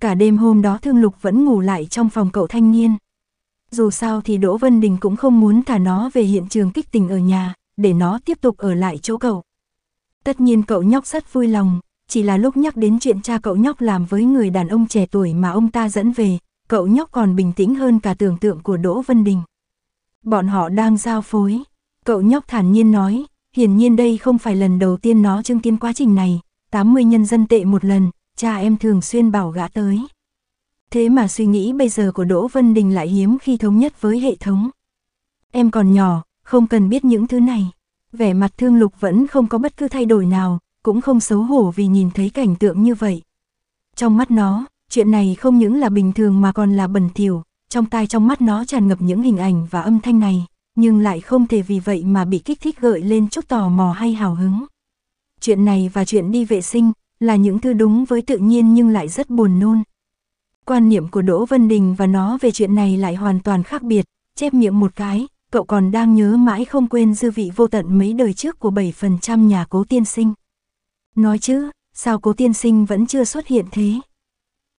Cả đêm hôm đó Thương Lục vẫn ngủ lại trong phòng cậu thanh niên. Dù sao thì Đỗ Vân Đình cũng không muốn thả nó về hiện trường kích tình ở nhà, để nó tiếp tục ở lại chỗ cậu. Tất nhiên cậu nhóc rất vui lòng, chỉ là lúc nhắc đến chuyện cha cậu nhóc làm với người đàn ông trẻ tuổi mà ông ta dẫn về, cậu nhóc còn bình tĩnh hơn cả tưởng tượng của Đỗ Vân Đình. Bọn họ đang giao phối, cậu nhóc thản nhiên nói, hiển nhiên đây không phải lần đầu tiên nó chứng kiến quá trình này, 80 nhân dân tệ một lần, cha em thường xuyên bảo gã tới. Thế mà suy nghĩ bây giờ của Đỗ Vân Đình lại hiếm khi thống nhất với hệ thống. Em còn nhỏ, không cần biết những thứ này. Vẻ mặt thương lục vẫn không có bất cứ thay đổi nào, cũng không xấu hổ vì nhìn thấy cảnh tượng như vậy. Trong mắt nó, chuyện này không những là bình thường mà còn là bẩn thỉu, trong tai trong mắt nó tràn ngập những hình ảnh và âm thanh này, nhưng lại không thể vì vậy mà bị kích thích gợi lên chút tò mò hay hào hứng. Chuyện này và chuyện đi vệ sinh là những thứ đúng với tự nhiên nhưng lại rất buồn nôn, Quan niệm của Đỗ Vân Đình và nó về chuyện này lại hoàn toàn khác biệt, chép miệng một cái, cậu còn đang nhớ mãi không quên dư vị vô tận mấy đời trước của 7% nhà cố tiên sinh. Nói chứ, sao cố tiên sinh vẫn chưa xuất hiện thế?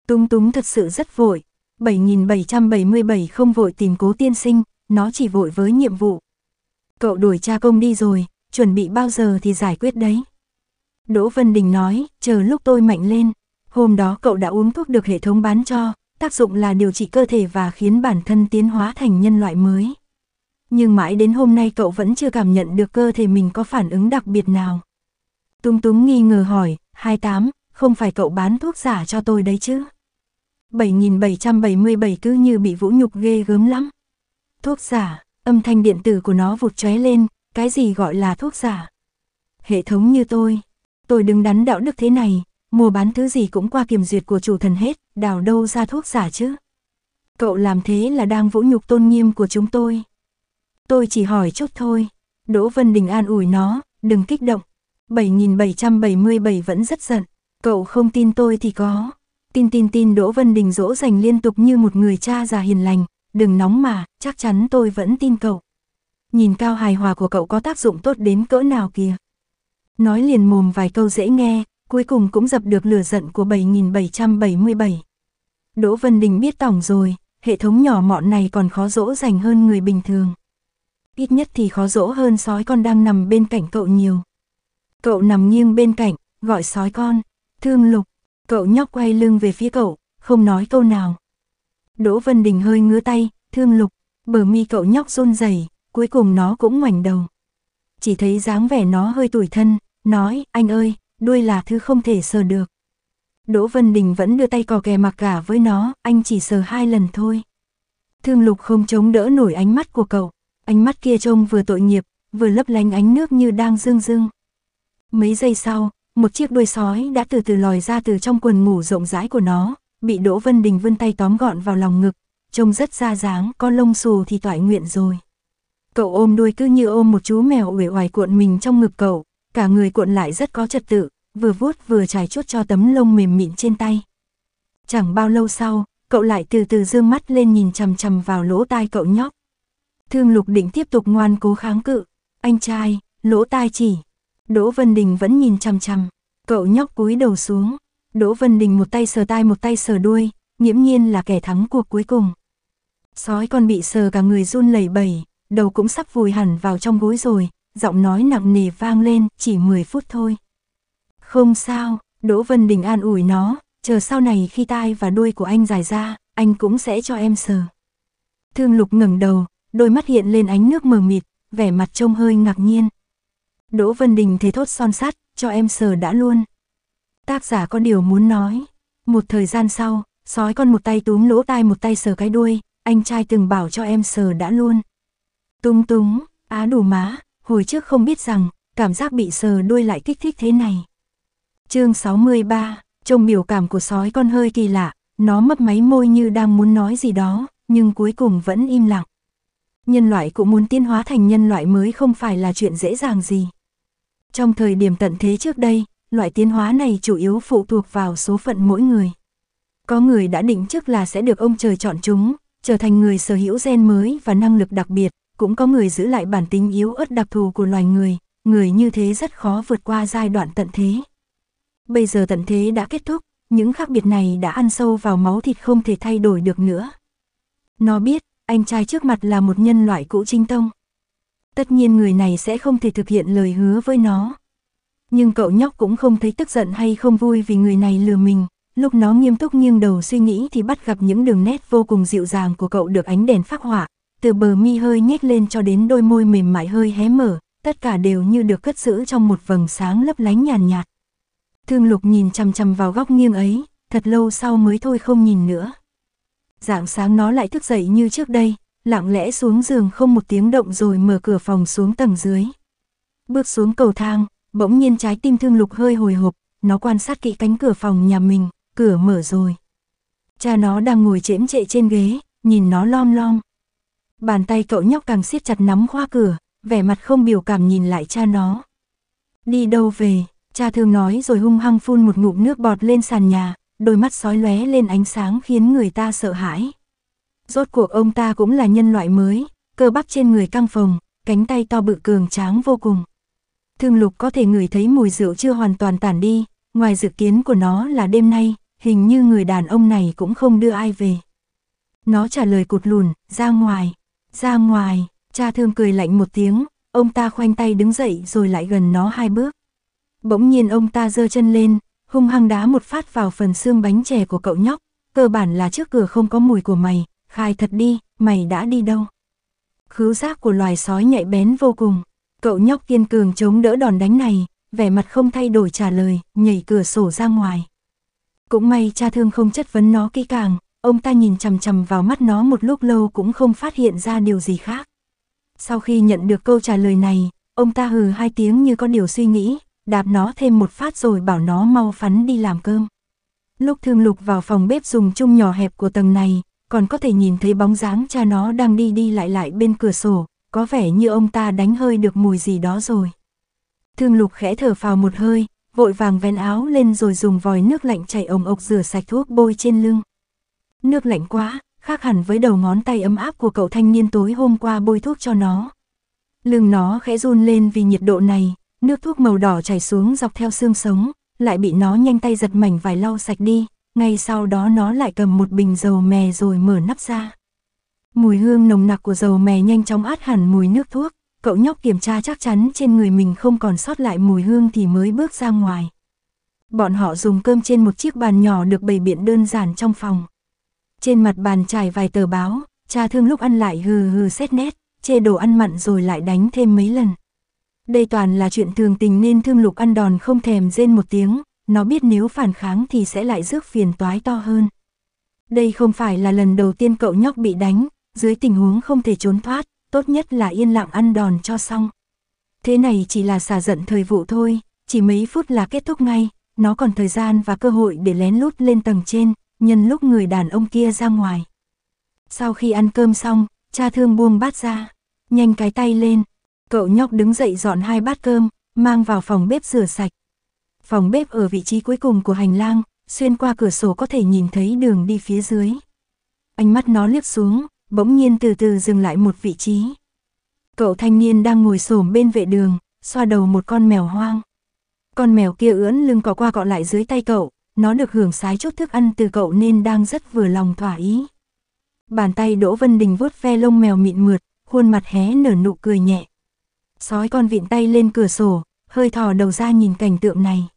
tung túng thật sự rất vội, 7777 không vội tìm cố tiên sinh, nó chỉ vội với nhiệm vụ. Cậu đuổi cha công đi rồi, chuẩn bị bao giờ thì giải quyết đấy. Đỗ Vân Đình nói, chờ lúc tôi mạnh lên, Hôm đó cậu đã uống thuốc được hệ thống bán cho, tác dụng là điều trị cơ thể và khiến bản thân tiến hóa thành nhân loại mới. Nhưng mãi đến hôm nay cậu vẫn chưa cảm nhận được cơ thể mình có phản ứng đặc biệt nào. Tung túng nghi ngờ hỏi, 28, không phải cậu bán thuốc giả cho tôi đấy chứ? 7777 cứ như bị vũ nhục ghê gớm lắm. Thuốc giả, âm thanh điện tử của nó vụt chóe lên, cái gì gọi là thuốc giả? Hệ thống như tôi, tôi đứng đắn đạo đức thế này, mua bán thứ gì cũng qua kiểm duyệt của chủ thần hết, đào đâu ra thuốc giả chứ. Cậu làm thế là đang vũ nhục tôn nghiêm của chúng tôi. Tôi chỉ hỏi chút thôi. Đỗ Vân Đình an ủi nó, đừng kích động. 7777 vẫn rất giận. Cậu không tin tôi thì có. Tin tin tin Đỗ Vân Đình dỗ dành liên tục như một người cha già hiền lành. Đừng nóng mà, chắc chắn tôi vẫn tin cậu. Nhìn cao hài hòa của cậu có tác dụng tốt đến cỡ nào kìa. Nói liền mồm vài câu dễ nghe, cuối cùng cũng dập được lửa giận của 7777. Đỗ Vân Đình biết tổng rồi, hệ thống nhỏ mọn này còn khó dỗ dành hơn người bình thường. Ít nhất thì khó dỗ hơn sói con đang nằm bên cạnh cậu nhiều. Cậu nằm nghiêng bên cạnh, gọi sói con, thương lục, cậu nhóc quay lưng về phía cậu, không nói câu nào. Đỗ Vân Đình hơi ngứa tay, thương lục, bờ mi cậu nhóc run rẩy, cuối cùng nó cũng ngoảnh đầu. Chỉ thấy dáng vẻ nó hơi tủi thân, nói, anh ơi, đuôi là thứ không thể sờ được. Đỗ Vân Đình vẫn đưa tay cò kè mặc cả với nó, anh chỉ sờ hai lần thôi. Thương Lục không chống đỡ nổi ánh mắt của cậu, ánh mắt kia trông vừa tội nghiệp, vừa lấp lánh ánh nước như đang dương dương. Mấy giây sau, một chiếc đuôi sói đã từ từ lòi ra từ trong quần ngủ rộng rãi của nó, bị Đỗ Vân Đình vươn tay tóm gọn vào lòng ngực, trông rất ra dáng, có lông xù thì toại nguyện rồi. Cậu ôm đuôi cứ như ôm một chú mèo uể oải cuộn mình trong ngực cậu, cả người cuộn lại rất có trật tự, vừa vuốt vừa trải chuốt cho tấm lông mềm mịn trên tay. Chẳng bao lâu sau, cậu lại từ từ dương mắt lên nhìn chằm chằm vào lỗ tai cậu nhóc. Thương Lục Định tiếp tục ngoan cố kháng cự, anh trai, lỗ tai chỉ. Đỗ Vân Đình vẫn nhìn chằm chằm, cậu nhóc cúi đầu xuống. Đỗ Vân Đình một tay sờ tai một tay sờ đuôi, nghiễm nhiên là kẻ thắng cuộc cuối cùng. Sói con bị sờ cả người run lẩy bẩy, đầu cũng sắp vùi hẳn vào trong gối rồi, giọng nói nặng nề vang lên, chỉ 10 phút thôi. Không sao, Đỗ Vân Đình an ủi nó, chờ sau này khi tai và đuôi của anh dài ra, anh cũng sẽ cho em sờ. Thương Lục ngẩng đầu, đôi mắt hiện lên ánh nước mờ mịt, vẻ mặt trông hơi ngạc nhiên. Đỗ Vân Đình thế thốt son sắt, cho em sờ đã luôn. Tác giả có điều muốn nói. Một thời gian sau, sói con một tay túm lỗ tai một tay sờ cái đuôi, anh trai từng bảo cho em sờ đã luôn. Tung túng, á đủ má, hồi trước không biết rằng, cảm giác bị sờ đuôi lại kích thích thế này. chương 63, trông biểu cảm của sói con hơi kỳ lạ, nó mấp máy môi như đang muốn nói gì đó, nhưng cuối cùng vẫn im lặng. Nhân loại cũng muốn tiến hóa thành nhân loại mới không phải là chuyện dễ dàng gì. Trong thời điểm tận thế trước đây, loại tiến hóa này chủ yếu phụ thuộc vào số phận mỗi người. Có người đã định trước là sẽ được ông trời chọn chúng, trở thành người sở hữu gen mới và năng lực đặc biệt, cũng có người giữ lại bản tính yếu ớt đặc thù của loài người, người như thế rất khó vượt qua giai đoạn tận thế. Bây giờ tận thế đã kết thúc, những khác biệt này đã ăn sâu vào máu thịt không thể thay đổi được nữa. Nó biết, anh trai trước mặt là một nhân loại cũ trinh tông. Tất nhiên người này sẽ không thể thực hiện lời hứa với nó. Nhưng cậu nhóc cũng không thấy tức giận hay không vui vì người này lừa mình. Lúc nó nghiêm túc nghiêng đầu suy nghĩ thì bắt gặp những đường nét vô cùng dịu dàng của cậu được ánh đèn phát họa, từ bờ mi hơi nhếch lên cho đến đôi môi mềm mại hơi hé mở, tất cả đều như được cất giữ trong một vầng sáng lấp lánh nhàn nhạt, nhạt. Thương lục nhìn chằm chằm vào góc nghiêng ấy, thật lâu sau mới thôi không nhìn nữa. Dạng sáng nó lại thức dậy như trước đây, lặng lẽ xuống giường không một tiếng động rồi mở cửa phòng xuống tầng dưới. Bước xuống cầu thang, bỗng nhiên trái tim thương lục hơi hồi hộp, nó quan sát kỹ cánh cửa phòng nhà mình, cửa mở rồi. Cha nó đang ngồi chễm chệ trên ghế, nhìn nó lom lom, Bàn tay cậu nhóc càng siết chặt nắm khoa cửa, vẻ mặt không biểu cảm nhìn lại cha nó. Đi đâu về, cha thường nói rồi hung hăng phun một ngụm nước bọt lên sàn nhà, đôi mắt sói lóe lên ánh sáng khiến người ta sợ hãi. Rốt cuộc ông ta cũng là nhân loại mới, cơ bắp trên người căng phồng, cánh tay to bự cường tráng vô cùng. Thương lục có thể ngửi thấy mùi rượu chưa hoàn toàn tản đi, ngoài dự kiến của nó là đêm nay, hình như người đàn ông này cũng không đưa ai về. Nó trả lời cụt lùn, ra ngoài. Ra ngoài, cha thương cười lạnh một tiếng, ông ta khoanh tay đứng dậy rồi lại gần nó hai bước. Bỗng nhiên ông ta giơ chân lên, hung hăng đá một phát vào phần xương bánh chè của cậu nhóc, cơ bản là trước cửa không có mùi của mày, khai thật đi, mày đã đi đâu. Khứu giác của loài sói nhạy bén vô cùng, cậu nhóc kiên cường chống đỡ đòn đánh này, vẻ mặt không thay đổi trả lời, nhảy cửa sổ ra ngoài. Cũng may cha thương không chất vấn nó kỹ càng, Ông ta nhìn chằm chằm vào mắt nó một lúc lâu cũng không phát hiện ra điều gì khác. Sau khi nhận được câu trả lời này, ông ta hừ hai tiếng như có điều suy nghĩ, đạp nó thêm một phát rồi bảo nó mau phắn đi làm cơm. Lúc thương lục vào phòng bếp dùng chung nhỏ hẹp của tầng này, còn có thể nhìn thấy bóng dáng cha nó đang đi đi lại lại bên cửa sổ, có vẻ như ông ta đánh hơi được mùi gì đó rồi. Thương lục khẽ thở phào một hơi, vội vàng vén áo lên rồi dùng vòi nước lạnh chảy ồng ộc rửa sạch thuốc bôi trên lưng nước lạnh quá, khác hẳn với đầu ngón tay ấm áp của cậu thanh niên tối hôm qua bôi thuốc cho nó. Lưng nó khẽ run lên vì nhiệt độ này, nước thuốc màu đỏ chảy xuống dọc theo xương sống, lại bị nó nhanh tay giật mảnh vài lau sạch đi, ngay sau đó nó lại cầm một bình dầu mè rồi mở nắp ra. Mùi hương nồng nặc của dầu mè nhanh chóng át hẳn mùi nước thuốc, cậu nhóc kiểm tra chắc chắn trên người mình không còn sót lại mùi hương thì mới bước ra ngoài. Bọn họ dùng cơm trên một chiếc bàn nhỏ được bày biện đơn giản trong phòng. Trên mặt bàn trải vài tờ báo, cha thương lúc ăn lại hừ hừ xét nét, chê đồ ăn mặn rồi lại đánh thêm mấy lần. Đây toàn là chuyện thường tình nên thương lục ăn đòn không thèm rên một tiếng, nó biết nếu phản kháng thì sẽ lại rước phiền toái to hơn. Đây không phải là lần đầu tiên cậu nhóc bị đánh, dưới tình huống không thể trốn thoát, tốt nhất là yên lặng ăn đòn cho xong. Thế này chỉ là xả giận thời vụ thôi, chỉ mấy phút là kết thúc ngay, nó còn thời gian và cơ hội để lén lút lên tầng trên, nhân lúc người đàn ông kia ra ngoài. Sau khi ăn cơm xong, cha thương buông bát ra, nhanh cái tay lên, cậu nhóc đứng dậy dọn hai bát cơm, mang vào phòng bếp rửa sạch. Phòng bếp ở vị trí cuối cùng của hành lang, xuyên qua cửa sổ có thể nhìn thấy đường đi phía dưới. Ánh mắt nó liếc xuống, bỗng nhiên từ từ dừng lại một vị trí. Cậu thanh niên đang ngồi xổm bên vệ đường, xoa đầu một con mèo hoang. Con mèo kia ưỡn lưng cọ qua cọ lại dưới tay cậu, nó được hưởng sái chút thức ăn từ cậu nên đang rất vừa lòng thỏa ý. Bàn tay Đỗ Vân Đình vuốt ve lông mèo mịn mượt, khuôn mặt hé nở nụ cười nhẹ. Sói con vịn tay lên cửa sổ, hơi thò đầu ra nhìn cảnh tượng này.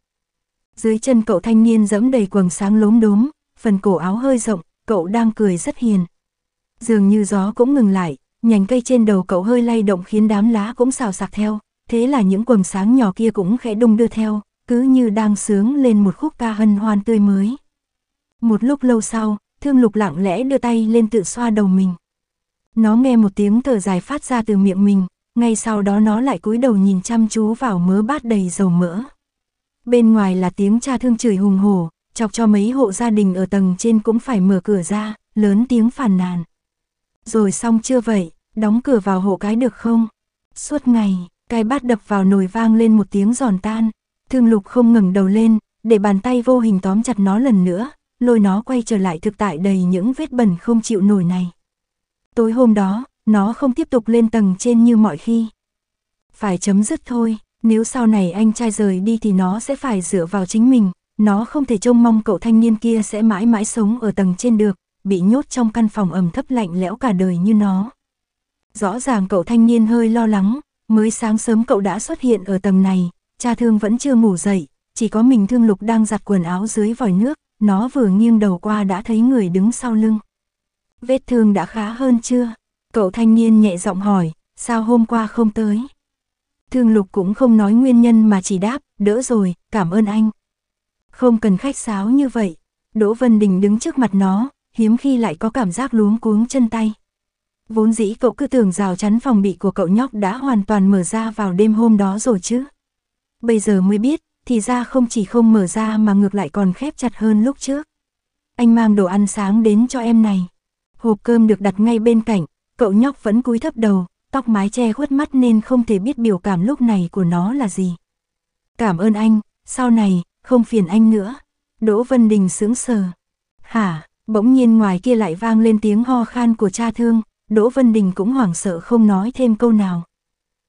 Dưới chân cậu thanh niên dẫm đầy quầng sáng lốm đốm, phần cổ áo hơi rộng, cậu đang cười rất hiền. Dường như gió cũng ngừng lại, nhành cây trên đầu cậu hơi lay động khiến đám lá cũng xào sạc theo, thế là những quầng sáng nhỏ kia cũng khẽ đung đưa theo, cứ như đang sướng lên một khúc ca hân hoan tươi mới. Một lúc lâu sau, thương lục lặng lẽ đưa tay lên tự xoa đầu mình. Nó nghe một tiếng thở dài phát ra từ miệng mình, ngay sau đó nó lại cúi đầu nhìn chăm chú vào mớ bát đầy dầu mỡ. Bên ngoài là tiếng cha thương chửi hùng hổ, chọc cho mấy hộ gia đình ở tầng trên cũng phải mở cửa ra, lớn tiếng phàn nàn. Rồi xong chưa vậy, đóng cửa vào hộ cái được không? Suốt ngày, cái bát đập vào nồi vang lên một tiếng giòn tan, Thương lục không ngừng đầu lên, để bàn tay vô hình tóm chặt nó lần nữa, lôi nó quay trở lại thực tại đầy những vết bẩn không chịu nổi này. Tối hôm đó, nó không tiếp tục lên tầng trên như mọi khi. Phải chấm dứt thôi, nếu sau này anh trai rời đi thì nó sẽ phải dựa vào chính mình, nó không thể trông mong cậu thanh niên kia sẽ mãi mãi sống ở tầng trên được, bị nhốt trong căn phòng ẩm thấp lạnh lẽo cả đời như nó. Rõ ràng cậu thanh niên hơi lo lắng, mới sáng sớm cậu đã xuất hiện ở tầng này, cha thương vẫn chưa ngủ dậy, chỉ có mình thương lục đang giặt quần áo dưới vòi nước, nó vừa nghiêng đầu qua đã thấy người đứng sau lưng. Vết thương đã khá hơn chưa? Cậu thanh niên nhẹ giọng hỏi, sao hôm qua không tới? Thương lục cũng không nói nguyên nhân mà chỉ đáp, đỡ rồi, cảm ơn anh. Không cần khách sáo như vậy, Đỗ Vân Đình đứng trước mặt nó, hiếm khi lại có cảm giác luống cuống chân tay. Vốn dĩ cậu cứ tưởng rào chắn phòng bị của cậu nhóc đã hoàn toàn mở ra vào đêm hôm đó rồi chứ bây giờ mới biết, thì ra không chỉ không mở ra mà ngược lại còn khép chặt hơn lúc trước. Anh mang đồ ăn sáng đến cho em này. Hộp cơm được đặt ngay bên cạnh, cậu nhóc vẫn cúi thấp đầu, tóc mái che khuất mắt nên không thể biết biểu cảm lúc này của nó là gì. Cảm ơn anh, sau này, không phiền anh nữa. Đỗ Vân Đình sững sờ. Hả, bỗng nhiên ngoài kia lại vang lên tiếng ho khan của cha thương, Đỗ Vân Đình cũng hoảng sợ không nói thêm câu nào.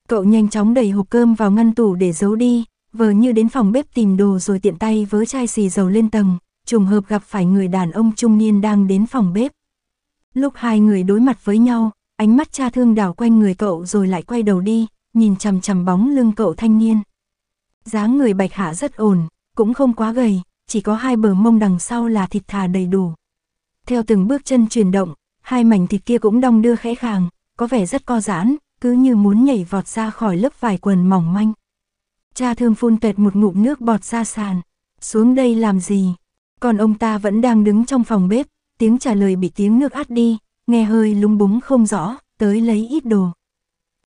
Cậu nhanh chóng đẩy hộp cơm vào ngăn tủ để giấu đi, vờ như đến phòng bếp tìm đồ rồi tiện tay vớ chai xì dầu lên tầng, trùng hợp gặp phải người đàn ông trung niên đang đến phòng bếp. Lúc hai người đối mặt với nhau, ánh mắt cha thương đảo quanh người cậu rồi lại quay đầu đi, nhìn chằm chằm bóng lưng cậu thanh niên. dáng người bạch hạ rất ổn, cũng không quá gầy, chỉ có hai bờ mông đằng sau là thịt thà đầy đủ. Theo từng bước chân chuyển động, hai mảnh thịt kia cũng đong đưa khẽ khàng, có vẻ rất co giãn, cứ như muốn nhảy vọt ra khỏi lớp vải quần mỏng manh. Cha thương phun tẹt một ngụm nước bọt ra sàn, xuống đây làm gì? Còn ông ta vẫn đang đứng trong phòng bếp, tiếng trả lời bị tiếng nước át đi, nghe hơi lúng búng không rõ, tới lấy ít đồ.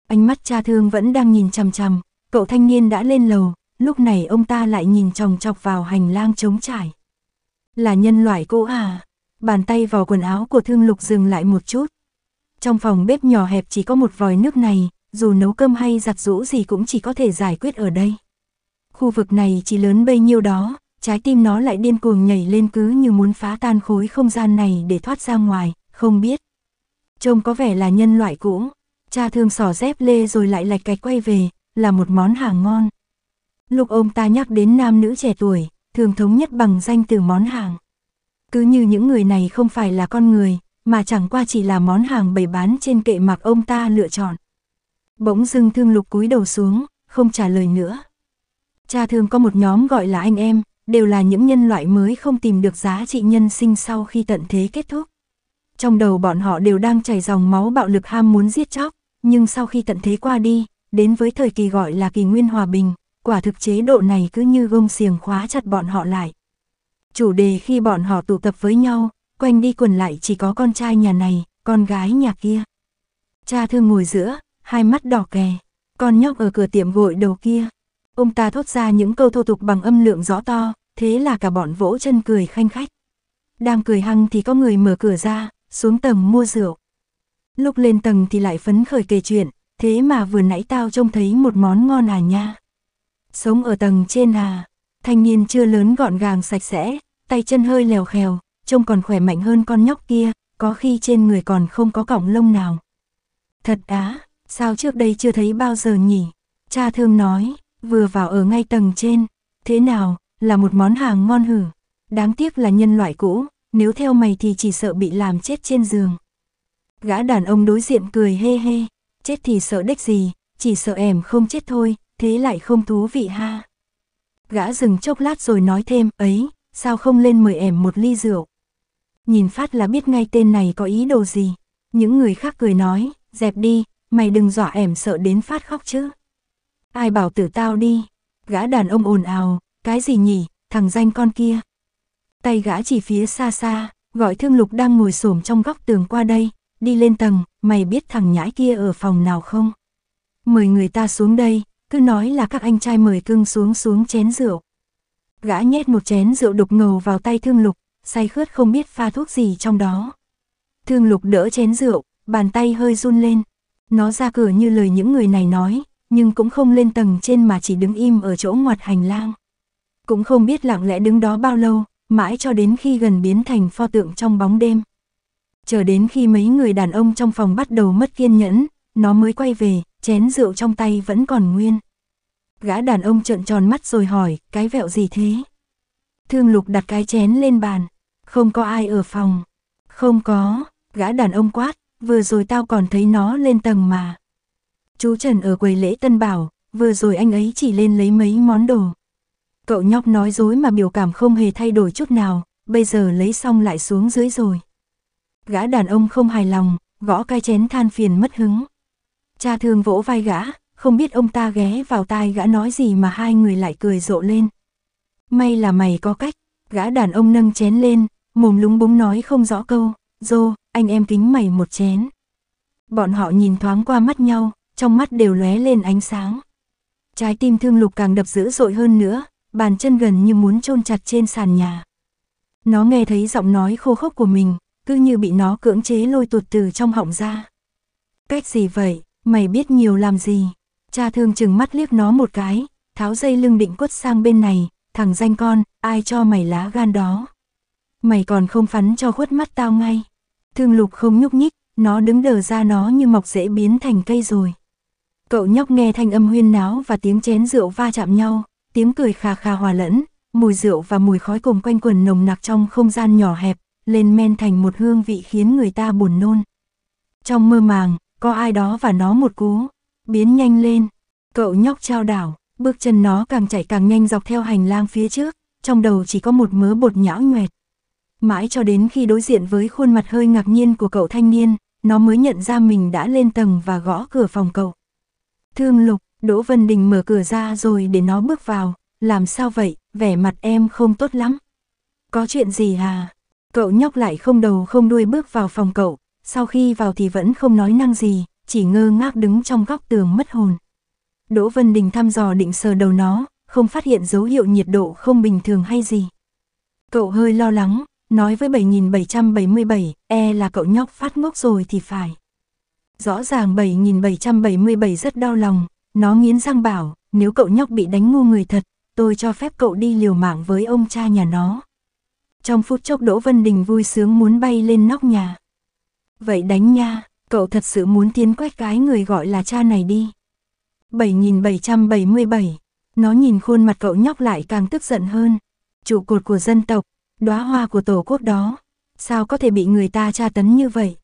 Ánh mắt cha thương vẫn đang nhìn chằm chằm, cậu thanh niên đã lên lầu, lúc này ông ta lại nhìn chòng chọc vào hành lang trống trải. Là nhân loại cô à? Bàn tay vào quần áo của thương lục dừng lại một chút, trong phòng bếp nhỏ hẹp chỉ có một vòi nước này, dù nấu cơm hay giặt rũ gì cũng chỉ có thể giải quyết ở đây. Khu vực này chỉ lớn bấy nhiêu đó, trái tim nó lại điên cuồng nhảy lên cứ như muốn phá tan khối không gian này để thoát ra ngoài, không biết. Trông có vẻ là nhân loại cũ, cha thương sỏ dép lê rồi lại lạch cạch quay về, là một món hàng ngon. Lúc ông ta nhắc đến nam nữ trẻ tuổi, thường thống nhất bằng danh từ món hàng. Cứ như những người này không phải là con người, mà chẳng qua chỉ là món hàng bày bán trên kệ mặc ông ta lựa chọn. Bỗng dưng thương lục cúi đầu xuống, không trả lời nữa. Cha thường có một nhóm gọi là anh em, đều là những nhân loại mới không tìm được giá trị nhân sinh sau khi tận thế kết thúc. Trong đầu bọn họ đều đang chảy dòng máu bạo lực ham muốn giết chóc, nhưng sau khi tận thế qua đi, đến với thời kỳ gọi là kỳ nguyên hòa bình, quả thực chế độ này cứ như gông xiềng khóa chặt bọn họ lại. Chủ đề khi bọn họ tụ tập với nhau, quanh đi quần lại chỉ có con trai nhà này, con gái nhà kia. Cha thương ngồi giữa, hai mắt đỏ kè, con nhóc ở cửa tiệm gội đầu kia. Ông ta thốt ra những câu thô tục bằng âm lượng rõ to, thế là cả bọn vỗ chân cười khanh khách. Đang cười hăng thì có người mở cửa ra, xuống tầng mua rượu. Lúc lên tầng thì lại phấn khởi kể chuyện, thế mà vừa nãy tao trông thấy một món ngon à nha. Sống ở tầng trên à, thanh niên chưa lớn gọn gàng sạch sẽ, tay chân hơi lèo khèo, trông còn khỏe mạnh hơn con nhóc kia, có khi trên người còn không có cọng lông nào. Thật á, sao trước đây chưa thấy bao giờ nhỉ? Cha thương nói, vừa vào ở ngay tầng trên, thế nào, là một món hàng ngon hử. Đáng tiếc là nhân loại cũ, nếu theo mày thì chỉ sợ bị làm chết trên giường. Gã đàn ông đối diện cười hê hê, chết thì sợ đích gì, chỉ sợ em không chết thôi, thế lại không thú vị ha. Gã dừng chốc lát rồi nói thêm, ấy, sao không lên mời em một ly rượu nhìn phát là biết ngay tên này có ý đồ gì. Những người khác cười nói, dẹp đi, mày đừng dọa ẻm sợ đến phát khóc chứ. Ai bảo tử tao đi, gã đàn ông ồn ào, cái gì nhỉ, thằng danh con kia. Tay gã chỉ phía xa xa, gọi thương lục đang ngồi xổm trong góc tường qua đây, đi lên tầng, mày biết thằng nhãi kia ở phòng nào không? Mời người ta xuống đây, cứ nói là các anh trai mời cưng xuống xuống chén rượu. Gã nhét một chén rượu đục ngầu vào tay thương lục, say khướt không biết pha thuốc gì trong đó. Thương lục đỡ chén rượu, bàn tay hơi run lên. Nó ra cửa như lời những người này nói, nhưng cũng không lên tầng trên mà chỉ đứng im ở chỗ ngoặt hành lang. Cũng không biết lặng lẽ đứng đó bao lâu, mãi cho đến khi gần biến thành pho tượng trong bóng đêm. Chờ đến khi mấy người đàn ông trong phòng bắt đầu mất kiên nhẫn, nó mới quay về, chén rượu trong tay vẫn còn nguyên. Gã đàn ông trợn tròn mắt rồi hỏi, cái vẹo gì thế? Thương lục đặt cái chén lên bàn, không có ai ở phòng. Không có, gã đàn ông quát, vừa rồi tao còn thấy nó lên tầng mà. Chú Trần ở quầy lễ tân bảo, vừa rồi anh ấy chỉ lên lấy mấy món đồ. Cậu nhóc nói dối mà biểu cảm không hề thay đổi chút nào, bây giờ lấy xong lại xuống dưới rồi. Gã đàn ông không hài lòng, gõ cái chén than phiền mất hứng. Cha thương vỗ vai gã, không biết ông ta ghé vào tai gã nói gì mà hai người lại cười rộ lên. May là mày có cách, gã đàn ông nâng chén lên, mồm lúng búng nói không rõ câu, dô, anh em kính mày một chén. Bọn họ nhìn thoáng qua mắt nhau, trong mắt đều lóe lên ánh sáng. Trái tim thương lục càng đập dữ dội hơn nữa, bàn chân gần như muốn chôn chặt trên sàn nhà. Nó nghe thấy giọng nói khô khốc của mình, cứ như bị nó cưỡng chế lôi tuột từ trong họng ra. Cách gì vậy, mày biết nhiều làm gì? Cha thương chừng mắt liếc nó một cái, tháo dây lưng định quất sang bên này, thằng danh con, ai cho mày lá gan đó? Mày còn không phắn cho khuất mắt tao ngay. Thương lục không nhúc nhích, nó đứng đờ ra nó như mọc dễ biến thành cây rồi. Cậu nhóc nghe thanh âm huyên náo và tiếng chén rượu va chạm nhau, tiếng cười khà khà hòa lẫn, mùi rượu và mùi khói cùng quanh quần nồng nặc trong không gian nhỏ hẹp, lên men thành một hương vị khiến người ta buồn nôn. Trong mơ màng, có ai đó và nó một cú, biến nhanh lên, cậu nhóc trao đảo, bước chân nó càng chạy càng nhanh dọc theo hành lang phía trước, trong đầu chỉ có một mớ bột nhão nhoẹt. Mãi cho đến khi đối diện với khuôn mặt hơi ngạc nhiên của cậu thanh niên, nó mới nhận ra mình đã lên tầng và gõ cửa phòng cậu. Thương lục, Đỗ Vân Đình mở cửa ra rồi để nó bước vào, làm sao vậy, vẻ mặt em không tốt lắm. Có chuyện gì à? Cậu nhóc lại không đầu không đuôi bước vào phòng cậu, sau khi vào thì vẫn không nói năng gì, chỉ ngơ ngác đứng trong góc tường mất hồn. Đỗ Vân Đình thăm dò định sờ đầu nó, không phát hiện dấu hiệu nhiệt độ không bình thường hay gì. Cậu hơi lo lắng, nói với 7777, e là cậu nhóc phát ngốc rồi thì phải. Rõ ràng 7777 rất đau lòng, nó nghiến răng bảo, nếu cậu nhóc bị đánh ngu người thật, tôi cho phép cậu đi liều mạng với ông cha nhà nó. Trong phút chốc Đỗ Vân Đình vui sướng muốn bay lên nóc nhà. Vậy đánh nha, cậu thật sự muốn tiến quét cái người gọi là cha này đi. 7777, nó nhìn khuôn mặt cậu nhóc lại càng tức giận hơn. Trụ cột của dân tộc, đóa hoa của tổ quốc đó, sao có thể bị người ta tra tấn như vậy?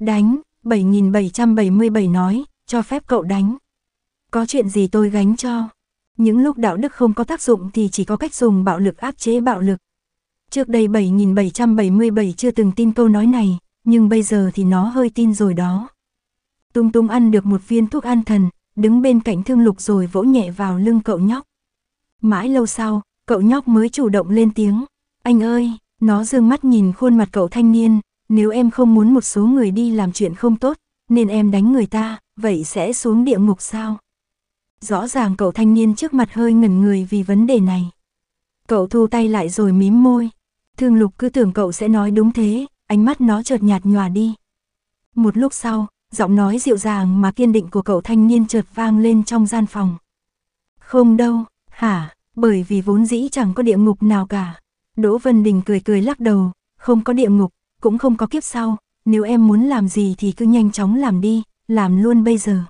Đánh, 7777 nói, cho phép cậu đánh. Có chuyện gì tôi gánh cho. Những lúc đạo đức không có tác dụng thì chỉ có cách dùng bạo lực áp chế bạo lực. Trước đây 7777 chưa từng tin câu nói này, nhưng bây giờ thì nó hơi tin rồi đó. Tung tung ăn được một viên thuốc an thần, đứng bên cạnh thương lục rồi vỗ nhẹ vào lưng cậu nhóc. Mãi lâu sau, cậu nhóc mới chủ động lên tiếng. Anh ơi, nó dương mắt nhìn khuôn mặt cậu thanh niên, nếu em không muốn một số người đi làm chuyện không tốt, nên em đánh người ta, vậy sẽ xuống địa ngục sao? Rõ ràng cậu thanh niên trước mặt hơi ngẩn người vì vấn đề này. Cậu thu tay lại rồi mím môi. Thương lục cứ tưởng cậu sẽ nói đúng thế, ánh mắt nó chợt nhạt nhòa đi. Một lúc sau, giọng nói dịu dàng mà kiên định của cậu thanh niên chợt vang lên trong gian phòng. Không đâu, hả, bởi vì vốn dĩ chẳng có địa ngục nào cả. Đỗ Vân Đình cười cười lắc đầu, không có địa ngục, cũng không có kiếp sau, nếu em muốn làm gì thì cứ nhanh chóng làm đi, làm luôn bây giờ.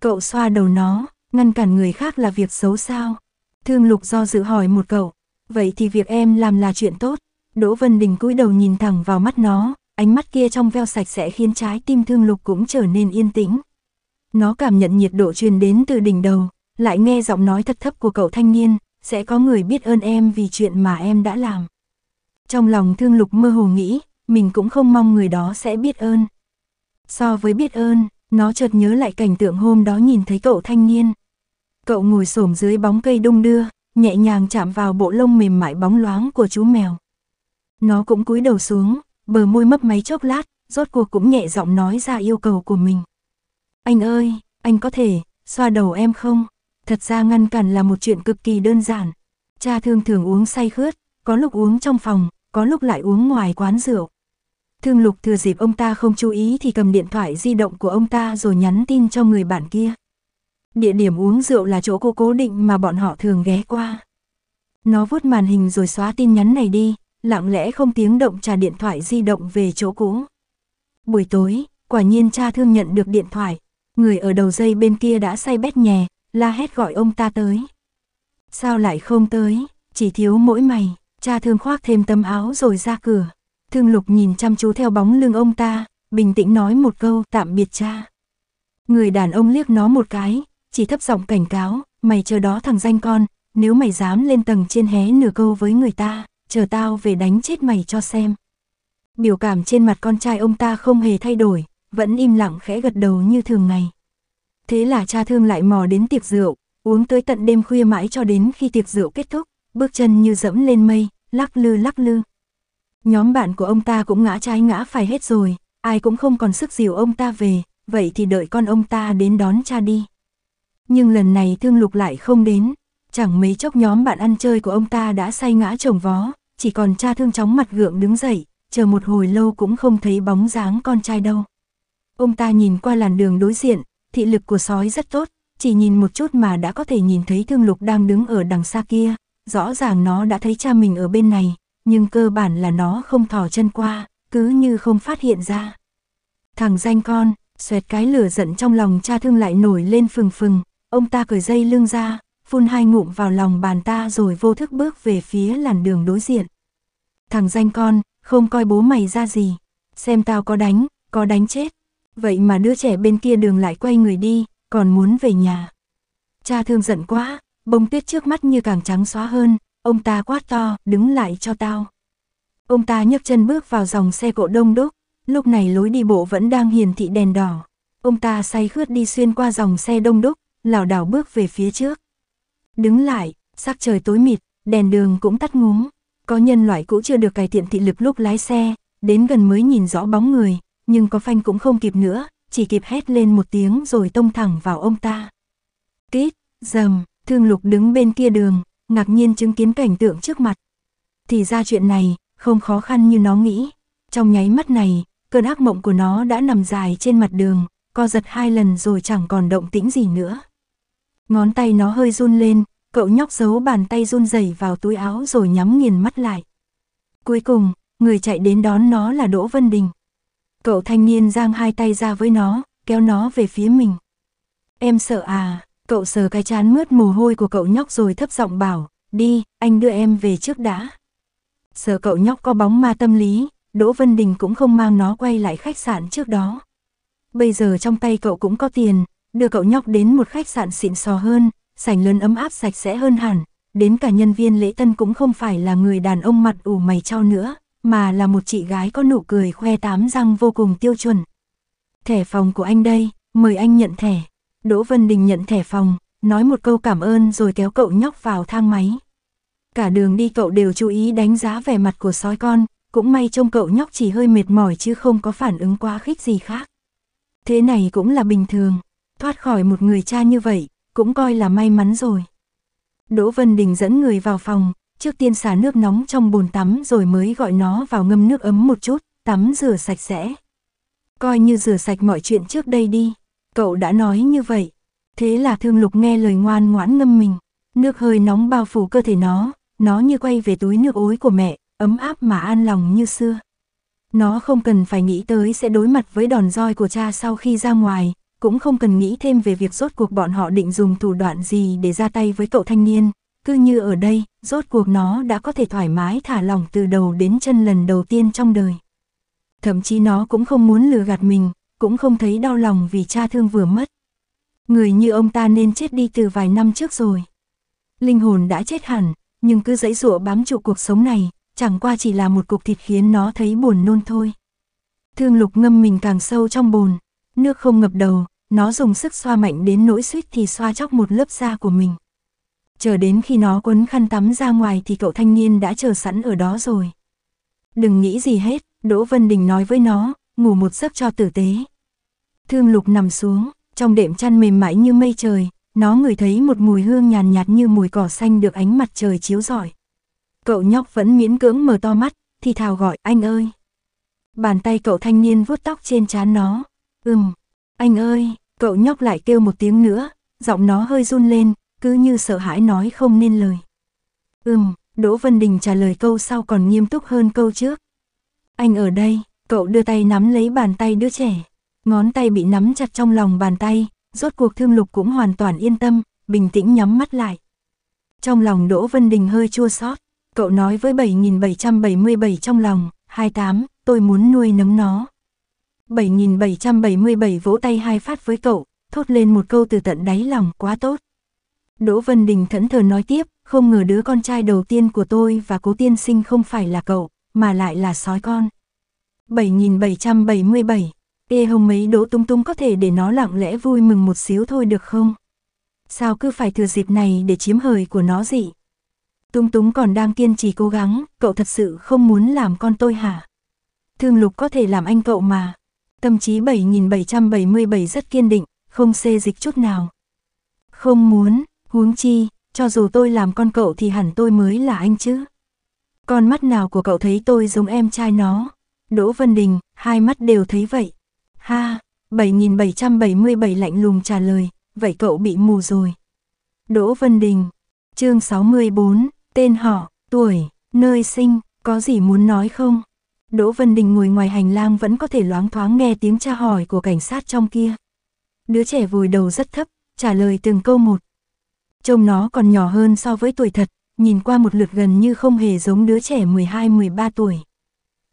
Cậu xoa đầu nó, ngăn cản người khác là việc xấu sao. Thương Lục do dự hỏi một cậu, vậy thì việc em làm là chuyện tốt. Đỗ Vân Đình cúi đầu nhìn thẳng vào mắt nó, ánh mắt kia trong veo sạch sẽ khiến trái tim Thương Lục cũng trở nên yên tĩnh. Nó cảm nhận nhiệt độ truyền đến từ đỉnh đầu, lại nghe giọng nói thật thấp của cậu thanh niên, sẽ có người biết ơn em vì chuyện mà em đã làm. Trong lòng thương lục mơ hồ nghĩ, mình cũng không mong người đó sẽ biết ơn. So với biết ơn, nó chợt nhớ lại cảnh tượng hôm đó nhìn thấy cậu thanh niên. Cậu ngồi xổm dưới bóng cây đung đưa, nhẹ nhàng chạm vào bộ lông mềm mại bóng loáng của chú mèo. Nó cũng cúi đầu xuống, bờ môi mấp máy chốc lát, rốt cuộc cũng nhẹ giọng nói ra yêu cầu của mình. Anh ơi, anh có thể, xoa đầu em không? Thật ra ngăn cản là một chuyện cực kỳ đơn giản. Cha thương thường uống say khướt, có lúc uống trong phòng, có lúc lại uống ngoài quán rượu. Thương lục thừa dịp ông ta không chú ý thì cầm điện thoại di động của ông ta rồi nhắn tin cho người bạn kia. Địa điểm uống rượu là chỗ cô cố định mà bọn họ thường ghé qua. Nó vuốt màn hình rồi xóa tin nhắn này đi, lặng lẽ không tiếng động trả điện thoại di động về chỗ cũ. Buổi tối, quả nhiên cha thương nhận được điện thoại, người ở đầu dây bên kia đã say bét nhè, la hét gọi ông ta tới. Sao lại không tới, chỉ thiếu mỗi mày, cha thương khoác thêm tấm áo rồi ra cửa. Thương lục nhìn chăm chú theo bóng lưng ông ta, bình tĩnh nói một câu tạm biệt cha. Người đàn ông liếc nó một cái, chỉ thấp giọng cảnh cáo, mày chờ đó thằng danh con, nếu mày dám lên tầng trên hé nửa câu với người ta, chờ tao về đánh chết mày cho xem. Biểu cảm trên mặt con trai ông ta không hề thay đổi, vẫn im lặng khẽ gật đầu như thường ngày thế là cha thương lại mò đến tiệc rượu, uống tới tận đêm khuya mãi cho đến khi tiệc rượu kết thúc, bước chân như dẫm lên mây, lắc lư lắc lư. Nhóm bạn của ông ta cũng ngã trái ngã phải hết rồi, ai cũng không còn sức dìu ông ta về, vậy thì đợi con ông ta đến đón cha đi. Nhưng lần này thương lục lại không đến, chẳng mấy chốc nhóm bạn ăn chơi của ông ta đã say ngã chồng vó, chỉ còn cha thương chóng mặt gượng đứng dậy, chờ một hồi lâu cũng không thấy bóng dáng con trai đâu. Ông ta nhìn qua làn đường đối diện, thị lực của sói rất tốt, chỉ nhìn một chút mà đã có thể nhìn thấy thương lục đang đứng ở đằng xa kia, rõ ràng nó đã thấy cha mình ở bên này, nhưng cơ bản là nó không thò chân qua, cứ như không phát hiện ra. Thằng danh con, xoẹt cái lửa giận trong lòng cha thương lại nổi lên phừng phừng, ông ta cởi dây lưng ra, phun hai ngụm vào lòng bàn ta rồi vô thức bước về phía làn đường đối diện. Thằng danh con, không coi bố mày ra gì, xem tao có đánh, có đánh chết. Vậy mà đứa trẻ bên kia đường lại quay người đi, còn muốn về nhà. Cha thương giận quá, bông tuyết trước mắt như càng trắng xóa hơn, ông ta quát to, đứng lại cho tao. Ông ta nhấc chân bước vào dòng xe cộ đông đúc, lúc này lối đi bộ vẫn đang hiển thị đèn đỏ. Ông ta say khướt đi xuyên qua dòng xe đông đúc, lảo đảo bước về phía trước. Đứng lại, sắc trời tối mịt, đèn đường cũng tắt ngúm. Có nhân loại cũ chưa được cải thiện thị lực lúc lái xe, đến gần mới nhìn rõ bóng người, nhưng có phanh cũng không kịp nữa, chỉ kịp hét lên một tiếng rồi tông thẳng vào ông ta. kít dầm, thương lục đứng bên kia đường, ngạc nhiên chứng kiến cảnh tượng trước mặt. Thì ra chuyện này, không khó khăn như nó nghĩ. Trong nháy mắt này, cơn ác mộng của nó đã nằm dài trên mặt đường, co giật hai lần rồi chẳng còn động tĩnh gì nữa. Ngón tay nó hơi run lên, cậu nhóc giấu bàn tay run rẩy vào túi áo rồi nhắm nghiền mắt lại. Cuối cùng, người chạy đến đón nó là Đỗ Vân Đình. Cậu thanh niên giang hai tay ra với nó, kéo nó về phía mình. Em sợ à, cậu sờ cái chán mướt mồ hôi của cậu nhóc rồi thấp giọng bảo, đi, anh đưa em về trước đã. Sợ cậu nhóc có bóng ma tâm lý, Đỗ Vân Đình cũng không mang nó quay lại khách sạn trước đó. Bây giờ trong tay cậu cũng có tiền, đưa cậu nhóc đến một khách sạn xịn sò hơn, sảnh lớn ấm áp sạch sẽ hơn hẳn, đến cả nhân viên lễ tân cũng không phải là người đàn ông mặt ủ mày trao nữa mà là một chị gái có nụ cười khoe tám răng vô cùng tiêu chuẩn. Thẻ phòng của anh đây, mời anh nhận thẻ. Đỗ Vân Đình nhận thẻ phòng, nói một câu cảm ơn rồi kéo cậu nhóc vào thang máy. Cả đường đi cậu đều chú ý đánh giá vẻ mặt của sói con, cũng may trông cậu nhóc chỉ hơi mệt mỏi chứ không có phản ứng quá khích gì khác. Thế này cũng là bình thường, thoát khỏi một người cha như vậy, cũng coi là may mắn rồi. Đỗ Vân Đình dẫn người vào phòng, trước tiên xả nước nóng trong bồn tắm rồi mới gọi nó vào ngâm nước ấm một chút, tắm rửa sạch sẽ. Coi như rửa sạch mọi chuyện trước đây đi, cậu đã nói như vậy. Thế là thương lục nghe lời ngoan ngoãn ngâm mình, nước hơi nóng bao phủ cơ thể nó, nó như quay về túi nước ối của mẹ, ấm áp mà an lòng như xưa. Nó không cần phải nghĩ tới sẽ đối mặt với đòn roi của cha sau khi ra ngoài, cũng không cần nghĩ thêm về việc rốt cuộc bọn họ định dùng thủ đoạn gì để ra tay với cậu thanh niên, cứ như ở đây, rốt cuộc nó đã có thể thoải mái thả lỏng từ đầu đến chân lần đầu tiên trong đời. Thậm chí nó cũng không muốn lừa gạt mình, cũng không thấy đau lòng vì cha thương vừa mất. Người như ông ta nên chết đi từ vài năm trước rồi. Linh hồn đã chết hẳn, nhưng cứ dãy dụa bám trụ cuộc sống này, chẳng qua chỉ là một cục thịt khiến nó thấy buồn nôn thôi. Thương lục ngâm mình càng sâu trong bồn, nước không ngập đầu, nó dùng sức xoa mạnh đến nỗi suýt thì xoa chóc một lớp da của mình chờ đến khi nó quấn khăn tắm ra ngoài thì cậu thanh niên đã chờ sẵn ở đó rồi. Đừng nghĩ gì hết, Đỗ Vân Đình nói với nó, ngủ một giấc cho tử tế. Thương lục nằm xuống, trong đệm chăn mềm mại như mây trời, nó ngửi thấy một mùi hương nhàn nhạt, như mùi cỏ xanh được ánh mặt trời chiếu rọi. Cậu nhóc vẫn miễn cưỡng mở to mắt, thì thào gọi anh ơi. Bàn tay cậu thanh niên vuốt tóc trên trán nó. Ừm, anh ơi, cậu nhóc lại kêu một tiếng nữa, giọng nó hơi run lên, cứ như sợ hãi nói không nên lời. Ừm, Đỗ Vân Đình trả lời câu sau còn nghiêm túc hơn câu trước. Anh ở đây, cậu đưa tay nắm lấy bàn tay đứa trẻ. Ngón tay bị nắm chặt trong lòng bàn tay, rốt cuộc thương lục cũng hoàn toàn yên tâm, bình tĩnh nhắm mắt lại. Trong lòng Đỗ Vân Đình hơi chua xót cậu nói với 7777 trong lòng, 28, tôi muốn nuôi nấng nó. 7777 vỗ tay hai phát với cậu, thốt lên một câu từ tận đáy lòng quá tốt. Đỗ Vân Đình thẫn thờ nói tiếp, không ngờ đứa con trai đầu tiên của tôi và cố tiên sinh không phải là cậu, mà lại là sói con. 7777, ê hồng mấy đỗ tung tung có thể để nó lặng lẽ vui mừng một xíu thôi được không? Sao cứ phải thừa dịp này để chiếm hời của nó gì? Tung túng còn đang kiên trì cố gắng, cậu thật sự không muốn làm con tôi hả? Thương lục có thể làm anh cậu mà. Tâm trí 7777 rất kiên định, không xê dịch chút nào. Không muốn, Huống chi, cho dù tôi làm con cậu thì hẳn tôi mới là anh chứ. Con mắt nào của cậu thấy tôi giống em trai nó. Đỗ Vân Đình, hai mắt đều thấy vậy. Ha, 7777 lạnh lùng trả lời, vậy cậu bị mù rồi. Đỗ Vân Đình, chương 64, tên họ, tuổi, nơi sinh, có gì muốn nói không? Đỗ Vân Đình ngồi ngoài hành lang vẫn có thể loáng thoáng nghe tiếng tra hỏi của cảnh sát trong kia. Đứa trẻ vùi đầu rất thấp, trả lời từng câu một, Trông nó còn nhỏ hơn so với tuổi thật, nhìn qua một lượt gần như không hề giống đứa trẻ 12-13 tuổi.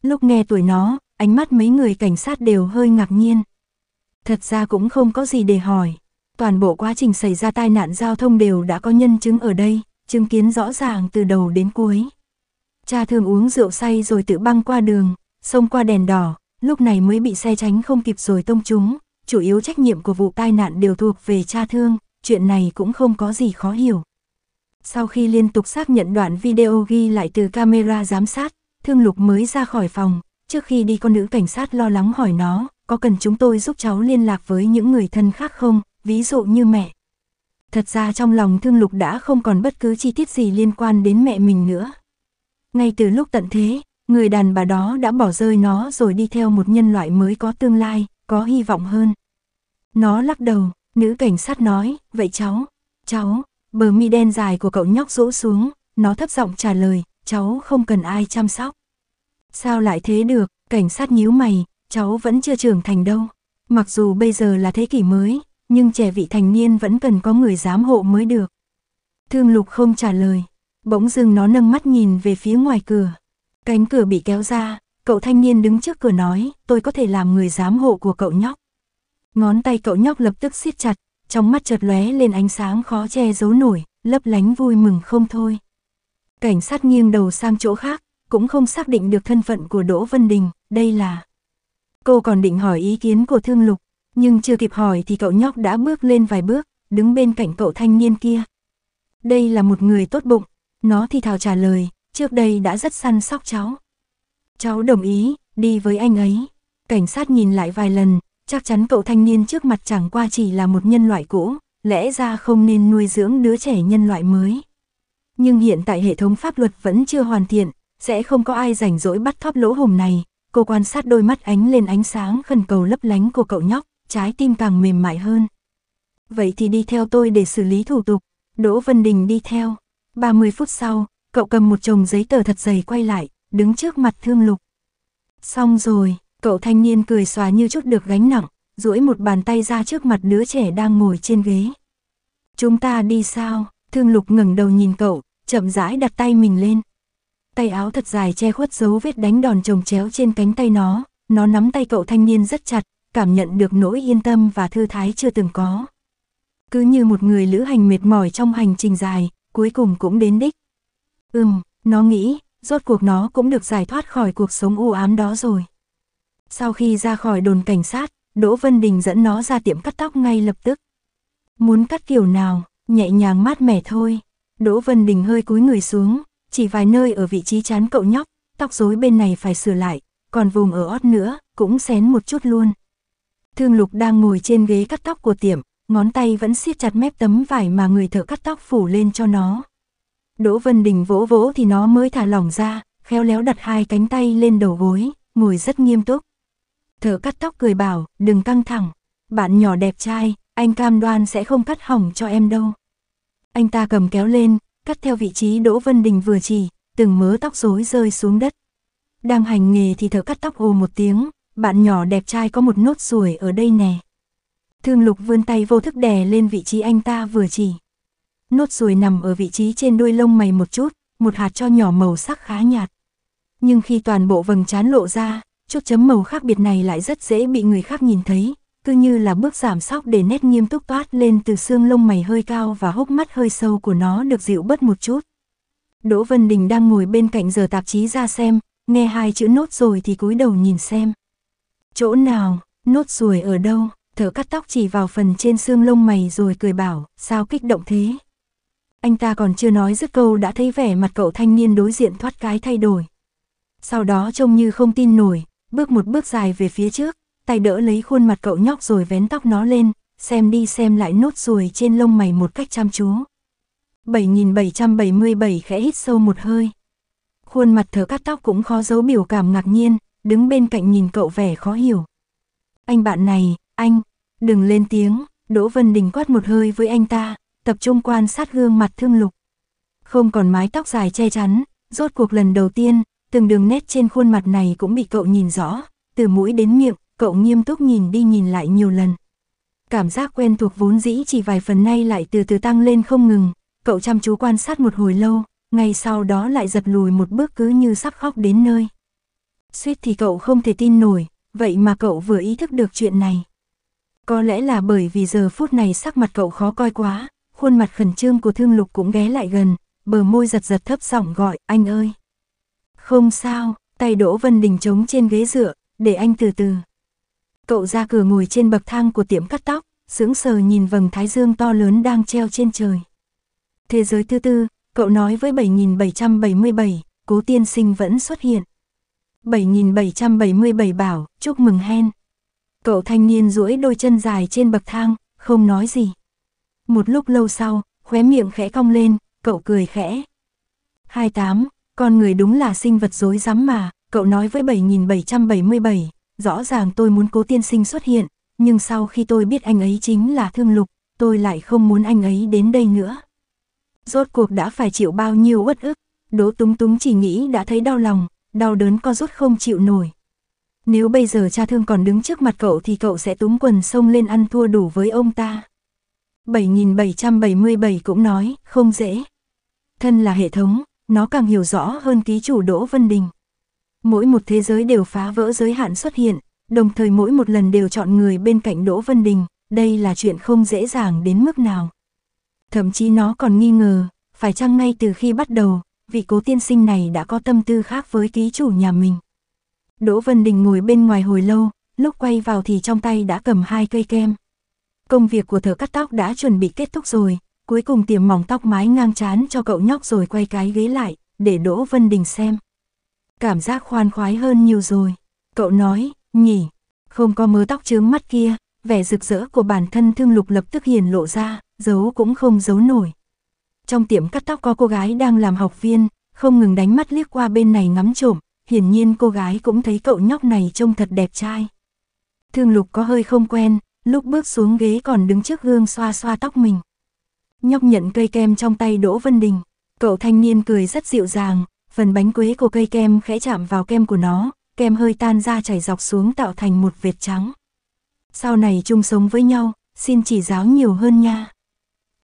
Lúc nghe tuổi nó, ánh mắt mấy người cảnh sát đều hơi ngạc nhiên. Thật ra cũng không có gì để hỏi. Toàn bộ quá trình xảy ra tai nạn giao thông đều đã có nhân chứng ở đây, chứng kiến rõ ràng từ đầu đến cuối. Cha thường uống rượu say rồi tự băng qua đường, xông qua đèn đỏ, lúc này mới bị xe tránh không kịp rồi tông chúng. Chủ yếu trách nhiệm của vụ tai nạn đều thuộc về cha thương, chuyện này cũng không có gì khó hiểu. Sau khi liên tục xác nhận đoạn video ghi lại từ camera giám sát, Thương Lục mới ra khỏi phòng, trước khi đi con nữ cảnh sát lo lắng hỏi nó, có cần chúng tôi giúp cháu liên lạc với những người thân khác không, ví dụ như mẹ. Thật ra trong lòng Thương Lục đã không còn bất cứ chi tiết gì liên quan đến mẹ mình nữa. Ngay từ lúc tận thế, người đàn bà đó đã bỏ rơi nó rồi đi theo một nhân loại mới có tương lai, có hy vọng hơn. Nó lắc đầu, Nữ cảnh sát nói, vậy cháu, cháu, bờ mi đen dài của cậu nhóc rũ xuống, nó thấp giọng trả lời, cháu không cần ai chăm sóc. Sao lại thế được, cảnh sát nhíu mày, cháu vẫn chưa trưởng thành đâu. Mặc dù bây giờ là thế kỷ mới, nhưng trẻ vị thành niên vẫn cần có người giám hộ mới được. Thương lục không trả lời, bỗng dưng nó nâng mắt nhìn về phía ngoài cửa. Cánh cửa bị kéo ra, cậu thanh niên đứng trước cửa nói, tôi có thể làm người giám hộ của cậu nhóc. Ngón tay cậu nhóc lập tức siết chặt, trong mắt chợt lóe lên ánh sáng khó che giấu nổi, lấp lánh vui mừng không thôi. Cảnh sát nghiêng đầu sang chỗ khác, cũng không xác định được thân phận của Đỗ Vân Đình, đây là... Cô còn định hỏi ý kiến của Thương Lục, nhưng chưa kịp hỏi thì cậu nhóc đã bước lên vài bước, đứng bên cạnh cậu thanh niên kia. Đây là một người tốt bụng, nó thì thào trả lời, trước đây đã rất săn sóc cháu. Cháu đồng ý, đi với anh ấy. Cảnh sát nhìn lại vài lần, chắc chắn cậu thanh niên trước mặt chẳng qua chỉ là một nhân loại cũ, lẽ ra không nên nuôi dưỡng đứa trẻ nhân loại mới. Nhưng hiện tại hệ thống pháp luật vẫn chưa hoàn thiện, sẽ không có ai rảnh rỗi bắt thóp lỗ hồng này. Cô quan sát đôi mắt ánh lên ánh sáng khẩn cầu lấp lánh của cậu nhóc, trái tim càng mềm mại hơn. Vậy thì đi theo tôi để xử lý thủ tục. Đỗ Vân Đình đi theo. 30 phút sau, cậu cầm một chồng giấy tờ thật dày quay lại, đứng trước mặt Thương Lục. Xong rồi, Cậu thanh niên cười xòa như chút được gánh nặng, duỗi một bàn tay ra trước mặt đứa trẻ đang ngồi trên ghế. Chúng ta đi sao? Thương lục ngẩng đầu nhìn cậu, chậm rãi đặt tay mình lên. Tay áo thật dài che khuất dấu vết đánh đòn chồng chéo trên cánh tay nó, nó nắm tay cậu thanh niên rất chặt, cảm nhận được nỗi yên tâm và thư thái chưa từng có. Cứ như một người lữ hành mệt mỏi trong hành trình dài, cuối cùng cũng đến đích. Ừm, nó nghĩ, rốt cuộc nó cũng được giải thoát khỏi cuộc sống u ám đó rồi. Sau khi ra khỏi đồn cảnh sát, Đỗ Vân Đình dẫn nó ra tiệm cắt tóc ngay lập tức. Muốn cắt kiểu nào, nhẹ nhàng mát mẻ thôi. Đỗ Vân Đình hơi cúi người xuống, chỉ vài nơi ở vị trí chán cậu nhóc, tóc rối bên này phải sửa lại, còn vùng ở ót nữa, cũng xén một chút luôn. Thương Lục đang ngồi trên ghế cắt tóc của tiệm, ngón tay vẫn siết chặt mép tấm vải mà người thợ cắt tóc phủ lên cho nó. Đỗ Vân Đình vỗ vỗ thì nó mới thả lỏng ra, khéo léo đặt hai cánh tay lên đầu gối, ngồi rất nghiêm túc thợ cắt tóc cười bảo, đừng căng thẳng, bạn nhỏ đẹp trai, anh cam đoan sẽ không cắt hỏng cho em đâu. Anh ta cầm kéo lên, cắt theo vị trí Đỗ Vân Đình vừa chỉ, từng mớ tóc rối rơi xuống đất. Đang hành nghề thì thợ cắt tóc ồ một tiếng, bạn nhỏ đẹp trai có một nốt ruồi ở đây nè. Thương lục vươn tay vô thức đè lên vị trí anh ta vừa chỉ. Nốt ruồi nằm ở vị trí trên đuôi lông mày một chút, một hạt cho nhỏ màu sắc khá nhạt. Nhưng khi toàn bộ vầng trán lộ ra, Chút chấm màu khác biệt này lại rất dễ bị người khác nhìn thấy, cứ như là bước giảm sóc để nét nghiêm túc toát lên từ xương lông mày hơi cao và hốc mắt hơi sâu của nó được dịu bớt một chút. Đỗ Vân Đình đang ngồi bên cạnh giờ tạp chí ra xem, nghe hai chữ nốt rồi thì cúi đầu nhìn xem. Chỗ nào, nốt ruồi ở đâu, thở cắt tóc chỉ vào phần trên xương lông mày rồi cười bảo, sao kích động thế. Anh ta còn chưa nói dứt câu đã thấy vẻ mặt cậu thanh niên đối diện thoát cái thay đổi. Sau đó trông như không tin nổi, bước một bước dài về phía trước, tay đỡ lấy khuôn mặt cậu nhóc rồi vén tóc nó lên, xem đi xem lại nốt ruồi trên lông mày một cách chăm chú. 7777 khẽ hít sâu một hơi. Khuôn mặt thở cắt tóc cũng khó giấu biểu cảm ngạc nhiên, đứng bên cạnh nhìn cậu vẻ khó hiểu. Anh bạn này, anh, đừng lên tiếng, Đỗ Vân Đình quát một hơi với anh ta, tập trung quan sát gương mặt thương lục. Không còn mái tóc dài che chắn, rốt cuộc lần đầu tiên, từng đường nét trên khuôn mặt này cũng bị cậu nhìn rõ, từ mũi đến miệng, cậu nghiêm túc nhìn đi nhìn lại nhiều lần. Cảm giác quen thuộc vốn dĩ chỉ vài phần nay lại từ từ tăng lên không ngừng, cậu chăm chú quan sát một hồi lâu, ngay sau đó lại giật lùi một bước cứ như sắp khóc đến nơi. Suýt thì cậu không thể tin nổi, vậy mà cậu vừa ý thức được chuyện này. Có lẽ là bởi vì giờ phút này sắc mặt cậu khó coi quá, khuôn mặt khẩn trương của thương lục cũng ghé lại gần, bờ môi giật giật thấp giọng gọi, anh ơi. Không sao, tay Đỗ Vân Đình chống trên ghế dựa, để anh từ từ. Cậu ra cửa ngồi trên bậc thang của tiệm cắt tóc, sững sờ nhìn vầng thái dương to lớn đang treo trên trời. Thế giới thứ tư, cậu nói với 7777, cố tiên sinh vẫn xuất hiện. 7777 bảo, chúc mừng hen. Cậu thanh niên duỗi đôi chân dài trên bậc thang, không nói gì. Một lúc lâu sau, khóe miệng khẽ cong lên, cậu cười khẽ. 28, con người đúng là sinh vật dối rắm mà, cậu nói với 7777, rõ ràng tôi muốn cố tiên sinh xuất hiện, nhưng sau khi tôi biết anh ấy chính là thương lục, tôi lại không muốn anh ấy đến đây nữa. Rốt cuộc đã phải chịu bao nhiêu uất ức, đỗ túng túng chỉ nghĩ đã thấy đau lòng, đau đớn con rút không chịu nổi. Nếu bây giờ cha thương còn đứng trước mặt cậu thì cậu sẽ túng quần sông lên ăn thua đủ với ông ta. 7777 cũng nói, không dễ. Thân là hệ thống, nó càng hiểu rõ hơn ký chủ Đỗ Vân Đình. Mỗi một thế giới đều phá vỡ giới hạn xuất hiện, đồng thời mỗi một lần đều chọn người bên cạnh Đỗ Vân Đình, đây là chuyện không dễ dàng đến mức nào. Thậm chí nó còn nghi ngờ, phải chăng ngay từ khi bắt đầu, vị cố tiên sinh này đã có tâm tư khác với ký chủ nhà mình. Đỗ Vân Đình ngồi bên ngoài hồi lâu, lúc quay vào thì trong tay đã cầm hai cây kem. Công việc của thợ cắt tóc đã chuẩn bị kết thúc rồi, cuối cùng tiềm mỏng tóc mái ngang chán cho cậu nhóc rồi quay cái ghế lại, để Đỗ Vân Đình xem. Cảm giác khoan khoái hơn nhiều rồi. Cậu nói, nhỉ, không có mớ tóc chướng mắt kia, vẻ rực rỡ của bản thân thương lục lập tức hiền lộ ra, giấu cũng không giấu nổi. Trong tiệm cắt tóc có cô gái đang làm học viên, không ngừng đánh mắt liếc qua bên này ngắm trộm, hiển nhiên cô gái cũng thấy cậu nhóc này trông thật đẹp trai. Thương lục có hơi không quen, lúc bước xuống ghế còn đứng trước gương xoa xoa tóc mình. Nhóc nhận cây kem trong tay Đỗ Vân Đình. Cậu thanh niên cười rất dịu dàng, phần bánh quế của cây kem khẽ chạm vào kem của nó, kem hơi tan ra chảy dọc xuống tạo thành một vệt trắng. Sau này chung sống với nhau, xin chỉ giáo nhiều hơn nha.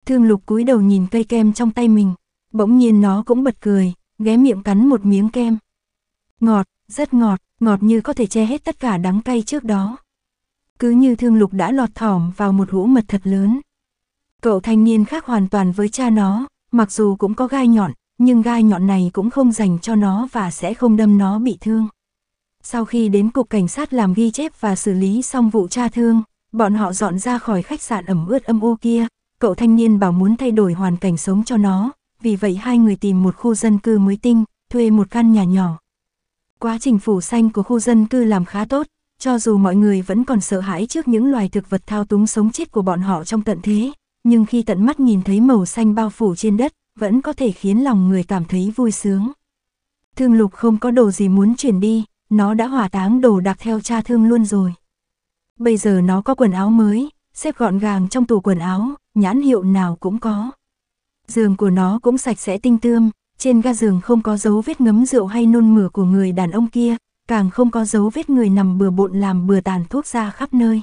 Thương lục cúi đầu nhìn cây kem trong tay mình, bỗng nhiên nó cũng bật cười, ghé miệng cắn một miếng kem. Ngọt, rất ngọt, ngọt như có thể che hết tất cả đắng cay trước đó. Cứ như thương lục đã lọt thỏm vào một hũ mật thật lớn. Cậu thanh niên khác hoàn toàn với cha nó, mặc dù cũng có gai nhọn, nhưng gai nhọn này cũng không dành cho nó và sẽ không đâm nó bị thương. Sau khi đến cục cảnh sát làm ghi chép và xử lý xong vụ tra thương, bọn họ dọn ra khỏi khách sạn ẩm ướt âm u kia, cậu thanh niên bảo muốn thay đổi hoàn cảnh sống cho nó, vì vậy hai người tìm một khu dân cư mới tinh, thuê một căn nhà nhỏ. Quá trình phủ xanh của khu dân cư làm khá tốt, cho dù mọi người vẫn còn sợ hãi trước những loài thực vật thao túng sống chết của bọn họ trong tận thế, nhưng khi tận mắt nhìn thấy màu xanh bao phủ trên đất, vẫn có thể khiến lòng người cảm thấy vui sướng. Thương lục không có đồ gì muốn chuyển đi, nó đã hỏa táng đồ đạc theo cha thương luôn rồi. Bây giờ nó có quần áo mới, xếp gọn gàng trong tủ quần áo, nhãn hiệu nào cũng có. Giường của nó cũng sạch sẽ tinh tươm, trên ga giường không có dấu vết ngấm rượu hay nôn mửa của người đàn ông kia, càng không có dấu vết người nằm bừa bộn làm bừa tàn thuốc ra khắp nơi.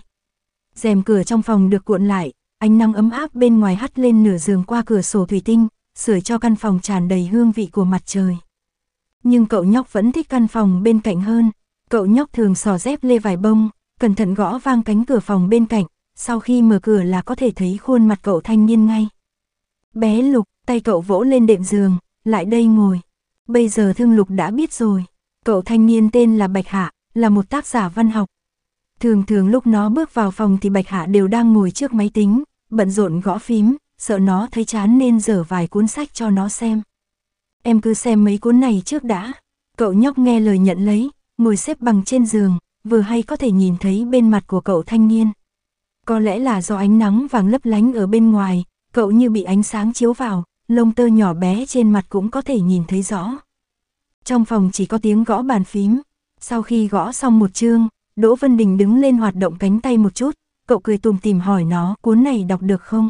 rèm cửa trong phòng được cuộn lại, ánh nắng ấm áp bên ngoài hắt lên nửa giường qua cửa sổ thủy tinh, sửa cho căn phòng tràn đầy hương vị của mặt trời. Nhưng cậu nhóc vẫn thích căn phòng bên cạnh hơn, cậu nhóc thường sò dép lê vài bông, cẩn thận gõ vang cánh cửa phòng bên cạnh, sau khi mở cửa là có thể thấy khuôn mặt cậu thanh niên ngay. Bé Lục, tay cậu vỗ lên đệm giường, lại đây ngồi. Bây giờ thương Lục đã biết rồi, cậu thanh niên tên là Bạch Hạ, là một tác giả văn học. Thường thường lúc nó bước vào phòng thì Bạch Hạ đều đang ngồi trước máy tính, bận rộn gõ phím, sợ nó thấy chán nên dở vài cuốn sách cho nó xem. Em cứ xem mấy cuốn này trước đã. Cậu nhóc nghe lời nhận lấy, ngồi xếp bằng trên giường, vừa hay có thể nhìn thấy bên mặt của cậu thanh niên. Có lẽ là do ánh nắng vàng lấp lánh ở bên ngoài, cậu như bị ánh sáng chiếu vào, lông tơ nhỏ bé trên mặt cũng có thể nhìn thấy rõ. Trong phòng chỉ có tiếng gõ bàn phím, sau khi gõ xong một chương, Đỗ Vân Đình đứng lên hoạt động cánh tay một chút, cậu cười tùm tìm hỏi nó cuốn này đọc được không?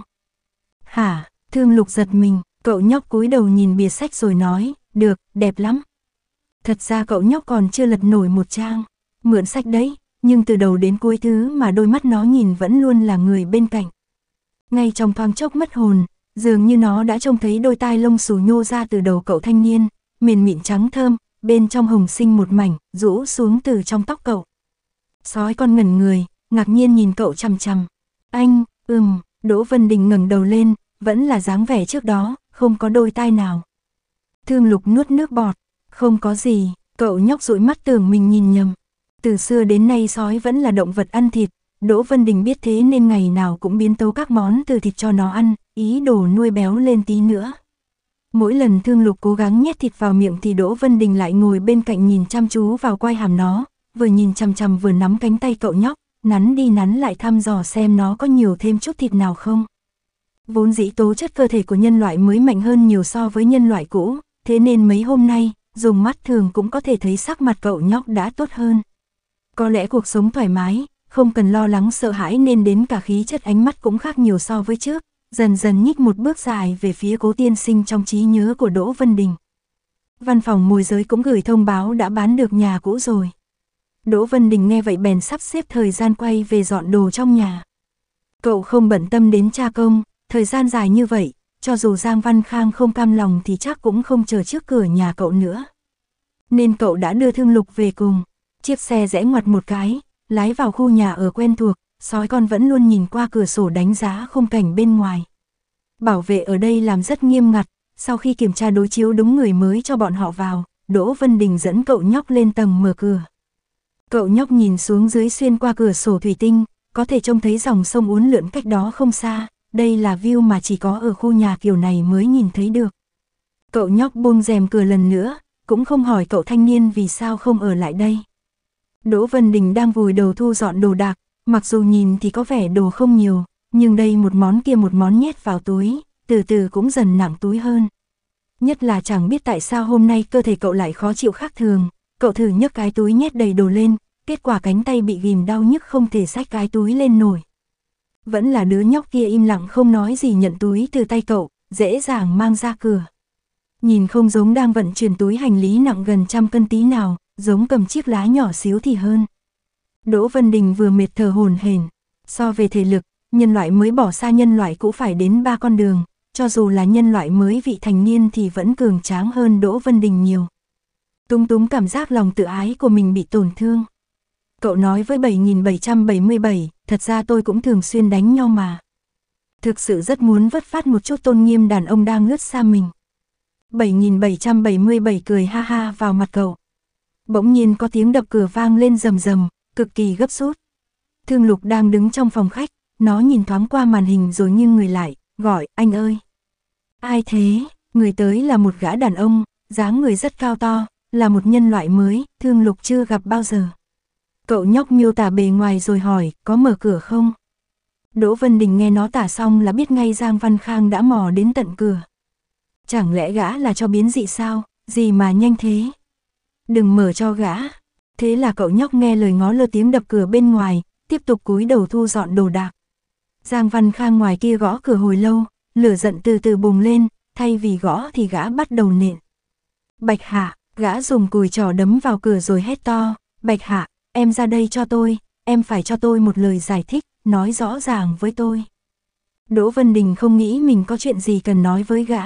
Hả, thương lục giật mình, cậu nhóc cúi đầu nhìn bìa sách rồi nói, được, đẹp lắm. Thật ra cậu nhóc còn chưa lật nổi một trang, mượn sách đấy, nhưng từ đầu đến cuối thứ mà đôi mắt nó nhìn vẫn luôn là người bên cạnh. Ngay trong thoáng chốc mất hồn, dường như nó đã trông thấy đôi tai lông xù nhô ra từ đầu cậu thanh niên, miền mịn trắng thơm, bên trong hồng sinh một mảnh, rũ xuống từ trong tóc cậu. Sói con ngẩn người, ngạc nhiên nhìn cậu chằm chằm. Anh, ừm, Đỗ Vân Đình ngẩng đầu lên, vẫn là dáng vẻ trước đó, không có đôi tai nào. Thương lục nuốt nước bọt, không có gì, cậu nhóc dụi mắt tưởng mình nhìn nhầm. Từ xưa đến nay sói vẫn là động vật ăn thịt, Đỗ Vân Đình biết thế nên ngày nào cũng biến tấu các món từ thịt cho nó ăn, ý đồ nuôi béo lên tí nữa. Mỗi lần thương lục cố gắng nhét thịt vào miệng thì Đỗ Vân Đình lại ngồi bên cạnh nhìn chăm chú vào quai hàm nó, vừa nhìn chằm chằm vừa nắm cánh tay cậu nhóc, nắn đi nắn lại thăm dò xem nó có nhiều thêm chút thịt nào không. Vốn dĩ tố chất cơ thể của nhân loại mới mạnh hơn nhiều so với nhân loại cũ, thế nên mấy hôm nay, dùng mắt thường cũng có thể thấy sắc mặt cậu nhóc đã tốt hơn. Có lẽ cuộc sống thoải mái, không cần lo lắng sợ hãi nên đến cả khí chất ánh mắt cũng khác nhiều so với trước, dần dần nhích một bước dài về phía cố tiên sinh trong trí nhớ của Đỗ Vân Đình. Văn phòng môi giới cũng gửi thông báo đã bán được nhà cũ rồi. Đỗ Vân Đình nghe vậy bèn sắp xếp thời gian quay về dọn đồ trong nhà. Cậu không bận tâm đến cha công, thời gian dài như vậy, cho dù Giang Văn Khang không cam lòng thì chắc cũng không chờ trước cửa nhà cậu nữa. Nên cậu đã đưa Thương Lục về cùng, chiếc xe rẽ ngoặt một cái, lái vào khu nhà ở quen thuộc, sói con vẫn luôn nhìn qua cửa sổ đánh giá khung cảnh bên ngoài. Bảo vệ ở đây làm rất nghiêm ngặt, sau khi kiểm tra đối chiếu đúng người mới cho bọn họ vào, Đỗ Vân Đình dẫn cậu nhóc lên tầng mở cửa. Cậu nhóc nhìn xuống dưới xuyên qua cửa sổ thủy tinh, có thể trông thấy dòng sông uốn lượn cách đó không xa, đây là view mà chỉ có ở khu nhà kiểu này mới nhìn thấy được. Cậu nhóc buông rèm cửa lần nữa, cũng không hỏi cậu thanh niên vì sao không ở lại đây. Đỗ Vân Đình đang vùi đầu thu dọn đồ đạc, mặc dù nhìn thì có vẻ đồ không nhiều, nhưng đây một món kia một món nhét vào túi, từ từ cũng dần nặng túi hơn. Nhất là chẳng biết tại sao hôm nay cơ thể cậu lại khó chịu khác thường, cậu thử nhấc cái túi nhét đầy đồ lên, kết quả cánh tay bị ghim đau nhức không thể xách cái túi lên nổi. Vẫn là đứa nhóc kia im lặng không nói gì nhận túi từ tay cậu, dễ dàng mang ra cửa. Nhìn không giống đang vận chuyển túi hành lý nặng gần trăm cân tí nào, giống cầm chiếc lá nhỏ xíu thì hơn. Đỗ Vân Đình vừa mệt thở hồn hển, so về thể lực, nhân loại mới bỏ xa nhân loại cũng phải đến ba con đường, cho dù là nhân loại mới vị thành niên thì vẫn cường tráng hơn Đỗ Vân Đình nhiều. Tung túng cảm giác lòng tự ái của mình bị tổn thương. Cậu nói với 7777, thật ra tôi cũng thường xuyên đánh nhau mà. Thực sự rất muốn vất phát một chút tôn nghiêm đàn ông đang lướt xa mình. 7777 cười ha ha vào mặt cậu. Bỗng nhiên có tiếng đập cửa vang lên rầm rầm, cực kỳ gấp rút. Thương Lục đang đứng trong phòng khách, nó nhìn thoáng qua màn hình rồi nhưng người lại, gọi, anh ơi. Ai thế? Người tới là một gã đàn ông, dáng người rất cao to, là một nhân loại mới, Thương Lục chưa gặp bao giờ. Cậu nhóc miêu tả bề ngoài rồi hỏi, có mở cửa không? Đỗ Vân Đình nghe nó tả xong là biết ngay Giang Văn Khang đã mò đến tận cửa. Chẳng lẽ gã là cho biến dị sao, gì mà nhanh thế? Đừng mở cho gã. Thế là cậu nhóc nghe lời ngó lơ tiếng đập cửa bên ngoài, tiếp tục cúi đầu thu dọn đồ đạc. Giang Văn Khang ngoài kia gõ cửa hồi lâu, lửa giận từ từ bùng lên, thay vì gõ thì gã bắt đầu nện. Bạch Hạ, gã dùng cùi trò đấm vào cửa rồi hét to, Bạch Hạ, em ra đây cho tôi, em phải cho tôi một lời giải thích, nói rõ ràng với tôi. Đỗ Vân Đình không nghĩ mình có chuyện gì cần nói với gã.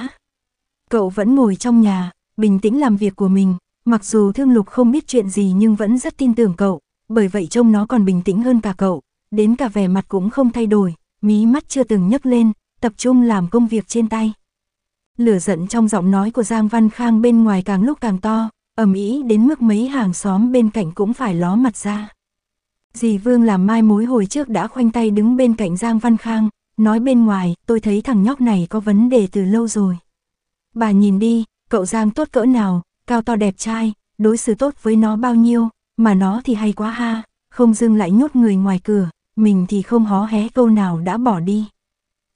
Cậu vẫn ngồi trong nhà, bình tĩnh làm việc của mình, mặc dù Thương Lục không biết chuyện gì nhưng vẫn rất tin tưởng cậu, bởi vậy trông nó còn bình tĩnh hơn cả cậu, đến cả vẻ mặt cũng không thay đổi, mí mắt chưa từng nhấc lên, tập trung làm công việc trên tay. Lửa giận trong giọng nói của Giang Văn Khang bên ngoài càng lúc càng to, ầm ĩ đến mức mấy hàng xóm bên cạnh cũng phải ló mặt ra. Dì Vương làm mai mối hồi trước đã khoanh tay đứng bên cạnh Giang Văn Khang, nói bên ngoài, tôi thấy thằng nhóc này có vấn đề từ lâu rồi. Bà nhìn đi, cậu Giang tốt cỡ nào, cao to đẹp trai, đối xử tốt với nó bao nhiêu, mà nó thì hay quá ha, không dưng lại nhốt người ngoài cửa, mình thì không hó hé câu nào đã bỏ đi.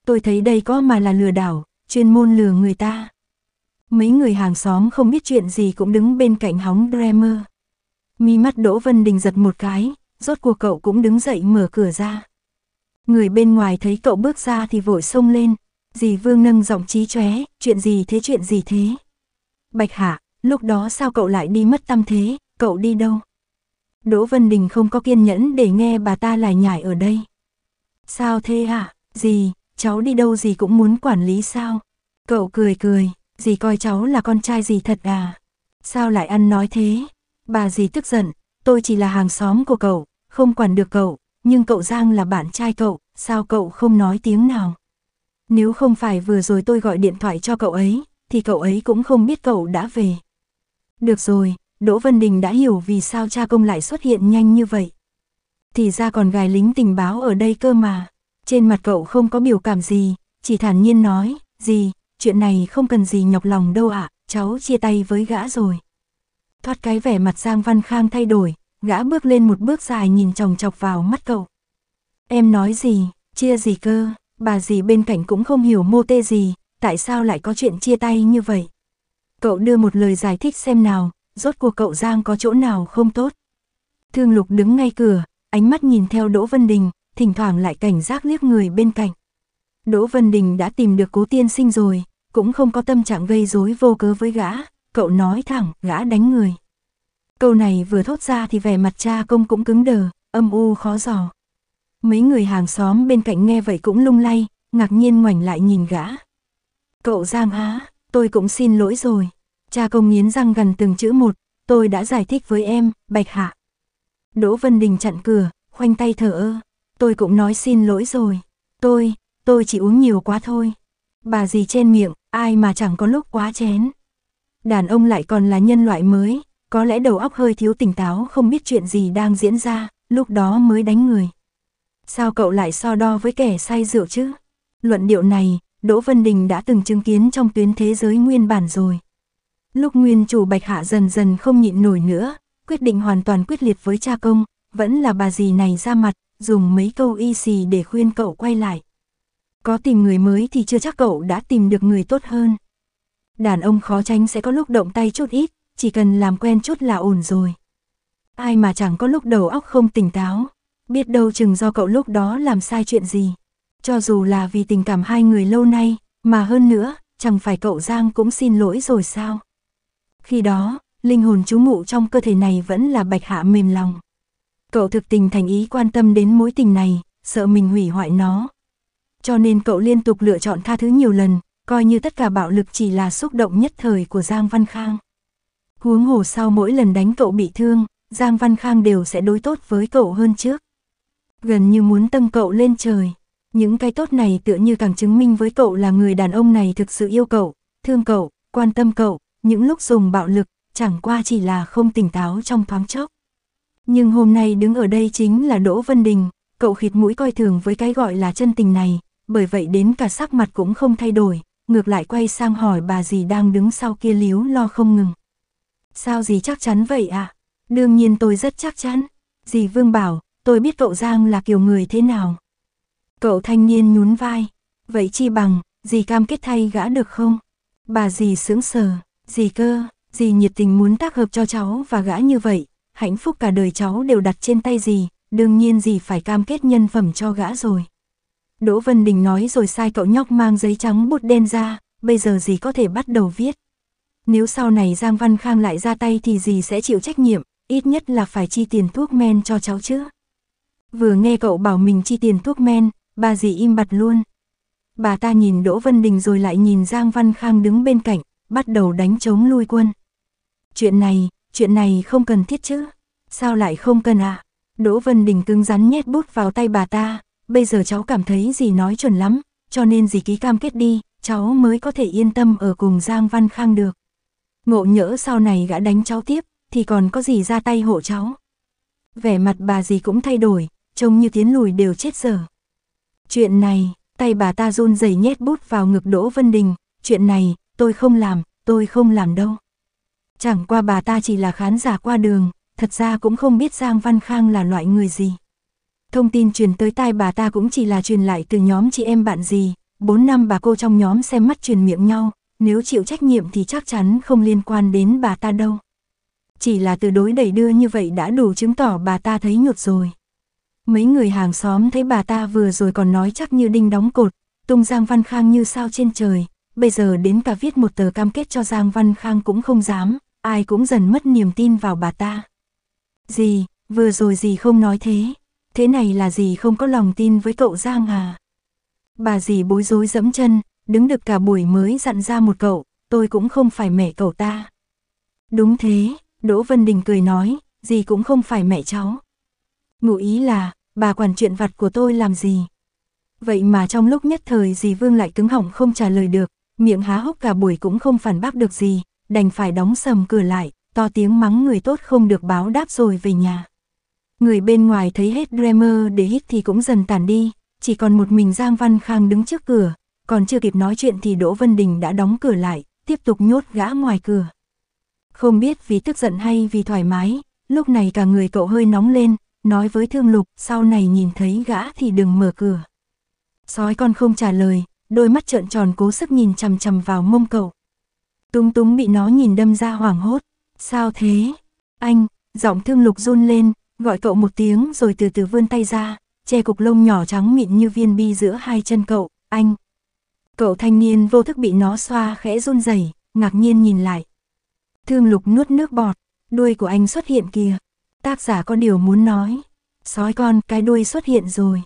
Tôi thấy đây có mà là lừa đảo, chuyên môn lừa người ta. Mấy người hàng xóm không biết chuyện gì cũng đứng bên cạnh hóng Dremer. Mi mắt Đỗ Vân Đình giật một cái, rốt cuộc cậu cũng đứng dậy mở cửa ra. Người bên ngoài thấy cậu bước ra thì vội xông lên, dì Vương nâng giọng trí chóe, chuyện gì thế chuyện gì thế. Bạch Hạ, lúc đó sao cậu lại đi mất tâm thế, cậu đi đâu? Đỗ Vân Đình không có kiên nhẫn để nghe bà ta lại nhải ở đây. Sao thế hả, à? dì, cháu đi đâu gì cũng muốn quản lý sao? Cậu cười cười, dì coi cháu là con trai dì thật à? Sao lại ăn nói thế? Bà dì tức giận, tôi chỉ là hàng xóm của cậu, không quản được cậu, nhưng cậu Giang là bạn trai cậu, sao cậu không nói tiếng nào? Nếu không phải vừa rồi tôi gọi điện thoại cho cậu ấy, thì cậu ấy cũng không biết cậu đã về. Được rồi, Đỗ Vân Đình đã hiểu vì sao cha công lại xuất hiện nhanh như vậy. Thì ra còn gài lính tình báo ở đây cơ mà. Trên mặt cậu không có biểu cảm gì, chỉ thản nhiên nói, gì, chuyện này không cần gì nhọc lòng đâu ạ, à, cháu chia tay với gã rồi. Thoát cái vẻ mặt Giang Văn Khang thay đổi, gã bước lên một bước dài nhìn chồng chọc vào mắt cậu. Em nói gì, chia gì cơ, bà gì bên cạnh cũng không hiểu mô tê gì, tại sao lại có chuyện chia tay như vậy. Cậu đưa một lời giải thích xem nào, rốt cuộc cậu Giang có chỗ nào không tốt. Thương Lục đứng ngay cửa, ánh mắt nhìn theo Đỗ Vân Đình, thỉnh thoảng lại cảnh giác liếc người bên cạnh. Đỗ Vân Đình đã tìm được cố tiên sinh rồi, cũng không có tâm trạng gây rối vô cớ với gã, cậu nói thẳng, gã đánh người. Câu này vừa thốt ra thì vẻ mặt cha công cũng cứng đờ, âm u khó giò. Mấy người hàng xóm bên cạnh nghe vậy cũng lung lay, ngạc nhiên ngoảnh lại nhìn gã. Cậu Giang á, tôi cũng xin lỗi rồi. Cha công nghiến răng gần từng chữ một, tôi đã giải thích với em, Bạch Hạ. Đỗ Vân Đình chặn cửa, khoanh tay thở ơ. Tôi cũng nói xin lỗi rồi. Tôi, tôi chỉ uống nhiều quá thôi. Bà gì trên miệng, Ai mà chẳng có lúc quá chén. Đàn ông lại còn là nhân loại mới, có lẽ đầu óc hơi thiếu tỉnh táo không biết chuyện gì đang diễn ra, lúc đó mới đánh người. Sao cậu lại so đo với kẻ say rượu chứ? Luận điệu này, Đỗ Vân Đình đã từng chứng kiến trong tuyến thế giới nguyên bản rồi. Lúc nguyên chủ Bạch Hạ dần dần không nhịn nổi nữa, quyết định hoàn toàn quyết liệt với cha công, vẫn là bà dì này ra mặt, dùng mấy câu y xì để khuyên cậu quay lại. Có tìm người mới thì chưa chắc cậu đã tìm được người tốt hơn. Đàn ông khó tránh sẽ có lúc động tay chút ít, chỉ cần làm quen chút là ổn rồi. Ai mà chẳng có lúc đầu óc không tỉnh táo, biết đâu chừng do cậu lúc đó làm sai chuyện gì. Cho dù là vì tình cảm hai người lâu nay, mà hơn nữa, chẳng phải cậu Giang cũng xin lỗi rồi sao? Khi đó, linh hồn chú ngụ trong cơ thể này vẫn là bạch hạ mềm lòng. Cậu thực tình thành ý quan tâm đến mối tình này, sợ mình hủy hoại nó, cho nên cậu liên tục lựa chọn tha thứ nhiều lần, coi như tất cả bạo lực chỉ là xúc động nhất thời của Giang Văn Khang. Huống hồ sau mỗi lần đánh cậu bị thương, Giang Văn Khang đều sẽ đối tốt với cậu hơn trước. Gần như muốn tâm cậu lên trời, những cái tốt này tựa như càng chứng minh với cậu là người đàn ông này thực sự yêu cậu, thương cậu, quan tâm cậu, những lúc dùng bạo lực, chẳng qua chỉ là không tỉnh táo trong thoáng chốc. Nhưng hôm nay đứng ở đây chính là Đỗ Vân Đình, cậu khịt mũi coi thường với cái gọi là chân tình này, bởi vậy đến cả sắc mặt cũng không thay đổi, ngược lại quay sang hỏi bà dì đang đứng sau kia líu lo không ngừng. Sao dì chắc chắn vậy à? Đương nhiên tôi rất chắc chắn. Dì Vương bảo, tôi biết cậu Giang là kiểu người thế nào. Cậu thanh niên nhún vai. Vậy chi bằng, dì cam kết thay gã được không? Bà dì sướng sờ, dì cơ, dì nhiệt tình muốn tác hợp cho cháu và gã như vậy. Hạnh phúc cả đời cháu đều đặt trên tay dì, đương nhiên dì phải cam kết nhân phẩm cho gã rồi. Đỗ Vân Đình nói rồi sai cậu nhóc mang giấy trắng bút đen ra, bây giờ gì có thể bắt đầu viết. Nếu sau này Giang Văn Khang lại ra tay thì gì sẽ chịu trách nhiệm, ít nhất là phải chi tiền thuốc men cho cháu chứ. Vừa nghe cậu bảo mình chi tiền thuốc men, bà dì im bặt luôn. Bà ta nhìn Đỗ Vân Đình rồi lại nhìn Giang Văn Khang đứng bên cạnh, bắt đầu đánh chống lui quân. Chuyện này, chuyện này không cần thiết chứ. Sao lại không cần à? Đỗ Vân Đình cứng rắn nhét bút vào tay bà ta, bây giờ cháu cảm thấy dì nói chuẩn lắm, cho nên dì ký cam kết đi, cháu mới có thể yên tâm ở cùng Giang Văn Khang được. Ngộ nhỡ sau này gã đánh cháu tiếp, thì còn có gì ra tay hộ cháu. Vẻ mặt bà dì cũng thay đổi, trông như tiến lùi đều chết dở. Chuyện này, tay bà ta run rẩy nhét bút vào ngực Đỗ Vân Đình, chuyện này, tôi không làm, tôi không làm đâu. Chẳng qua bà ta chỉ là khán giả qua đường, thật ra cũng không biết Giang Văn Khang là loại người gì. Thông tin truyền tới tai bà ta cũng chỉ là truyền lại từ nhóm chị em bạn gì, bốn năm bà cô trong nhóm xem mắt truyền miệng nhau, nếu chịu trách nhiệm thì chắc chắn không liên quan đến bà ta đâu. Chỉ là từ đối đẩy đưa như vậy đã đủ chứng tỏ bà ta thấy nhột rồi. Mấy người hàng xóm thấy bà ta vừa rồi còn nói chắc như đinh đóng cột, tung Giang Văn Khang như sao trên trời, bây giờ đến cả viết một tờ cam kết cho Giang Văn Khang cũng không dám, ai cũng dần mất niềm tin vào bà ta. Gì, vừa rồi gì không nói thế, thế này là gì không có lòng tin với cậu Giang à? Bà dì bối rối dẫm chân, đứng được cả buổi mới dặn ra một cậu, tôi cũng không phải mẹ cậu ta. Đúng thế, Đỗ Vân Đình cười nói, dì cũng không phải mẹ cháu. Ngụ ý là, bà quản chuyện vặt của tôi làm gì? Vậy mà trong lúc nhất thời dì Vương lại cứng hỏng không trả lời được, miệng há hốc cả buổi cũng không phản bác được gì, đành phải đóng sầm cửa lại, to tiếng mắng người tốt không được báo đáp rồi về nhà. Người bên ngoài thấy hết Dremer để hít thì cũng dần tàn đi, chỉ còn một mình Giang Văn Khang đứng trước cửa, còn chưa kịp nói chuyện thì Đỗ Vân Đình đã đóng cửa lại, tiếp tục nhốt gã ngoài cửa. Không biết vì tức giận hay vì thoải mái, lúc này cả người cậu hơi nóng lên, nói với Thương Lục sau này nhìn thấy gã thì đừng mở cửa. Sói con không trả lời, đôi mắt trợn tròn cố sức nhìn chằm chằm vào mông cậu. Túng túng bị nó nhìn đâm ra hoảng hốt. Sao thế? Anh, giọng Thương Lục run lên, gọi cậu một tiếng rồi từ từ vươn tay ra, che cục lông nhỏ trắng mịn như viên bi giữa hai chân cậu, anh. Cậu thanh niên vô thức bị nó xoa khẽ run rẩy, ngạc nhiên nhìn lại. Thương lục nuốt nước bọt, đuôi của anh xuất hiện kìa. Tác giả có điều muốn nói. Sói con, cái đuôi xuất hiện rồi.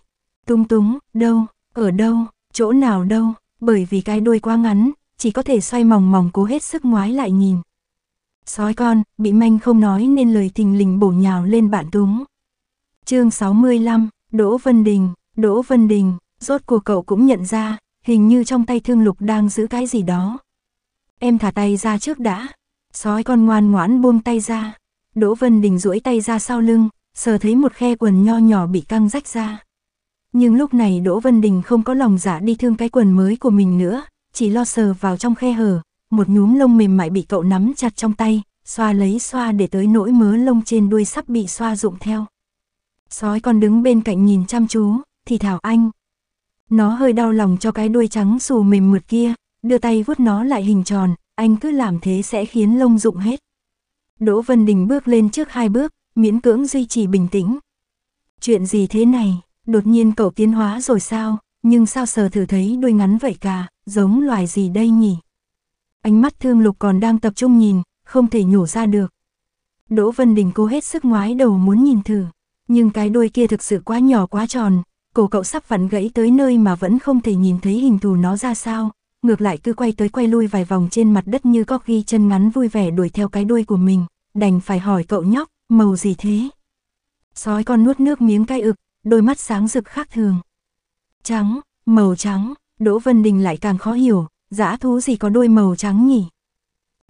Tung túng, đâu, ở đâu, chỗ nào đâu, bởi vì cái đuôi quá ngắn, chỉ có thể xoay mòng mòng cố hết sức ngoái lại nhìn. Sói con, bị manh không nói nên lời thình lình bổ nhào lên bạn túng. chương 65, Đỗ Vân Đình, Đỗ Vân Đình, rốt cuộc cậu cũng nhận ra, hình như trong tay thương lục đang giữ cái gì đó. Em thả tay ra trước đã. Sói con ngoan ngoãn buông tay ra. Đỗ Vân Đình duỗi tay ra sau lưng, sờ thấy một khe quần nho nhỏ bị căng rách ra. Nhưng lúc này Đỗ Vân Đình không có lòng giả dạ đi thương cái quần mới của mình nữa, chỉ lo sờ vào trong khe hở, một nhúm lông mềm mại bị cậu nắm chặt trong tay, xoa lấy xoa để tới nỗi mớ lông trên đuôi sắp bị xoa rụng theo. Sói con đứng bên cạnh nhìn chăm chú, thì thảo anh. Nó hơi đau lòng cho cái đuôi trắng xù mềm mượt kia, đưa tay vuốt nó lại hình tròn, anh cứ làm thế sẽ khiến lông rụng hết. Đỗ Vân Đình bước lên trước hai bước, miễn cưỡng duy trì bình tĩnh. Chuyện gì thế này, đột nhiên cậu tiến hóa rồi sao, nhưng sao sờ thử thấy đuôi ngắn vậy cả, giống loài gì đây nhỉ? ánh mắt thương lục còn đang tập trung nhìn, không thể nhổ ra được. Đỗ Vân Đình cố hết sức ngoái đầu muốn nhìn thử, nhưng cái đuôi kia thực sự quá nhỏ quá tròn, cổ cậu sắp vặn gãy tới nơi mà vẫn không thể nhìn thấy hình thù nó ra sao, ngược lại cứ quay tới quay lui vài vòng trên mặt đất như có ghi chân ngắn vui vẻ đuổi theo cái đuôi của mình, đành phải hỏi cậu nhóc, màu gì thế? Sói con nuốt nước miếng cay ực, đôi mắt sáng rực khác thường. Trắng, màu trắng, Đỗ Vân Đình lại càng khó hiểu, dã thú gì có đôi màu trắng nhỉ?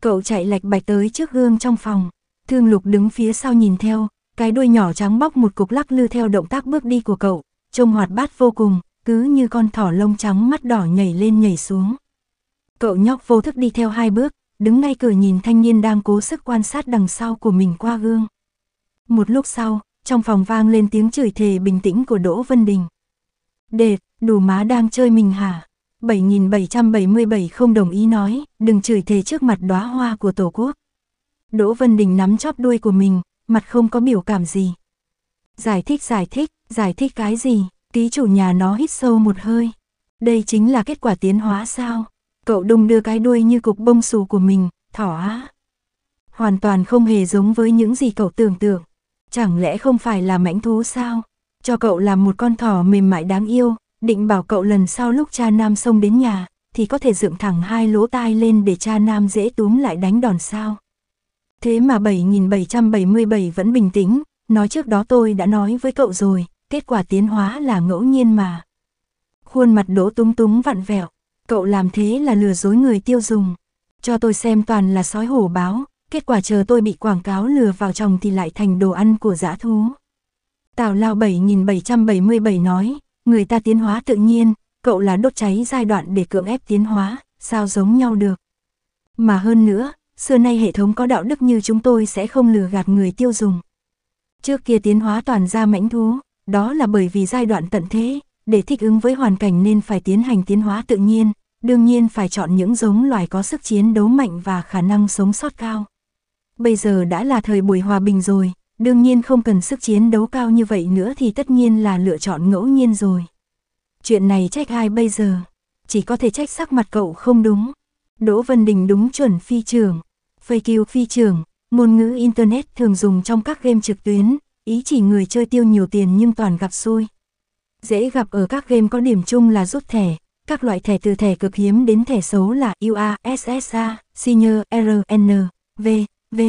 Cậu chạy lạch bạch tới trước gương trong phòng, thương lục đứng phía sau nhìn theo, cái đuôi nhỏ trắng bóc một cục lắc lư theo động tác bước đi của cậu, trông hoạt bát vô cùng, cứ như con thỏ lông trắng mắt đỏ nhảy lên nhảy xuống. Cậu nhóc vô thức đi theo hai bước, đứng ngay cửa nhìn thanh niên đang cố sức quan sát đằng sau của mình qua gương. Một lúc sau, trong phòng vang lên tiếng chửi thề bình tĩnh của Đỗ Vân Đình. Đệt, đủ má đang chơi mình hả? 7777 không đồng ý nói, đừng chửi thề trước mặt đóa hoa của Tổ quốc. Đỗ Vân Đình nắm chóp đuôi của mình, mặt không có biểu cảm gì. Giải thích giải thích, giải thích cái gì, ký chủ nhà nó hít sâu một hơi. Đây chính là kết quả tiến hóa sao? Cậu đung đưa cái đuôi như cục bông xù của mình, thỏ á. Hoàn toàn không hề giống với những gì cậu tưởng tượng. Chẳng lẽ không phải là mãnh thú sao? Cho cậu làm một con thỏ mềm mại đáng yêu, định bảo cậu lần sau lúc cha nam xông đến nhà, thì có thể dựng thẳng hai lỗ tai lên để cha nam dễ túm lại đánh đòn sao. Thế mà 7777 vẫn bình tĩnh, nói trước đó tôi đã nói với cậu rồi, kết quả tiến hóa là ngẫu nhiên mà. Khuôn mặt đỗ túng túng vặn vẹo, cậu làm thế là lừa dối người tiêu dùng. Cho tôi xem toàn là sói hổ báo, kết quả chờ tôi bị quảng cáo lừa vào trong thì lại thành đồ ăn của dã thú. Tào Lao 7777 nói, Người ta tiến hóa tự nhiên, cậu là đốt cháy giai đoạn để cưỡng ép tiến hóa, sao giống nhau được. Mà hơn nữa, xưa nay hệ thống có đạo đức như chúng tôi sẽ không lừa gạt người tiêu dùng. Trước kia tiến hóa toàn ra mãnh thú, đó là bởi vì giai đoạn tận thế, để thích ứng với hoàn cảnh nên phải tiến hành tiến hóa tự nhiên, đương nhiên phải chọn những giống loài có sức chiến đấu mạnh và khả năng sống sót cao. Bây giờ đã là thời buổi hòa bình rồi, đương nhiên không cần sức chiến đấu cao như vậy nữa thì tất nhiên là lựa chọn ngẫu nhiên rồi. Chuyện này trách ai bây giờ? Chỉ có thể trách sắc mặt cậu không đúng. Đỗ Vân Đình đúng chuẩn phi trường. Phây kiêu phi trường, ngôn ngữ Internet thường dùng trong các game trực tuyến, ý chỉ người chơi tiêu nhiều tiền nhưng toàn gặp xui. Dễ gặp ở các game có điểm chung là rút thẻ, các loại thẻ từ thẻ cực hiếm đến thẻ xấu là UA, SSA, Senior, RN, V, V.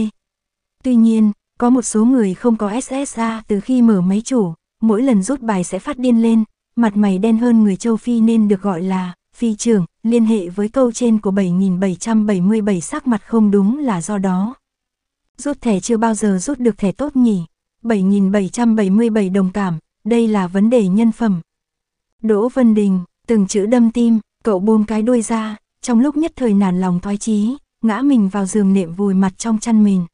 Tuy nhiên, có một số người không có SSA từ khi mở máy chủ, mỗi lần rút bài sẽ phát điên lên, mặt mày đen hơn người châu Phi nên được gọi là phi trưởng, liên hệ với câu trên của 7777 sắc mặt không đúng là do đó. Rút thẻ chưa bao giờ rút được thẻ tốt nhỉ? 7777 đồng cảm, đây là vấn đề nhân phẩm. Đỗ Vân Đình, từng chữ đâm tim, cậu buông cái đuôi ra, trong lúc nhất thời nản lòng thoái chí, ngã mình vào giường nệm vùi mặt trong chăn mình.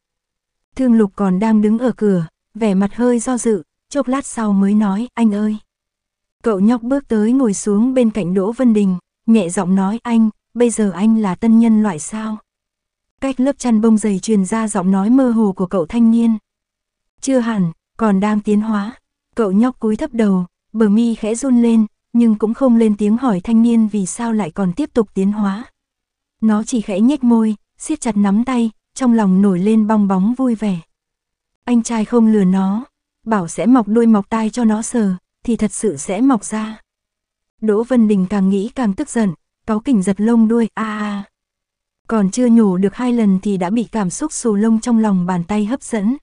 Thương Lục còn đang đứng ở cửa, vẻ mặt hơi do dự, chốc lát sau mới nói, anh ơi. Cậu nhóc bước tới ngồi xuống bên cạnh Đỗ Vân Đình, nhẹ giọng nói anh, bây giờ anh là tân nhân loại sao? Cách lớp chăn bông dày truyền ra giọng nói mơ hồ của cậu thanh niên. Chưa hẳn, còn đang tiến hóa. Cậu nhóc cúi thấp đầu, bờ mi khẽ run lên, nhưng cũng không lên tiếng hỏi thanh niên vì sao lại còn tiếp tục tiến hóa. Nó chỉ khẽ nhếch môi, siết chặt nắm tay, trong lòng nổi lên bong bóng vui vẻ. Anh trai không lừa nó, bảo sẽ mọc đuôi mọc tai cho nó sờ, thì thật sự sẽ mọc ra. Đỗ Vân Đình càng nghĩ càng tức giận, cáo kỉnh giật lông đuôi, a à, a. À. Còn chưa nhổ được hai lần thì đã bị cảm xúc xù lông trong lòng bàn tay hấp dẫn.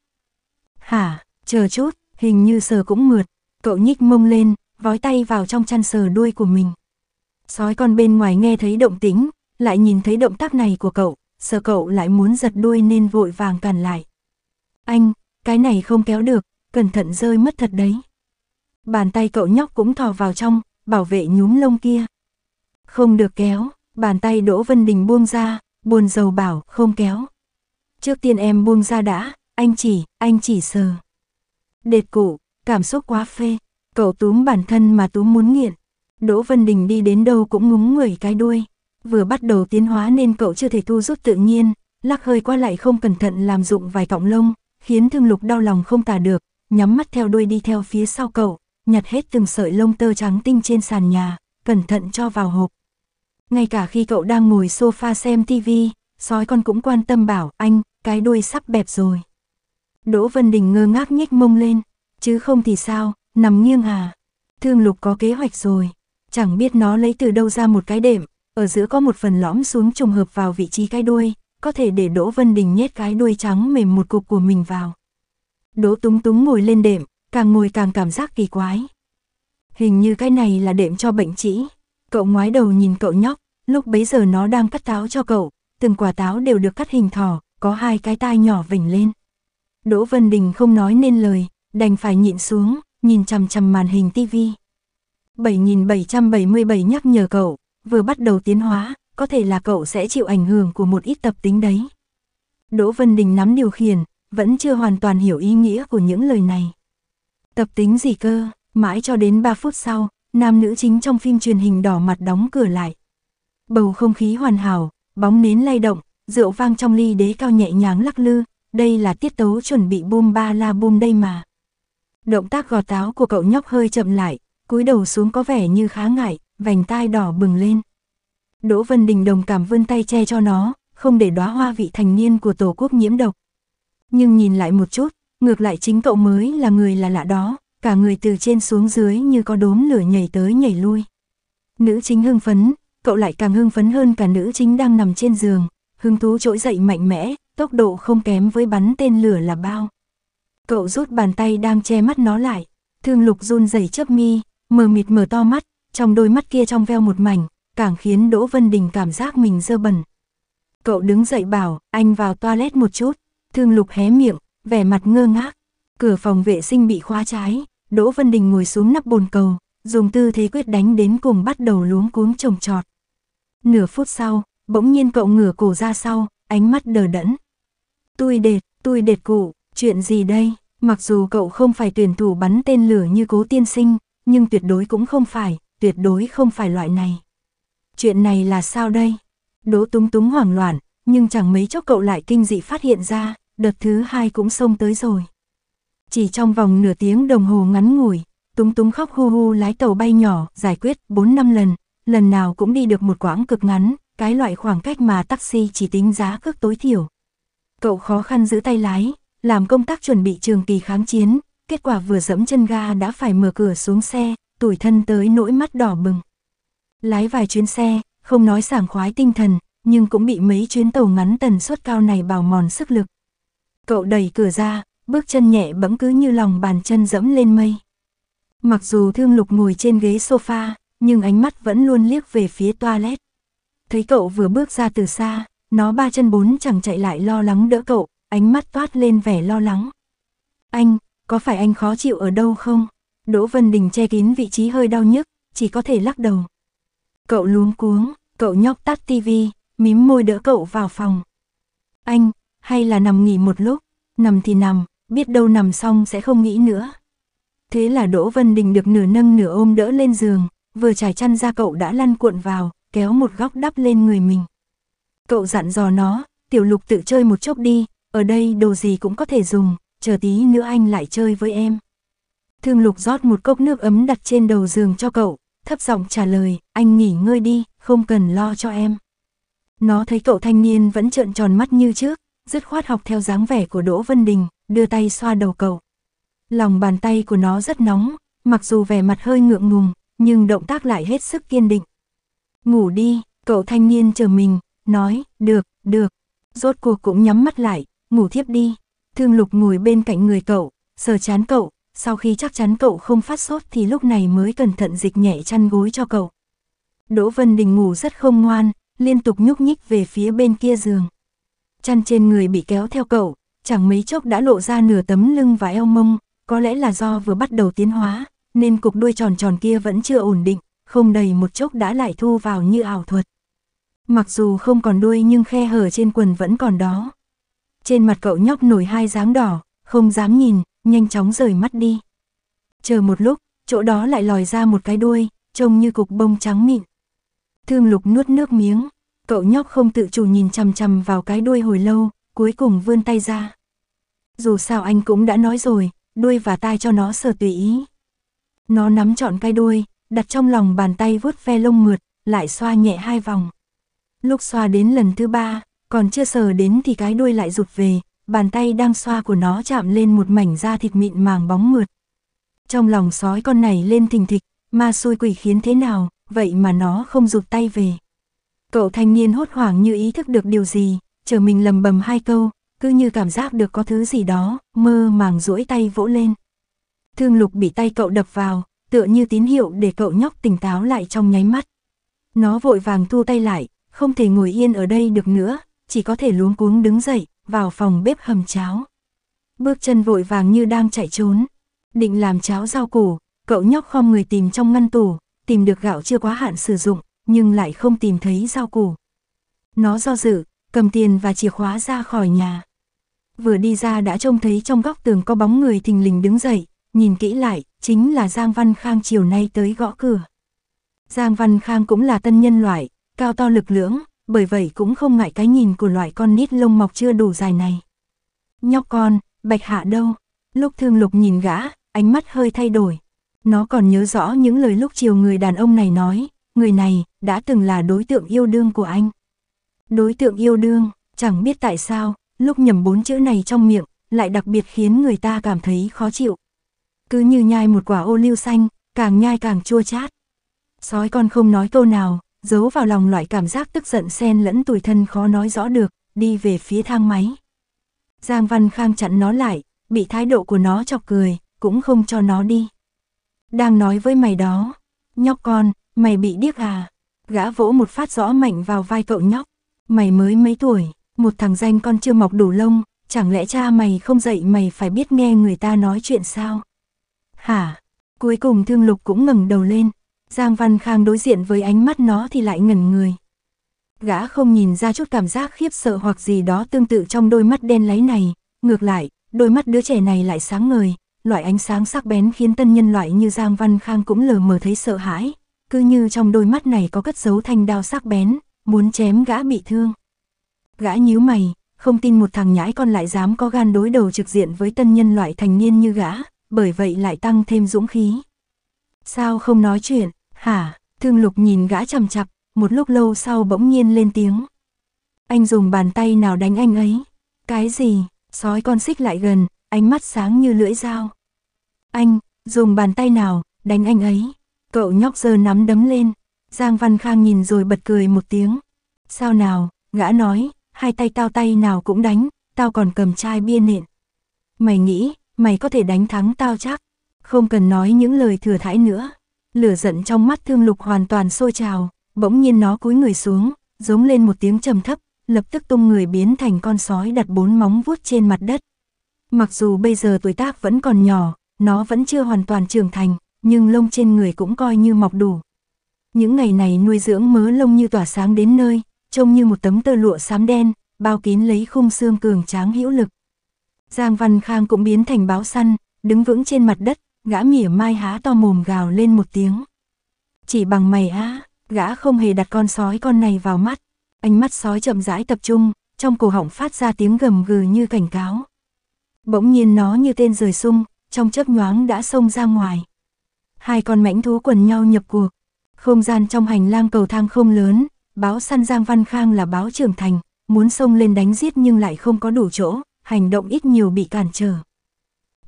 Hả, chờ chút, hình như sờ cũng mượt, cậu nhích mông lên, vói tay vào trong chăn sờ đuôi của mình. Sói con bên ngoài nghe thấy động tính, lại nhìn thấy động tác này của cậu, sợ cậu lại muốn giật đuôi nên vội vàng cản lại. Anh, cái này không kéo được, cẩn thận rơi mất thật đấy. Bàn tay cậu nhóc cũng thò vào trong, bảo vệ nhúm lông kia. Không được kéo, bàn tay Đỗ Vân Đình buông ra, buồn rầu bảo không kéo. Trước tiên em buông ra đã, anh chỉ, anh chỉ sờ. Đệt cụ, cảm xúc quá phê, cậu túm bản thân mà túm muốn nghiện. Đỗ Vân Đình đi đến đâu cũng ngúng người cái đuôi. Vừa bắt đầu tiến hóa nên cậu chưa thể thu rút tự nhiên, lắc hơi qua lại không cẩn thận làm dụng vài cọng lông, khiến thương lục đau lòng không tả được, nhắm mắt theo đuôi đi theo phía sau cậu, nhặt hết từng sợi lông tơ trắng tinh trên sàn nhà, cẩn thận cho vào hộp. Ngay cả khi cậu đang ngồi sofa xem tivi, sói con cũng quan tâm bảo anh, cái đuôi sắp bẹp rồi. Đỗ Vân Đình ngơ ngác nhếch mông lên, chứ không thì sao, nằm nghiêng à. Thương lục có kế hoạch rồi, chẳng biết nó lấy từ đâu ra một cái đệm, ở giữa có một phần lõm xuống trùng hợp vào vị trí cái đuôi, có thể để Đỗ Vân Đình nhét cái đuôi trắng mềm một cục của mình vào. Đỗ Túng Túng ngồi lên đệm, càng ngồi càng cảm giác kỳ quái. Hình như cái này là đệm cho bệnh trĩ. Cậu ngoái đầu nhìn cậu nhóc, lúc bấy giờ nó đang cắt táo cho cậu, từng quả táo đều được cắt hình thỏ, có hai cái tai nhỏ vỉnh lên. Đỗ Vân Đình không nói nên lời, đành phải nhịn xuống, nhìn chằm chằm màn hình tivi. 7777 nhắc nhở cậu, vừa bắt đầu tiến hóa, có thể là cậu sẽ chịu ảnh hưởng của một ít tập tính đấy. Đỗ Vân Đình nắm điều khiển, vẫn chưa hoàn toàn hiểu ý nghĩa của những lời này. Tập tính gì cơ, mãi cho đến 3 phút sau, nam nữ chính trong phim truyền hình đỏ mặt đóng cửa lại. Bầu không khí hoàn hảo, bóng nến lay động, rượu vang trong ly đế cao nhẹ nhàng lắc lư, đây là tiết tấu chuẩn bị bom ba la bom đây mà. Động tác gò táo của cậu nhóc hơi chậm lại, cúi đầu xuống có vẻ như khá ngại, vành tai đỏ bừng lên. Đỗ Vân Đình đồng cảm vươn tay che cho nó, không để đóa hoa vị thành niên của Tổ quốc nhiễm độc. Nhưng nhìn lại một chút, ngược lại chính cậu mới là người là lạ đó, cả người từ trên xuống dưới như có đốm lửa nhảy tới nhảy lui. Nữ chính hưng phấn, cậu lại càng hưng phấn hơn cả nữ chính đang nằm trên giường, hứng thú trỗi dậy mạnh mẽ, tốc độ không kém với bắn tên lửa là bao. Cậu rút bàn tay đang che mắt nó lại, thương lục run rẩy chớp mi, mờ mịt mở to mắt, trong đôi mắt kia trong veo một mảnh, càng khiến Đỗ Vân Đình cảm giác mình dơ bẩn. Cậu đứng dậy bảo, anh vào toilet một chút, thương lục hé miệng, vẻ mặt ngơ ngác. Cửa phòng vệ sinh bị khóa trái, Đỗ Vân Đình ngồi xuống nắp bồn cầu, dùng tư thế quyết đánh đến cùng bắt đầu luống cuống trồng trọt. Nửa phút sau, bỗng nhiên cậu ngửa cổ ra sau, ánh mắt đờ đẫn. Tôi đệt, tôi đệt cụ, chuyện gì đây? Mặc dù cậu không phải tuyển thủ bắn tên lửa như cố tiên sinh, nhưng tuyệt đối cũng không phải, tuyệt đối không phải loại này. Chuyện này là sao đây? Đỗ túng túng hoảng loạn, nhưng chẳng mấy chốc cậu lại kinh dị phát hiện ra, đợt thứ hai cũng xông tới rồi. Chỉ trong vòng nửa tiếng đồng hồ ngắn ngủi, túng túng khóc hu hu lái tàu bay nhỏ, giải quyết 4-5 lần, lần nào cũng đi được một quãng cực ngắn, cái loại khoảng cách mà taxi chỉ tính giá cước tối thiểu. Cậu khó khăn giữ tay lái, làm công tác chuẩn bị trường kỳ kháng chiến, kết quả vừa dẫm chân ga đã phải mở cửa xuống xe, Tuổi thân tới nỗi mắt đỏ bừng. Lái vài chuyến xe, không nói sảng khoái tinh thần, nhưng cũng bị mấy chuyến tàu ngắn tần suất cao này bào mòn sức lực. Cậu đẩy cửa ra, bước chân nhẹ bẫm cứ như lòng bàn chân dẫm lên mây. Mặc dù thương lục ngồi trên ghế sofa, nhưng ánh mắt vẫn luôn liếc về phía toilet. Thấy cậu vừa bước ra từ xa, nó ba chân bốn chẳng chạy lại lo lắng đỡ cậu, ánh mắt toát lên vẻ lo lắng. Anh, có phải anh khó chịu ở đâu không? Đỗ Vân Đình che kín vị trí hơi đau nhức, chỉ có thể lắc đầu. Cậu luống cuống, cậu nhóc tắt tivi, mím môi đỡ cậu vào phòng. Anh, hay là nằm nghỉ một lúc, nằm thì nằm, biết đâu nằm xong sẽ không nghĩ nữa. Thế là Đỗ Vân Đình được nửa nâng nửa ôm đỡ lên giường, vừa trải chăn ra cậu đã lăn cuộn vào, kéo một góc đắp lên người mình. Cậu dặn dò nó, tiểu lục tự chơi một chốc đi, ở đây đồ gì cũng có thể dùng, chờ tí nữa anh lại chơi với em. Thương Lục rót một cốc nước ấm đặt trên đầu giường cho cậu, thấp giọng trả lời, anh nghỉ ngơi đi, không cần lo cho em. Nó thấy cậu thanh niên vẫn trợn tròn mắt như trước, dứt khoát học theo dáng vẻ của Đỗ Vân Đình, đưa tay xoa đầu cậu. Lòng bàn tay của nó rất nóng, mặc dù vẻ mặt hơi ngượng ngùng, nhưng động tác lại hết sức kiên định. Ngủ đi, cậu thanh niên chờ mình, nói, được, được. Rốt cuộc cũng nhắm mắt lại, ngủ thiếp đi. Thương Lục ngồi bên cạnh người cậu, sờ chán cậu, sau khi chắc chắn cậu không phát sốt thì lúc này mới cẩn thận dịch nhẹ chăn gối cho cậu. Đỗ Vân Đình ngủ rất không ngoan, liên tục nhúc nhích về phía bên kia giường. Chăn trên người bị kéo theo cậu, chẳng mấy chốc đã lộ ra nửa tấm lưng và eo mông, có lẽ là do vừa bắt đầu tiến hóa, nên cục đuôi tròn tròn kia vẫn chưa ổn định, không đầy một chốc đã lại thu vào như ảo thuật. Mặc dù không còn đuôi nhưng khe hở trên quần vẫn còn đó. Trên mặt cậu nhóc nổi hai dáng đỏ, không dám nhìn, nhanh chóng rời mắt đi. Chờ một lúc, chỗ đó lại lòi ra một cái đuôi, trông như cục bông trắng mịn. Thương lục nuốt nước miếng, cậu nhóc không tự chủ nhìn chằm chằm vào cái đuôi hồi lâu, cuối cùng vươn tay ra. Dù sao anh cũng đã nói rồi, đuôi và tai cho nó sờ tùy ý. Nó nắm trọn cái đuôi, đặt trong lòng bàn tay vuốt ve lông mượt, lại xoa nhẹ hai vòng. Lúc xoa đến lần thứ ba, còn chưa sờ đến thì cái đuôi lại rụt về, bàn tay đang xoa của nó chạm lên một mảnh da thịt mịn màng bóng mượt. Trong lòng sói con này lên thình thịch, ma xui quỷ khiến thế nào, vậy mà nó không rụt tay về. Cậu thanh niên hốt hoảng như ý thức được điều gì, chờ mình lầm bầm hai câu, cứ như cảm giác được có thứ gì đó, mơ màng duỗi tay vỗ lên. Thương lục bị tay cậu đập vào, tựa như tín hiệu để cậu nhóc tỉnh táo lại trong nháy mắt. Nó vội vàng thu tay lại, không thể ngồi yên ở đây được nữa, chỉ có thể luống cuống đứng dậy, vào phòng bếp hầm cháo. Bước chân vội vàng như đang chạy trốn, định làm cháo rau củ, cậu nhóc khom người tìm trong ngăn tủ, tìm được gạo chưa quá hạn sử dụng, nhưng lại không tìm thấy rau củ. Nó do dự, cầm tiền và chìa khóa ra khỏi nhà. Vừa đi ra đã trông thấy trong góc tường có bóng người thình lình đứng dậy, nhìn kỹ lại, chính là Giang Văn Khang chiều nay tới gõ cửa. Giang Văn Khang cũng là tân nhân loại, cao to lực lưỡng, bởi vậy cũng không ngại cái nhìn của loại con nít lông mọc chưa đủ dài này. Nhóc con, bạch hạ đâu? Lúc thương lục nhìn gã, ánh mắt hơi thay đổi. Nó còn nhớ rõ những lời lúc chiều người đàn ông này nói, người này đã từng là đối tượng yêu đương của anh. Đối tượng yêu đương, chẳng biết tại sao, lúc nhầm bốn chữ này trong miệng, lại đặc biệt khiến người ta cảm thấy khó chịu. Cứ như nhai một quả ô liu xanh, càng nhai càng chua chát. Sói con không nói câu nào, giấu vào lòng loại cảm giác tức giận xen lẫn tủi thân khó nói rõ được, đi về phía thang máy. Giang Văn Khang chặn nó lại, bị thái độ của nó chọc cười, cũng không cho nó đi. Đang nói với mày đó, nhóc con, mày bị điếc à? Gã vỗ một phát rõ mạnh vào vai cậu nhóc. Mày mới mấy tuổi, một thằng danh con chưa mọc đủ lông, chẳng lẽ cha mày không dạy mày phải biết nghe người ta nói chuyện sao? Hả? Cuối cùng Thương Lục cũng ngẩng đầu lên, Giang Văn Khang đối diện với ánh mắt nó thì lại ngẩn người. Gã không nhìn ra chút cảm giác khiếp sợ hoặc gì đó tương tự trong đôi mắt đen láy này, ngược lại, đôi mắt đứa trẻ này lại sáng ngời, loại ánh sáng sắc bén khiến tân nhân loại như Giang Văn Khang cũng lờ mờ thấy sợ hãi, cứ như trong đôi mắt này có cất dấu thanh đao sắc bén, muốn chém gã bị thương. Gã nhíu mày, không tin một thằng nhãi con lại dám có gan đối đầu trực diện với tân nhân loại thành niên như gã, bởi vậy lại tăng thêm dũng khí. Sao không nói chuyện, Hả, thương lục nhìn gã chằm chặp, một lúc lâu sau bỗng nhiên lên tiếng. Anh dùng bàn tay nào đánh anh ấy? Cái gì? Sói con xích lại gần, ánh mắt sáng như lưỡi dao. Anh, dùng bàn tay nào, đánh anh ấy? Cậu nhóc giờ nắm đấm lên. Giang Văn Khang nhìn rồi bật cười một tiếng. Sao nào, gã nói, hai tay tao tay nào cũng đánh, tao còn cầm chai bia nện. Mày nghĩ, mày có thể đánh thắng tao chắc. Không cần nói những lời thừa thãi nữa lửa giận trong mắt thương lục hoàn toàn sôi trào, bỗng nhiên nó cúi người xuống, giống lên một tiếng trầm thấp, lập tức tung người biến thành con sói đặt bốn móng vuốt trên mặt đất. Mặc dù bây giờ tuổi tác vẫn còn nhỏ, nó vẫn chưa hoàn toàn trưởng thành, nhưng lông trên người cũng coi như mọc đủ. Những ngày này nuôi dưỡng mớ lông như tỏa sáng đến nơi, trông như một tấm tơ lụa xám đen, bao kín lấy khung xương cường tráng hữu lực. Giang Văn Khang cũng biến thành báo săn, đứng vững trên mặt đất, Gã mỉa mai há to mồm gào lên một tiếng. Chỉ bằng mày á, gã không hề đặt con sói con này vào mắt. Ánh mắt sói chậm rãi tập trung, trong cổ họng phát ra tiếng gầm gừ như cảnh cáo. Bỗng nhiên nó như tên rời sung, trong chớp nhoáng đã xông ra ngoài. Hai con mãnh thú quần nhau nhập cuộc. Không gian trong hành lang cầu thang không lớn, báo săn Giang Văn Khang là báo trưởng thành, muốn xông lên đánh giết nhưng lại không có đủ chỗ, hành động ít nhiều bị cản trở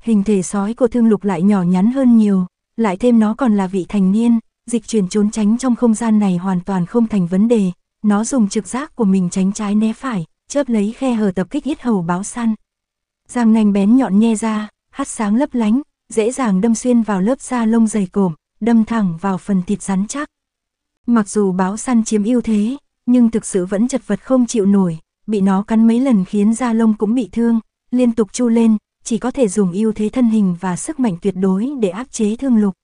hình thể sói của thương lục lại nhỏ nhắn hơn nhiều, lại thêm nó còn là vị thành niên, dịch chuyển trốn tránh trong không gian này hoàn toàn không thành vấn đề, nó dùng trực giác của mình tránh trái né phải, chớp lấy khe hở tập kích yết hầu báo săn. Giang nanh bén nhọn nhe ra, hắt sáng lấp lánh, dễ dàng đâm xuyên vào lớp da lông dày cộm, đâm thẳng vào phần thịt rắn chắc. Mặc dù báo săn chiếm ưu thế, nhưng thực sự vẫn chật vật không chịu nổi, bị nó cắn mấy lần khiến da lông cũng bị thương, liên tục chu lên, chỉ có thể dùng ưu thế thân hình và sức mạnh tuyệt đối để áp chế thương lục.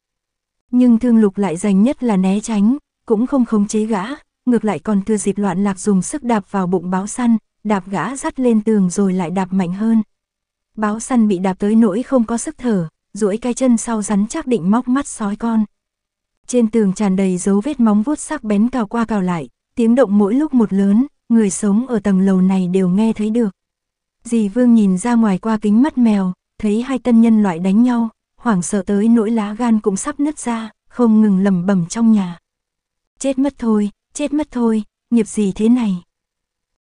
Nhưng thương lục lại dành nhất là né tránh, cũng không khống chế gã, ngược lại còn thừa dịp loạn lạc dùng sức đạp vào bụng báo săn, đạp gã dắt lên tường rồi lại đạp mạnh hơn. Báo săn bị đạp tới nỗi không có sức thở, duỗi cái chân sau rắn chắc định móc mắt sói con. Trên tường tràn đầy dấu vết móng vuốt sắc bén cào qua cào lại, tiếng động mỗi lúc một lớn, người sống ở tầng lầu này đều nghe thấy được. Dì Vương nhìn ra ngoài qua kính mắt mèo, thấy hai tân nhân loại đánh nhau, hoảng sợ tới nỗi lá gan cũng sắp nứt ra, không ngừng lầm bẩm trong nhà. Chết mất thôi, chết mất thôi, nghiệp gì thế này?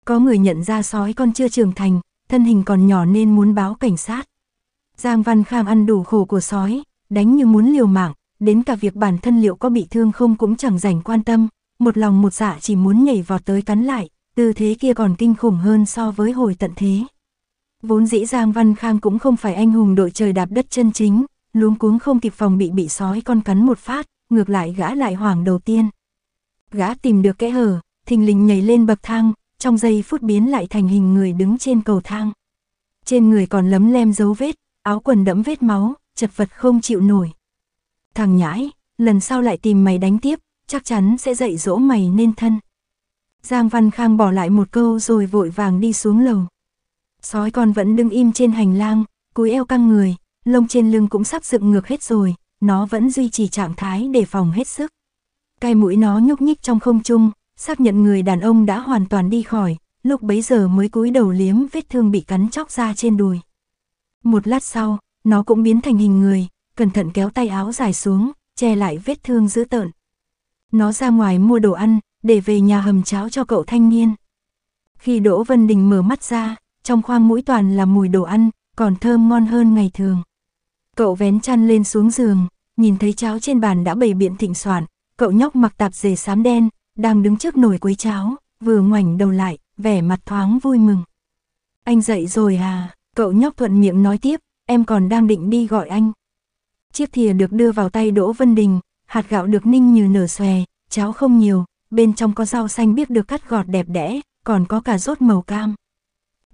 Có người nhận ra sói con chưa trưởng thành, thân hình còn nhỏ nên muốn báo cảnh sát. Giang Văn Kham ăn đủ khổ của sói, đánh như muốn liều mạng, đến cả việc bản thân liệu có bị thương không cũng chẳng rảnh quan tâm, một lòng một dạ chỉ muốn nhảy vọt tới cắn lại, tư thế kia còn kinh khủng hơn so với hồi tận thế. Vốn dĩ Giang Văn Khang cũng không phải anh hùng đội trời đạp đất chân chính, luống cuống không kịp phòng bị bị sói con cắn một phát, ngược lại gã lại hoảng đầu tiên. Gã tìm được kẽ hở, thình lình nhảy lên bậc thang, trong giây phút biến lại thành hình người đứng trên cầu thang. Trên người còn lấm lem dấu vết, áo quần đẫm vết máu, chật vật không chịu nổi. Thằng nhãi, lần sau lại tìm mày đánh tiếp, chắc chắn sẽ dạy dỗ mày nên thân. Giang Văn Khang bỏ lại một câu rồi vội vàng đi xuống lầu. Sói con vẫn đứng im trên hành lang, cúi eo căng người, lông trên lưng cũng sắp dựng ngược hết rồi, nó vẫn duy trì trạng thái đề phòng hết sức. Cái mũi nó nhúc nhích trong không trung, xác nhận người đàn ông đã hoàn toàn đi khỏi, lúc bấy giờ mới cúi đầu liếm vết thương bị cắn chóc ra trên đùi. Một lát sau, nó cũng biến thành hình người, cẩn thận kéo tay áo dài xuống, che lại vết thương dữ tợn. Nó ra ngoài mua đồ ăn, để về nhà hầm cháo cho cậu thanh niên. Khi Đỗ Vân Đình mở mắt ra, trong khoang mũi toàn là mùi đồ ăn, còn thơm ngon hơn ngày thường. Cậu vén chăn lên xuống giường, nhìn thấy cháo trên bàn đã bày biện thịnh soạn, cậu nhóc mặc tạp dề xám đen, đang đứng trước nồi quấy cháo, vừa ngoảnh đầu lại, vẻ mặt thoáng vui mừng. Anh dậy rồi à, cậu nhóc thuận miệng nói tiếp, em còn đang định đi gọi anh. Chiếc thìa được đưa vào tay Đỗ Vân Đình, hạt gạo được ninh như nở xòe, cháo không nhiều, bên trong có rau xanh biết được cắt gọt đẹp đẽ, còn có cả rốt màu cam.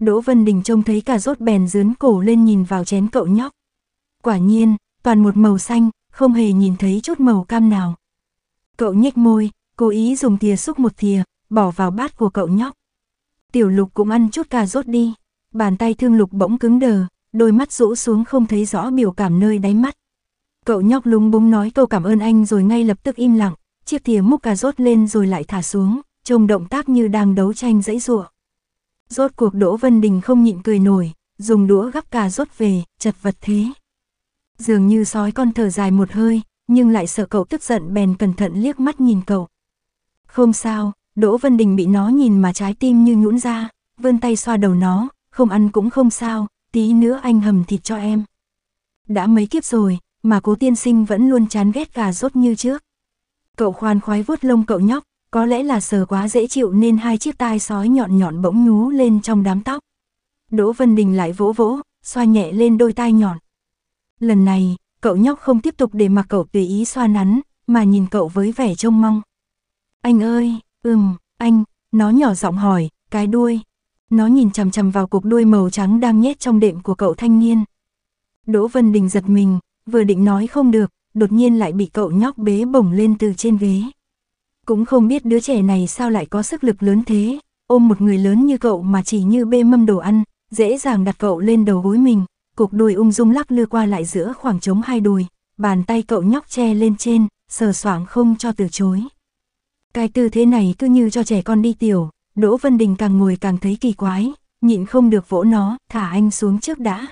Đỗ Vân Đình trông thấy cà rốt bèn dướn cổ lên nhìn vào chén cậu nhóc. Quả nhiên, toàn một màu xanh, không hề nhìn thấy chút màu cam nào. Cậu nhếch môi, cố ý dùng thìa xúc một thìa, bỏ vào bát của cậu nhóc. Tiểu lục cũng ăn chút cà rốt đi. Bàn tay thương lục bỗng cứng đờ, đôi mắt rũ xuống không thấy rõ biểu cảm nơi đáy mắt. Cậu nhóc lúng búng nói câu cảm ơn anh rồi ngay lập tức im lặng, chiếc thìa múc cà rốt lên rồi lại thả xuống, trông động tác như đang đấu tranh dãy ruộng. Rốt cuộc Đỗ Vân Đình không nhịn cười nổi, dùng đũa gắp cà rốt về, chật vật thế. Dường như sói con thở dài một hơi, nhưng lại sợ cậu tức giận bèn cẩn thận liếc mắt nhìn cậu. Không sao, Đỗ Vân Đình bị nó nhìn mà trái tim như nhũn ra, vươn tay xoa đầu nó, không ăn cũng không sao, tí nữa anh hầm thịt cho em. Đã mấy kiếp rồi, mà cố tiên sinh vẫn luôn chán ghét cà rốt như trước. Cậu khoan khoái vuốt lông cậu nhóc, có lẽ là sờ quá dễ chịu nên hai chiếc tai sói nhọn nhọn bỗng nhú lên trong đám tóc. Đỗ Vân Đình lại vỗ vỗ, xoa nhẹ lên đôi tai nhọn. Lần này, cậu nhóc không tiếp tục để mặc cậu tùy ý xoa nắn, mà nhìn cậu với vẻ trông mong. Anh ơi, ừm, anh, nó nhỏ giọng hỏi, cái đuôi. Nó nhìn chằm chằm vào cục đuôi màu trắng đang nhét trong đệm của cậu thanh niên. Đỗ Vân Đình giật mình, vừa định nói không được, đột nhiên lại bị cậu nhóc bế bổng lên từ trên ghế. Cũng không biết đứa trẻ này sao lại có sức lực lớn thế, ôm một người lớn như cậu mà chỉ như bê mâm đồ ăn, dễ dàng đặt cậu lên đầu gối mình, cục đùi ung dung lắc lư qua lại giữa khoảng trống hai đùi, bàn tay cậu nhóc che lên trên, sờ soảng không cho từ chối. Cái tư thế này cứ như cho trẻ con đi tiểu, Đỗ Vân Đình càng ngồi càng thấy kỳ quái, nhịn không được vỗ nó, thả anh xuống trước đã.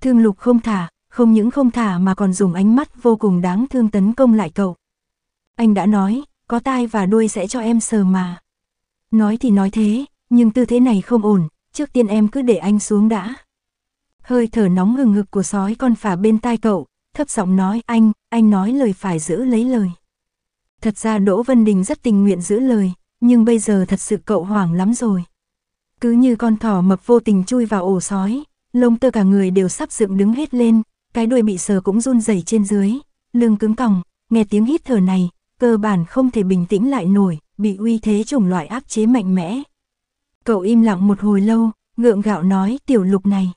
Thương lục không thả, không những không thả mà còn dùng ánh mắt vô cùng đáng thương tấn công lại cậu. Anh đã nói, có tai và đuôi sẽ cho em sờ mà. Nói thì nói thế, nhưng tư thế này không ổn, trước tiên em cứ để anh xuống đã. Hơi thở nóng hừng hực của sói con phả bên tai cậu, thấp giọng nói anh, anh nói lời phải giữ lấy lời. Thật ra Đỗ Vân Đình rất tình nguyện giữ lời, nhưng bây giờ thật sự cậu hoảng lắm rồi. Cứ như con thỏ mập vô tình chui vào ổ sói, lông tơ cả người đều sắp dựng đứng hết lên, cái đuôi bị sờ cũng run rẩy trên dưới, lưng cứng còng, nghe tiếng hít thở này, cơ bản không thể bình tĩnh lại nổi, bị uy thế chủng loại áp chế mạnh mẽ. Cậu im lặng một hồi lâu, ngượng gạo nói tiểu lục này.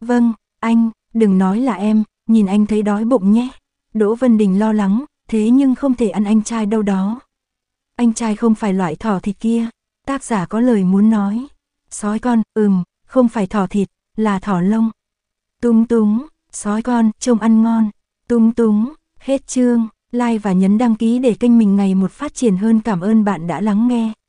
Vâng, anh, đừng nói là em, nhìn anh thấy đói bụng nhé. Đỗ Vân Đình lo lắng, thế nhưng không thể ăn anh trai đâu đó. Anh trai không phải loại thỏ thịt kia, tác giả có lời muốn nói. Sói con, ừm, không phải thỏ thịt, là thỏ lông. Tung túng, sói con, trông ăn ngon. Tung túng, hết chương like và nhấn đăng ký để kênh mình ngày một phát triển hơn cảm ơn bạn đã lắng nghe.